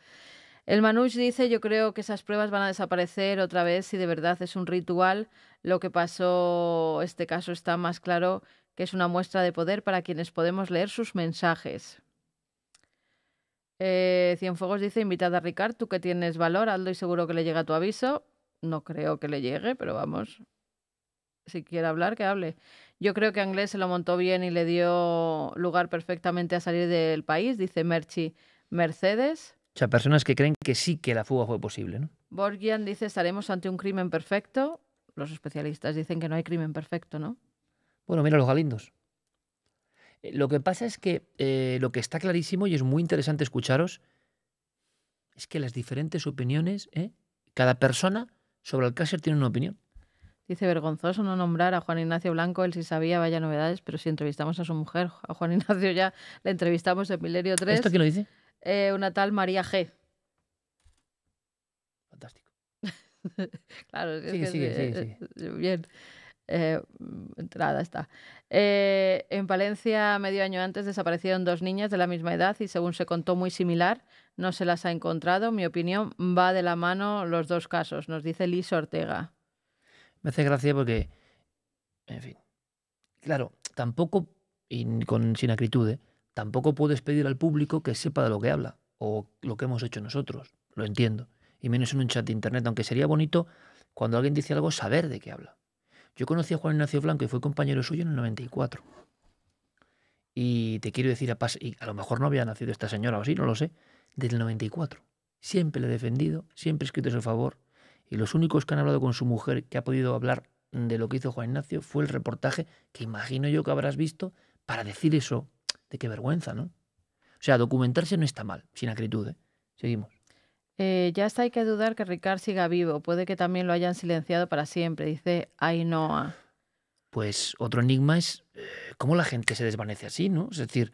El Manush dice, yo creo que esas pruebas van a desaparecer otra vez si de verdad es un ritual. Lo que pasó, este caso está más claro que es una muestra de poder para quienes podemos leer sus mensajes. Eh, Cienfuegos dice, invitada a Ricard, tú que tienes valor, Aldo y seguro que le llega tu aviso. No creo que le llegue, pero vamos. Si quiere hablar, que hable. Yo creo que Anglés se lo montó bien y le dio lugar perfectamente a salir del país, dice Merchi Mercedes. O sea, personas que creen que sí que la fuga fue posible, ¿no? Borgian dice, estaremos ante un crimen perfecto. Los especialistas dicen que no hay crimen perfecto, ¿no? Bueno, mira los galindos. Eh, lo que pasa es que eh, lo que está clarísimo y es muy interesante escucharos es que las diferentes opiniones, ¿eh? cada persona sobre el tiene una opinión. Dice vergonzoso no nombrar a Juan Ignacio Blanco, él sí sabía, vaya novedades, pero si entrevistamos a su mujer, a Juan Ignacio ya le entrevistamos en Milenio 3. ¿Esto quién lo dice? una tal María G. Fantástico. claro, es Bien. Eh, entrada está. Eh, en Valencia, medio año antes, desaparecieron dos niñas de la misma edad y según se contó muy similar, no se las ha encontrado. Mi opinión va de la mano los dos casos, nos dice Liz Ortega. Me hace gracia porque, en fin, claro, tampoco, y con, sin acritud, ¿eh? tampoco puedes pedir al público que sepa de lo que habla o lo que hemos hecho nosotros, lo entiendo. Y menos en un chat de internet, aunque sería bonito cuando alguien dice algo saber de qué habla. Yo conocí a Juan Ignacio Blanco y fue compañero suyo en el 94. Y te quiero decir, a, y a lo mejor no había nacido esta señora o así, no lo sé, desde el 94. Siempre le he defendido, siempre he escrito su favor. Y los únicos que han hablado con su mujer que ha podido hablar de lo que hizo Juan Ignacio fue el reportaje que imagino yo que habrás visto para decir eso. De qué vergüenza, ¿no? O sea, documentarse no está mal, sin acritud. ¿eh? Seguimos. Eh, ya está, hay que dudar que Ricard siga vivo. Puede que también lo hayan silenciado para siempre, dice Ainhoa. Pues otro enigma es eh, cómo la gente se desvanece así, ¿no? Es decir,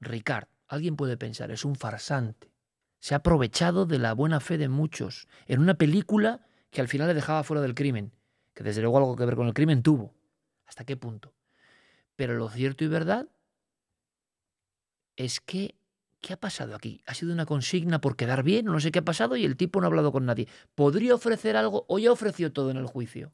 Ricard, alguien puede pensar, es un farsante. Se ha aprovechado de la buena fe de muchos en una película que al final le dejaba fuera del crimen, que desde luego algo que ver con el crimen tuvo. ¿Hasta qué punto? Pero lo cierto y verdad es que ¿qué ha pasado aquí? ¿Ha sido una consigna por quedar bien no sé qué ha pasado y el tipo no ha hablado con nadie? ¿Podría ofrecer algo o ya ofreció todo en el juicio?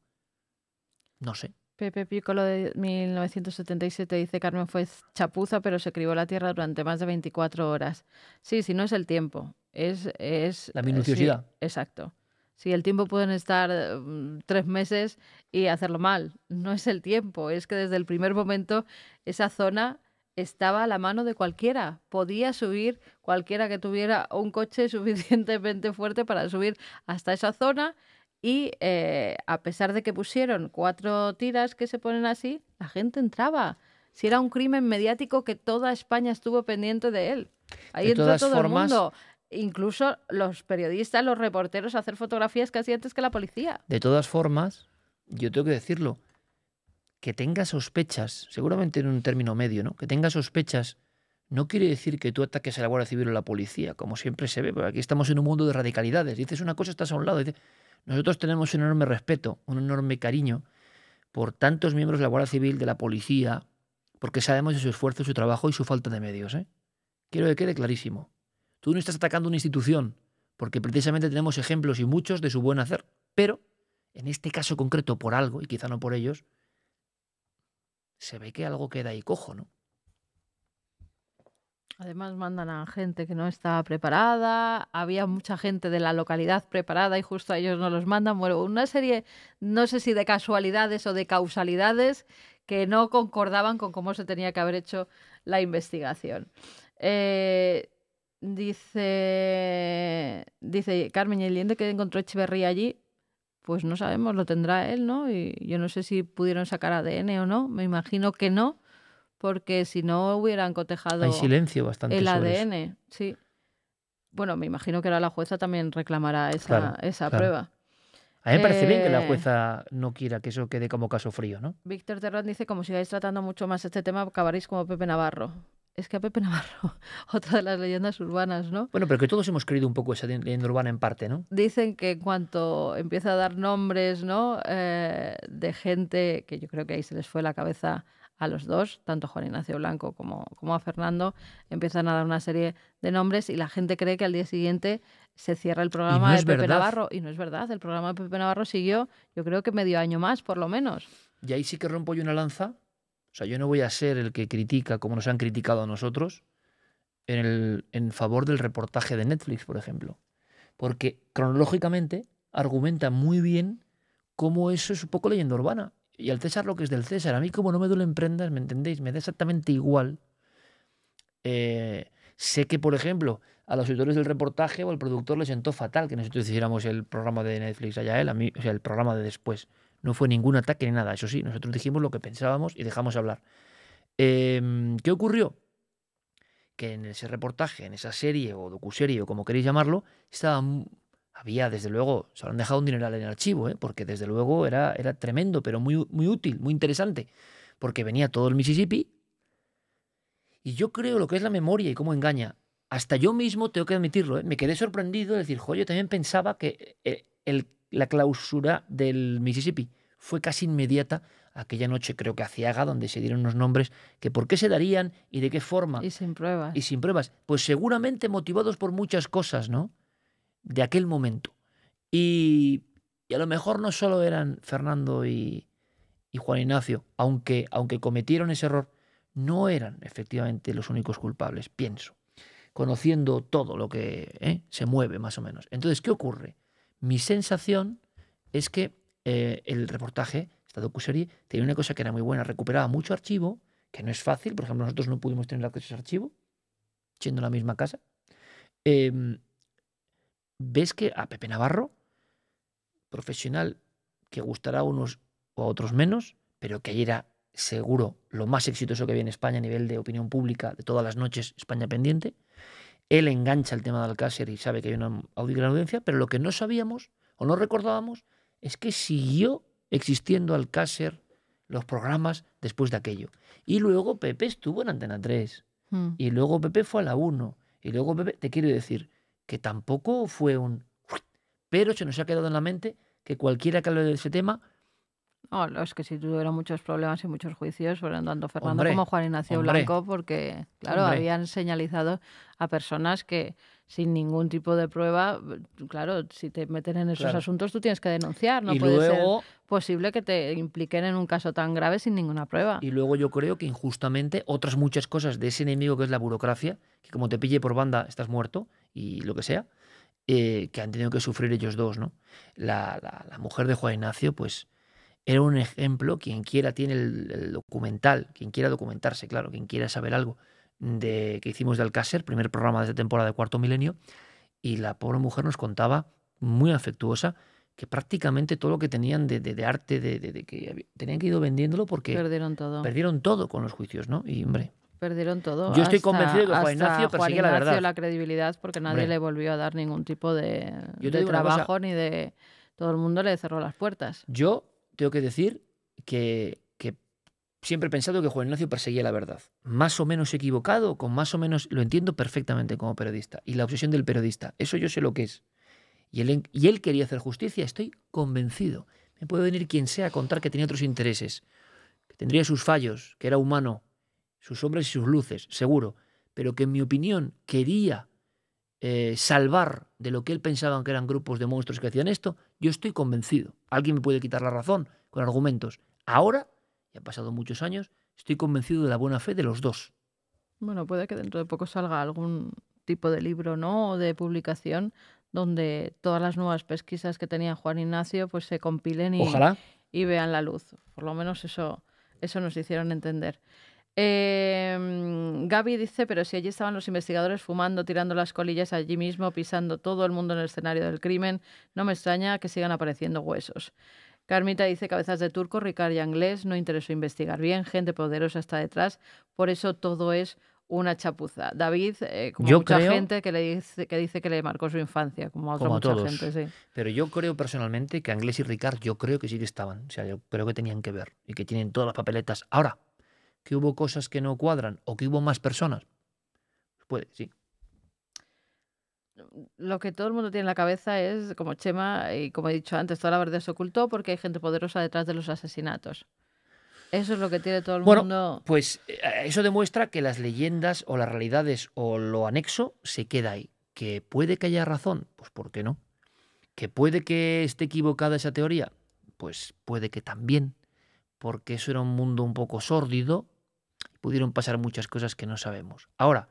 No sé. Pepe Piccolo de 1977 dice Carmen fue chapuza, pero se cribó la tierra durante más de 24 horas. Sí, si no es el tiempo, es... es la eh, minuciosidad. exacto. Si sí, el tiempo pueden estar mm, tres meses y hacerlo mal. No es el tiempo, es que desde el primer momento esa zona estaba a la mano de cualquiera. Podía subir cualquiera que tuviera un coche suficientemente fuerte para subir hasta esa zona. Y eh, a pesar de que pusieron cuatro tiras que se ponen así, la gente entraba. Si era un crimen mediático que toda España estuvo pendiente de él. Ahí entró todo el mundo incluso los periodistas, los reporteros, hacer fotografías casi antes que la policía. De todas formas, yo tengo que decirlo, que tenga sospechas, seguramente en un término medio, ¿no? Que tenga sospechas no quiere decir que tú ataques a la Guardia Civil o a la policía, como siempre se ve, porque aquí estamos en un mundo de radicalidades. Dices una cosa, estás a un lado. Dices, nosotros tenemos un enorme respeto, un enorme cariño por tantos miembros de la Guardia Civil, de la policía, porque sabemos de su esfuerzo, su trabajo y su falta de medios. ¿eh? Quiero que quede clarísimo. Tú no estás atacando una institución, porque precisamente tenemos ejemplos y muchos de su buen hacer, pero en este caso concreto, por algo, y quizá no por ellos, se ve que algo queda ahí cojo, ¿no? Además mandan a gente que no está preparada, había mucha gente de la localidad preparada y justo a ellos no los mandan. Bueno, una serie, no sé si de casualidades o de causalidades que no concordaban con cómo se tenía que haber hecho la investigación. Eh, dice, dice Carmen, ¿y que encontró Echeverría allí pues no sabemos, lo tendrá él, ¿no? Y yo no sé si pudieron sacar ADN o no, me imagino que no, porque si no hubieran cotejado Hay silencio bastante el ADN, sí. Bueno, me imagino que ahora la jueza también reclamará esa, esa prueba. A mí me parece bien que la eh, jueza no quiera que eso quede como caso frío, ¿no? Víctor Terrón dice, como sigáis tratando mucho más este tema, acabaréis como Pepe Navarro es que a Pepe Navarro, otra de las leyendas urbanas, ¿no? Bueno, pero que todos hemos creído un poco esa leyenda urbana en parte, ¿no? Dicen que en cuanto empieza a dar nombres, ¿no? Eh, de gente que yo creo que ahí se les fue la cabeza a los dos, tanto Juan Ignacio Blanco como, como a Fernando, empiezan a dar una serie de nombres y la gente cree que al día siguiente se cierra el programa de Pepe Navarro. Y no es verdad, el programa de Pepe Navarro siguió, yo creo que medio año más, por lo menos. Y ahí sí que rompo yo una lanza o sea, yo no voy a ser el que critica como nos han criticado a nosotros en, favor del reportaje de Netflix, por ejemplo. Porque cronológicamente argumenta muy bien cómo eso es un poco leyenda urbana. Y al César lo que es del César. A mí como no me duelen prendas, ¿me entendéis? Me da exactamente igual. Eh, sé que, por ejemplo, a los editores del reportaje o al productor le sentó fatal que nosotros hiciéramos el programa de Netflix allá él, a mí, o sea, el programa de después. No fue ningún ataque ni nada. Eso sí, nosotros dijimos lo que pensábamos y dejamos hablar. Em, ¿Qué ocurrió? Que en ese reportaje, en esa serie o docuserie o como queréis llamarlo, estaba, había, desde luego, se lo han dejado un dineral en el archivo, ¿eh? porque desde luego era, era tremendo, pero muy, muy útil, muy interesante, porque venía todo el Mississippi. Y yo creo lo que es la memoria y cómo engaña. Hasta yo mismo tengo que admitirlo, ¿eh? me quedé sorprendido de decir, jo, yo también pensaba que eh, el la clausura del Mississippi. Fue casi inmediata aquella noche, creo que Aga donde se dieron unos nombres que por qué se darían y de qué forma. Y sin pruebas. Y sin pruebas. Pues seguramente motivados por muchas cosas, ¿no? De aquel momento. Y, a lo mejor no solo eran Fernando y, Juan Ignacio, aunque, aunque cometieron ese error, no eran efectivamente los únicos culpables, pienso, conociendo todo lo que ¿eh? se mueve más o menos. Entonces, ¿qué ocurre? Mi sensación es que eh, el reportaje, esta docuserie, tenía una cosa que era muy buena, recuperaba mucho archivo, que no es fácil, por ejemplo, nosotros no pudimos tener acceso a ese archivo, siendo la misma casa. Em, ves que a Pepe Navarro, profesional que gustará a unos o a otros menos, pero que ahí era seguro lo más exitoso que había en España a nivel de opinión pública de todas las noches España pendiente, él engancha el tema de Alcácer y sabe que hay una audiencia, pero lo que no sabíamos o no recordábamos es que siguió existiendo Alcácer los programas después de aquello. Y luego Pepe estuvo en Antena 3. Hmm. Y luego Pepe fue a la 1. Y luego Pepe, te quiero decir, que tampoco fue un... Pero se nos ha quedado en la mente que cualquiera que hable de ese tema Oh, es que si tuvieron muchos problemas y muchos juicios, fueron tanto Fernando como Juan Ignacio Blanco, porque, claro, habían señalizado a personas que sin ningún tipo de prueba, claro, si te meten en esos asuntos tú tienes que denunciar, no puede ser posible que te impliquen en un caso tan grave sin ninguna prueba. Y luego yo creo que injustamente otras muchas cosas de ese enemigo que es la burocracia, que como te pille por banda estás muerto y lo que sea, eh, que han tenido que sufrir ellos dos, ¿no? La, la mujer de Juan Ignacio, pues era un ejemplo, quien quiera tiene el, documental, quien quiera documentarse, claro, quien quiera saber algo de que hicimos de Alcácer, primer programa de esta temporada de Cuarto Milenio, y la pobre mujer nos contaba, muy afectuosa, que prácticamente todo lo que tenían de, de, arte, de, que tenían que ir vendiéndolo porque perdieron todo. perdieron todo con los juicios, ¿no? Y hombre, perdieron todo. Yo estoy convencido de que Juan Ignacio persigue la verdad. la credibilidad porque nadie le volvió a dar ningún tipo de, trabajo ni de... Todo el mundo le cerró las puertas. Yo tengo que decir que, siempre he pensado que Juan Ignacio perseguía la verdad. Más o menos equivocado, con más o menos lo entiendo perfectamente como periodista. Y la obsesión del periodista, eso yo sé lo que es. Y él, quería hacer justicia, estoy convencido. Me puede venir quien sea a contar que tenía otros intereses, que tendría sus fallos, que era humano, sus hombres y sus luces, seguro, pero que en mi opinión quería eh, salvar de lo que él pensaba que eran grupos de monstruos que hacían esto, yo estoy convencido. Alguien me puede quitar la razón con argumentos. Ahora, ya han pasado muchos años, estoy convencido de la buena fe de los dos. Bueno, puede que dentro de poco salga algún tipo de libro, ¿no? O de publicación donde todas las nuevas pesquisas que tenía Juan Ignacio pues se compilen y, y vean la luz. Por lo menos eso, eso nos hicieron entender. Eh, Gaby dice, pero si allí estaban los investigadores fumando, tirando las colillas allí mismo, pisando todo el mundo en el escenario del crimen, no me extraña que sigan apareciendo huesos. Carmita dice cabezas de turco, Ricard y Anglés, no interesó investigar bien, gente poderosa está detrás, por eso todo es una chapuza. David, eh, como mucha gente que, le dice, que dice que le marcó su infancia, como a mucha gente, Pero yo creo personalmente que Anglés y Ricard, yo creo que sí que estaban, o sea, yo creo que tenían que ver y que tienen todas las papeletas. Ahora, que hubo cosas que no cuadran o que hubo más personas. puede, sí. Lo que todo el mundo tiene en la cabeza es, como Chema, y como he dicho antes, toda la verdad se ocultó porque hay gente poderosa detrás de los asesinatos. Eso es lo que tiene todo el bueno, mundo. Pues eh, eso demuestra que las leyendas o las realidades o lo anexo se queda ahí. Que puede que haya razón, pues ¿por qué no? Que puede que esté equivocada esa teoría, pues puede que también, porque eso era un mundo un poco sórdido, pudieron pasar muchas cosas que no sabemos. Ahora,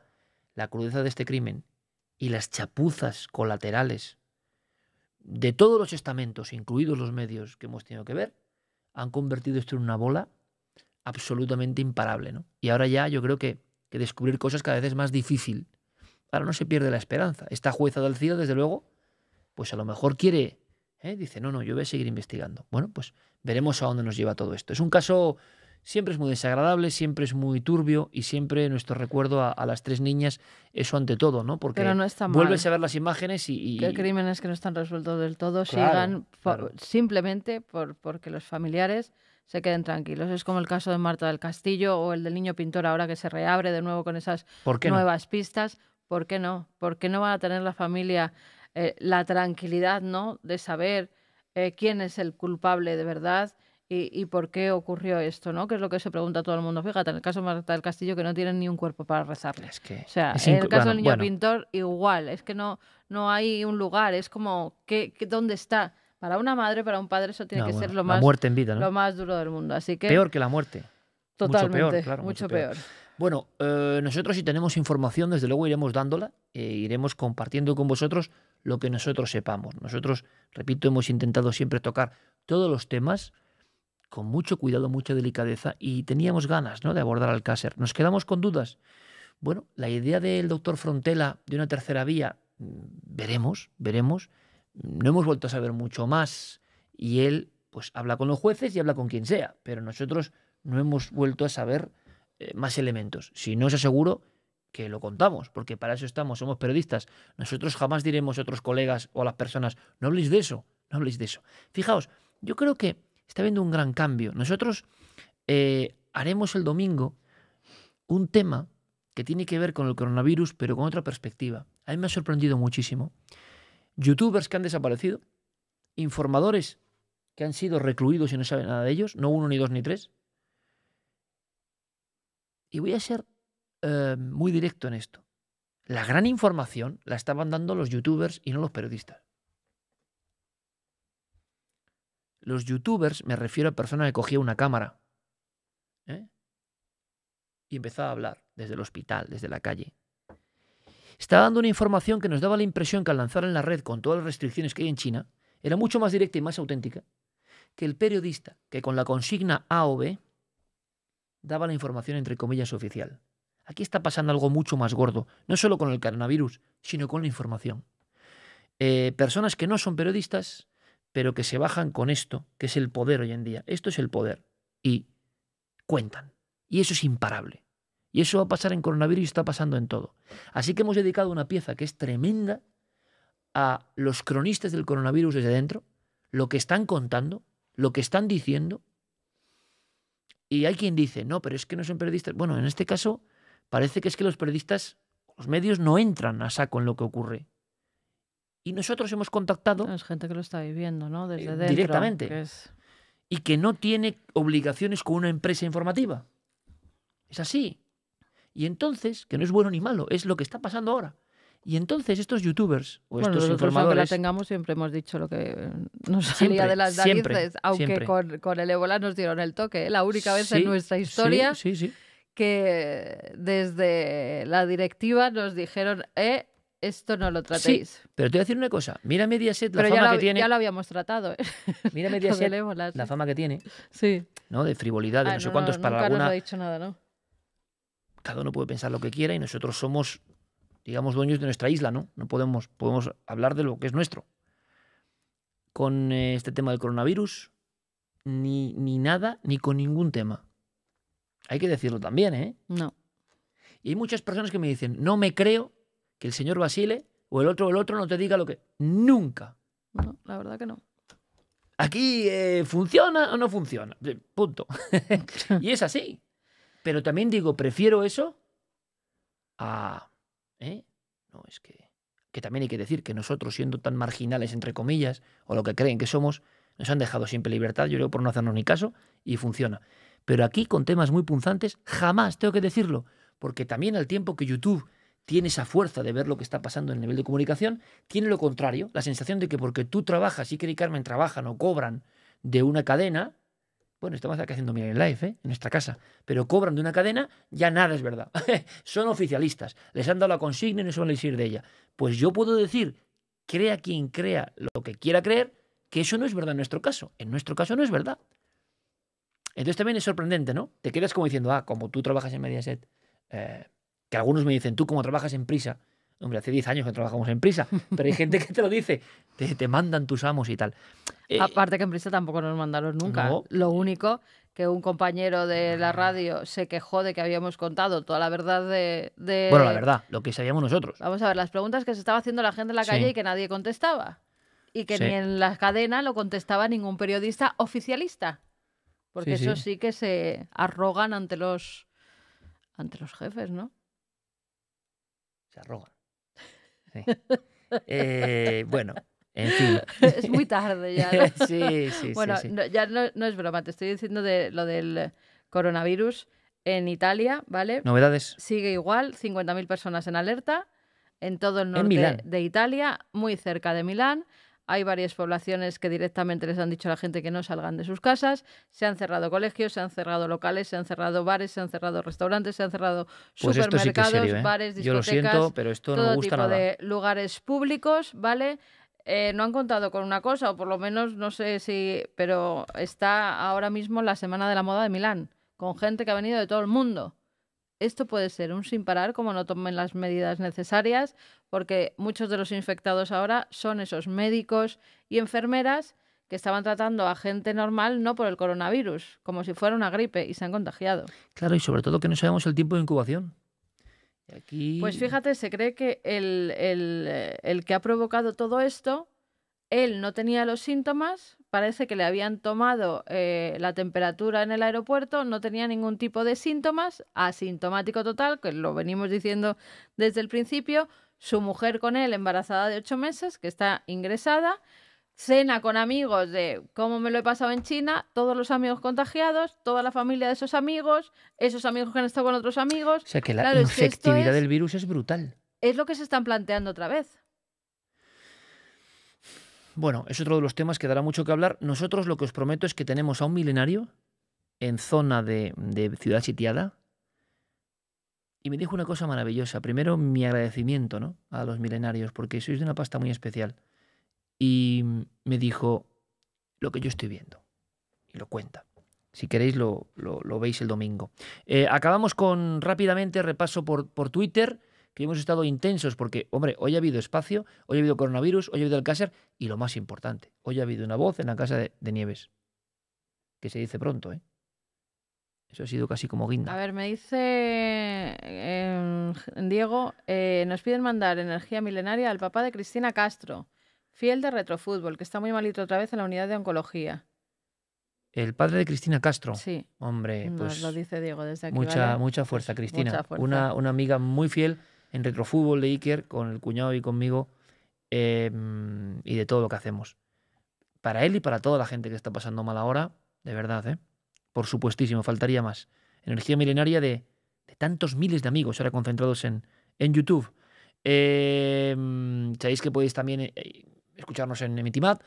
la crudeza de este crimen y las chapuzas colaterales de todos los estamentos, incluidos los medios que hemos tenido que ver, han convertido esto en una bola absolutamente imparable. Y ahora ya yo creo que, que descubrir cosas cada vez es más difícil. Ahora no se pierde la esperanza. Esta jueza del cielo, desde luego, pues a lo mejor quiere, ¿eh? dice, no, no, yo voy a seguir investigando. Bueno, pues veremos a dónde nos lleva todo esto. Es un caso siempre es muy desagradable, siempre es muy turbio y siempre nuestro recuerdo a, las tres niñas, eso ante todo, ¿no? Porque no vuelves a ver las imágenes y... Que crímenes que no están resueltos del todo sigan simplemente por, porque los familiares se queden tranquilos. Es como el caso de Marta del Castillo o el del niño pintor ahora que se reabre de nuevo con esas nuevas pistas. ¿Por qué no? ¿Por qué no va a tener la familia eh, la tranquilidad, ¿no? De saber eh, quién es el culpable de verdad y, por qué ocurrió esto, ¿no? Que es lo que se pregunta todo el mundo. Fíjate, en el caso de Marta del Castillo, que no tienen ni un cuerpo para rezarles. Es que o sea, en el caso del niño pintor, igual. Es que no, no hay un lugar. Es como, ¿qué, dónde está? Para una madre, para un padre, eso tiene que ser lo más, en vida, lo más duro del mundo. Así que... Peor que la muerte. Totalmente, mucho peor. Claro, mucho, peor. Bueno, eh, nosotros si tenemos información, desde luego iremos dándola, e iremos compartiendo con vosotros lo que nosotros sepamos. Nosotros, repito, hemos intentado siempre tocar todos los temas con mucho cuidado, mucha delicadeza y teníamos ganas ¿no? de abordar al cácer. ¿Nos quedamos con dudas? Bueno, la idea del doctor Frontela de una tercera vía, mm, veremos, veremos. No hemos vuelto a saber mucho más y él pues habla con los jueces y habla con quien sea, pero nosotros no hemos vuelto a saber eh, más elementos. Si no os aseguro que lo contamos, porque para eso estamos, somos periodistas. Nosotros jamás diremos a otros colegas o a las personas, no habléis de eso, no habléis de eso. Fijaos, yo creo que está habiendo un gran cambio. Nosotros eh, haremos el domingo un tema que tiene que ver con el coronavirus, pero con otra perspectiva. A mí me ha sorprendido muchísimo. Youtubers que han desaparecido, informadores que han sido recluidos y no saben nada de ellos, no uno, ni dos, ni tres. Y voy a ser eh, muy directo en esto. La gran información la estaban dando los youtubers y no los periodistas. Los youtubers, me refiero a personas que cogía una cámara ¿eh? y empezaba a hablar desde el hospital, desde la calle. Estaba dando una información que nos daba la impresión que al lanzar en la red con todas las restricciones que hay en China, era mucho más directa y más auténtica que el periodista que con la consigna A o B daba la información entre comillas oficial. Aquí está pasando algo mucho más gordo, no solo con el coronavirus, sino con la información. Eh, personas que no son periodistas pero que se bajan con esto, que es el poder hoy en día. Esto es el poder. Y cuentan. Y eso es imparable. Y eso va a pasar en coronavirus y está pasando en todo. Así que hemos dedicado una pieza que es tremenda a los cronistas del coronavirus desde dentro, lo que están contando, lo que están diciendo. Y hay quien dice, no, pero es que no son periodistas. Bueno, en este caso parece que es que los periodistas, los medios no entran a saco en lo que ocurre. Y nosotros hemos contactado... Es gente que lo está viviendo, ¿no? Eh, desde Directamente. Y que no tiene obligaciones con una empresa informativa. Es así. Y entonces, que no es bueno ni malo, es lo que está pasando ahora. Y entonces estos youtubers o estos informadores... Aunque la tengamos siempre hemos dicho lo que nos salía de las narices, aunque Con, el ébola nos dieron el toque. ¿eh? La única vez en nuestra historia que desde la directiva nos dijeron, eh, esto no lo tratéis. pero te voy a decir una cosa. Mira Mediaset la fama lo, que tiene. Ya lo habíamos tratado. ¿eh? Mira Mediaset la, la fama que tiene. Sí. ¿No? De frivolidad, ah, no, sé cuántos para alguna. ha dicho nada, ¿no? Cada uno puede pensar lo que quiera y nosotros somos, digamos, dueños de nuestra isla, ¿no? No podemos, podemos hablar de lo que es nuestro. Con eh, este tema del coronavirus, ni, ni nada, ni con ningún tema. Hay que decirlo también, ¿eh? No. Y hay muchas personas que me dicen, no me creo que el señor Basile o el otro o el otro no te diga lo que... Nunca. No, la verdad que no. Aquí eh, funciona o no funciona. Eh, punto. y es así. Pero también digo, prefiero eso a... ¿eh? No, es que... Que también hay que decir que nosotros, siendo tan marginales, entre comillas, o lo que creen que somos, nos han dejado siempre libertad, yo creo, por no hacernos ni caso, y funciona. Pero aquí, con temas muy punzantes, jamás, tengo que decirlo, porque también al tiempo que YouTube tiene esa fuerza de ver lo que está pasando en el nivel de comunicación, tiene lo contrario, la sensación de que porque tú trabajas, y y Carmen trabajan o cobran de una cadena, bueno, estamos acá haciendo en Life, ¿eh? en nuestra casa, pero cobran de una cadena, ya nada es verdad. son oficialistas, les han dado la consigna y no suelen van decir de ella. Pues yo puedo decir, crea quien crea lo que quiera creer, que eso no es verdad en nuestro caso. En nuestro caso no es verdad. Entonces también es sorprendente, ¿no? Te quedas como diciendo, ah, como tú trabajas en Mediaset, eh, que algunos me dicen, tú como trabajas en prisa, hombre, hace 10 años que trabajamos en prisa, pero hay gente que te lo dice, te, te mandan tus amos y tal. Eh, Aparte que en prisa tampoco nos mandaron nunca. Lo único que un compañero de la ah. radio se quejó de que habíamos contado toda la verdad de, Bueno, la verdad, lo que sabíamos nosotros. Vamos a ver, las preguntas que se estaba haciendo la gente en la calle y que nadie contestaba. Y que ni en la cadena lo contestaba ningún periodista oficialista. Porque eso sí que se arrogan ante los, ante los jefes, ¿no? Eh, bueno, en fin. Es muy tarde ya. bueno, ya no, es broma, te estoy diciendo de lo del coronavirus en Italia, ¿vale? Novedades. Sigue igual, 50.000 personas en alerta en todo el norte de Italia, muy cerca de Milán. Hay varias poblaciones que directamente les han dicho a la gente que no salgan de sus casas. Se han cerrado colegios, se han cerrado locales, se han cerrado bares, se han cerrado restaurantes, se han cerrado pues supermercados, ¿eh? bares, discotecas. Yo lo siento, pero esto no todo me gusta tipo de lugares públicos, ¿vale? Eh, no han contado con una cosa, o por lo menos no sé si, pero está ahora mismo la Semana de la Moda de Milán, con gente que ha venido de todo el mundo. Esto puede ser un sin parar, como no tomen las medidas necesarias, porque muchos de los infectados ahora son esos médicos y enfermeras que estaban tratando a gente normal no por el coronavirus, como si fuera una gripe y se han contagiado. Claro, y sobre todo que no sabemos el tiempo de incubación. Pues fíjate, se cree que el, el eh, que ha provocado todo esto él no tenía los síntomas, parece que le habían tomado eh, la temperatura en el aeropuerto, no tenía ningún tipo de síntomas, asintomático total, que lo venimos diciendo desde el principio, su mujer con él, embarazada de ocho meses, que está ingresada, cena con amigos de cómo me lo he pasado en China, todos los amigos contagiados, toda la familia de esos amigos, esos amigos que han estado con otros amigos. O sea que la efectividad infectividad del virus es brutal. Es lo que se están planteando otra vez. Bueno, es otro de los temas que dará mucho que hablar. Nosotros lo que os prometo es que tenemos a un milenario en zona de, ciudad sitiada. Y me dijo una cosa maravillosa. Primero, mi agradecimiento ¿no? a los milenarios, porque sois de una pasta muy especial. Y me dijo lo que yo estoy viendo. Y lo cuenta. Si queréis, lo, lo, veis el domingo. Eh, acabamos con rápidamente repaso por, por Twitter que hemos estado intensos porque, hombre, hoy ha habido espacio, hoy ha habido coronavirus, hoy ha habido cáncer y lo más importante, hoy ha habido una voz en la casa de, Nieves, que se dice pronto, ¿eh? Eso ha sido casi como guinda. A ver, me dice eh, Diego, eh, nos piden mandar energía milenaria al papá de Cristina Castro, fiel de Retrofútbol, que está muy malito otra vez en la unidad de oncología. El padre de Cristina Castro. Sí. Hombre, pues. lo dice Diego desde aquí. Mucha, mucha fuerza, Cristina. Una, una amiga muy fiel en Retrofútbol de Iker, con el cuñado y conmigo, em, y de todo lo que hacemos. Para él y para toda la gente que está pasando mal ahora, de verdad, ¿eh? por supuestísimo, faltaría más. Energía milenaria de, tantos miles de amigos ahora concentrados en, en YouTube. Em, sabéis que podéis también eh, escucharnos en emitimad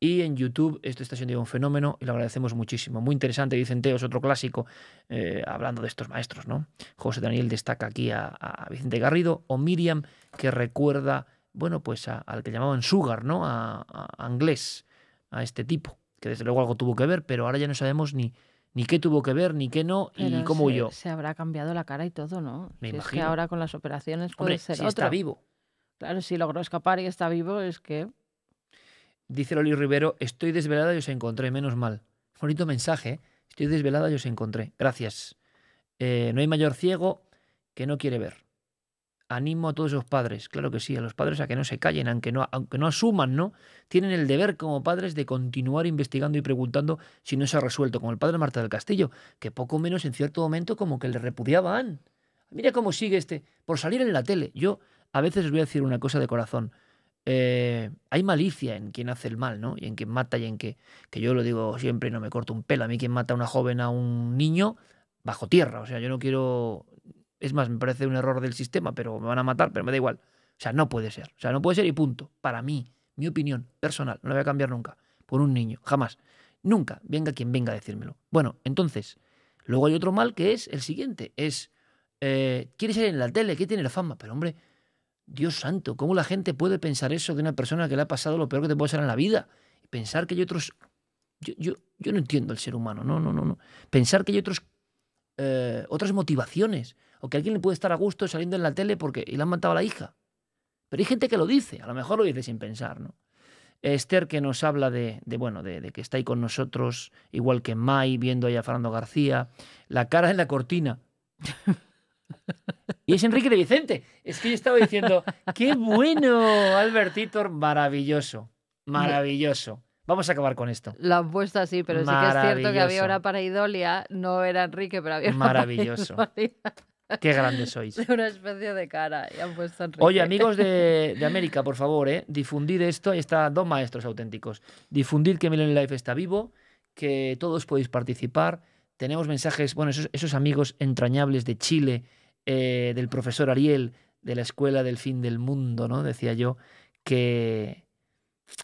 y en YouTube esto está siendo un fenómeno y lo agradecemos muchísimo. Muy interesante, Vicente, es otro clásico, eh, hablando de estos maestros, ¿no? José Daniel destaca aquí a, Vicente Garrido o Miriam, que recuerda, bueno, pues al que llamaban Sugar, ¿no? A, inglés, a este tipo, que desde luego algo tuvo que ver, pero ahora ya no sabemos ni, ni qué tuvo que ver, ni qué no, y cómo se, huyó. Se habrá cambiado la cara y todo, ¿no? Me imagino. Es que ahora con las operaciones puede Hombre, ser si está vivo. Claro, si logró escapar y está vivo, es que Dice Loli Rivero, estoy desvelada y os encontré, menos mal. Bonito mensaje, ¿eh? estoy desvelada y os encontré. Gracias. Eh, no hay mayor ciego que no quiere ver. Animo a todos los padres, claro que sí, a los padres a que no se callen, aunque no, aunque no asuman, ¿no? Tienen el deber como padres de continuar investigando y preguntando si no se ha resuelto, como el padre Marta del Castillo, que poco menos en cierto momento como que le repudiaban. Mira cómo sigue este, por salir en la tele. Yo a veces les voy a decir una cosa de corazón. Eh, hay malicia en quien hace el mal, ¿no? Y en quien mata y en que, que yo lo digo siempre, y no me corto un pelo. A mí quien mata a una joven, a un niño, bajo tierra. O sea, yo no quiero... Es más, me parece un error del sistema, pero me van a matar, pero me da igual. O sea, no puede ser. O sea, no puede ser y punto. Para mí, mi opinión personal, no la voy a cambiar nunca. Por un niño, jamás. Nunca, venga quien venga a decírmelo. Bueno, entonces, luego hay otro mal que es el siguiente. Es, eh, quiere ser en la tele, tiene la fama, pero hombre, Dios santo, ¿cómo la gente puede pensar eso de una persona que le ha pasado lo peor que te puede pasar en la vida? Pensar que hay otros... Yo, yo, no entiendo al ser humano, no, no, no. no. Pensar que hay otros, eh, otras motivaciones o que alguien le puede estar a gusto saliendo en la tele porque le han matado a la hija. Pero hay gente que lo dice, a lo mejor lo dice sin pensar, ¿no? Esther que nos habla de, de bueno, de, de, que está ahí con nosotros, igual que Mai, viendo ahí a Fernando García, la cara en la cortina. Y es Enrique de Vicente. Es que yo estaba diciendo, qué bueno, Albertito, maravilloso, maravilloso. Vamos a acabar con esto. La han puesto así, pero sí que es cierto que había una para Idolia, no era Enrique, pero había una Maravilloso. Qué grande sois. De una especie de cara. Y Oye, amigos de, América, por favor, ¿eh? difundid esto. Ahí están dos maestros auténticos. Difundid que en Life está vivo, que todos podéis participar tenemos mensajes, bueno, esos, amigos entrañables de Chile, eh, del profesor Ariel, de la escuela del fin del mundo, ¿no? Decía yo, que,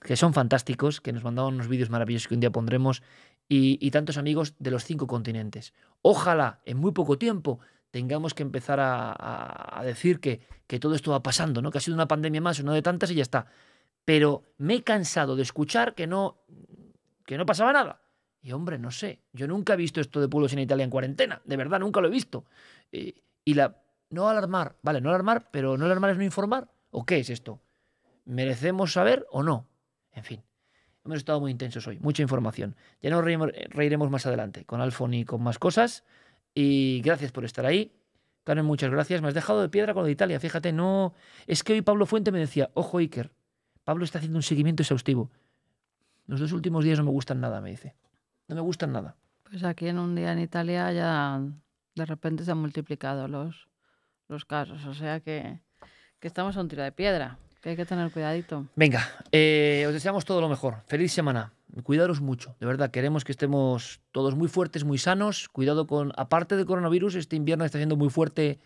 que son fantásticos, que nos mandaban unos vídeos maravillosos que un día pondremos, y, tantos amigos de los cinco continentes. Ojalá en muy poco tiempo tengamos que empezar a, a, decir que, que, todo esto va pasando, ¿no? Que ha sido una pandemia más, no de tantas y ya está. Pero me he cansado de escuchar que no, que no pasaba nada. Y hombre, no sé, yo nunca he visto esto de pueblos en Italia en cuarentena, de verdad, nunca lo he visto. y la... No alarmar, vale, no alarmar, pero no alarmar es no informar. ¿O qué es esto? ¿Merecemos saber o no? En fin, hemos estado muy intensos hoy, mucha información. Ya nos reiremos, más adelante con Alfon y con más cosas. Y gracias por estar ahí. Carmen, muchas gracias. Me has dejado de piedra con lo de Italia, fíjate, no... Es que hoy Pablo Fuente me decía, ojo Iker, Pablo está haciendo un seguimiento exhaustivo. Los dos últimos días no me gustan nada, me dice. No me gustan nada. Pues aquí en un día en Italia ya de repente se han multiplicado los, los casos. O sea que, estamos a un tiro de piedra, que hay que tener cuidadito. Venga, eh, os deseamos todo lo mejor. Feliz semana. Cuidaros mucho, de verdad, queremos que estemos todos muy fuertes, muy sanos. Cuidado con, aparte del coronavirus, este invierno está siendo muy fuerte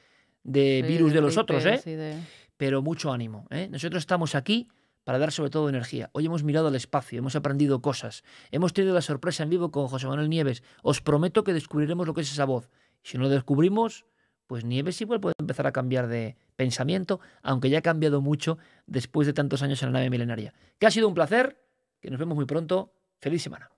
de virus de, los otros, ¿eh? Pero mucho ánimo, ¿eh? Nosotros estamos aquí para dar sobre todo energía. Hoy hemos mirado al espacio, hemos aprendido cosas, hemos tenido la sorpresa en vivo con José Manuel Nieves. Os prometo que descubriremos lo que es esa voz. Si no lo descubrimos, pues Nieves igual puede empezar a cambiar de pensamiento, aunque ya ha cambiado mucho después de tantos años en la nave milenaria. Que ha sido un placer, que nos vemos muy pronto. Feliz semana.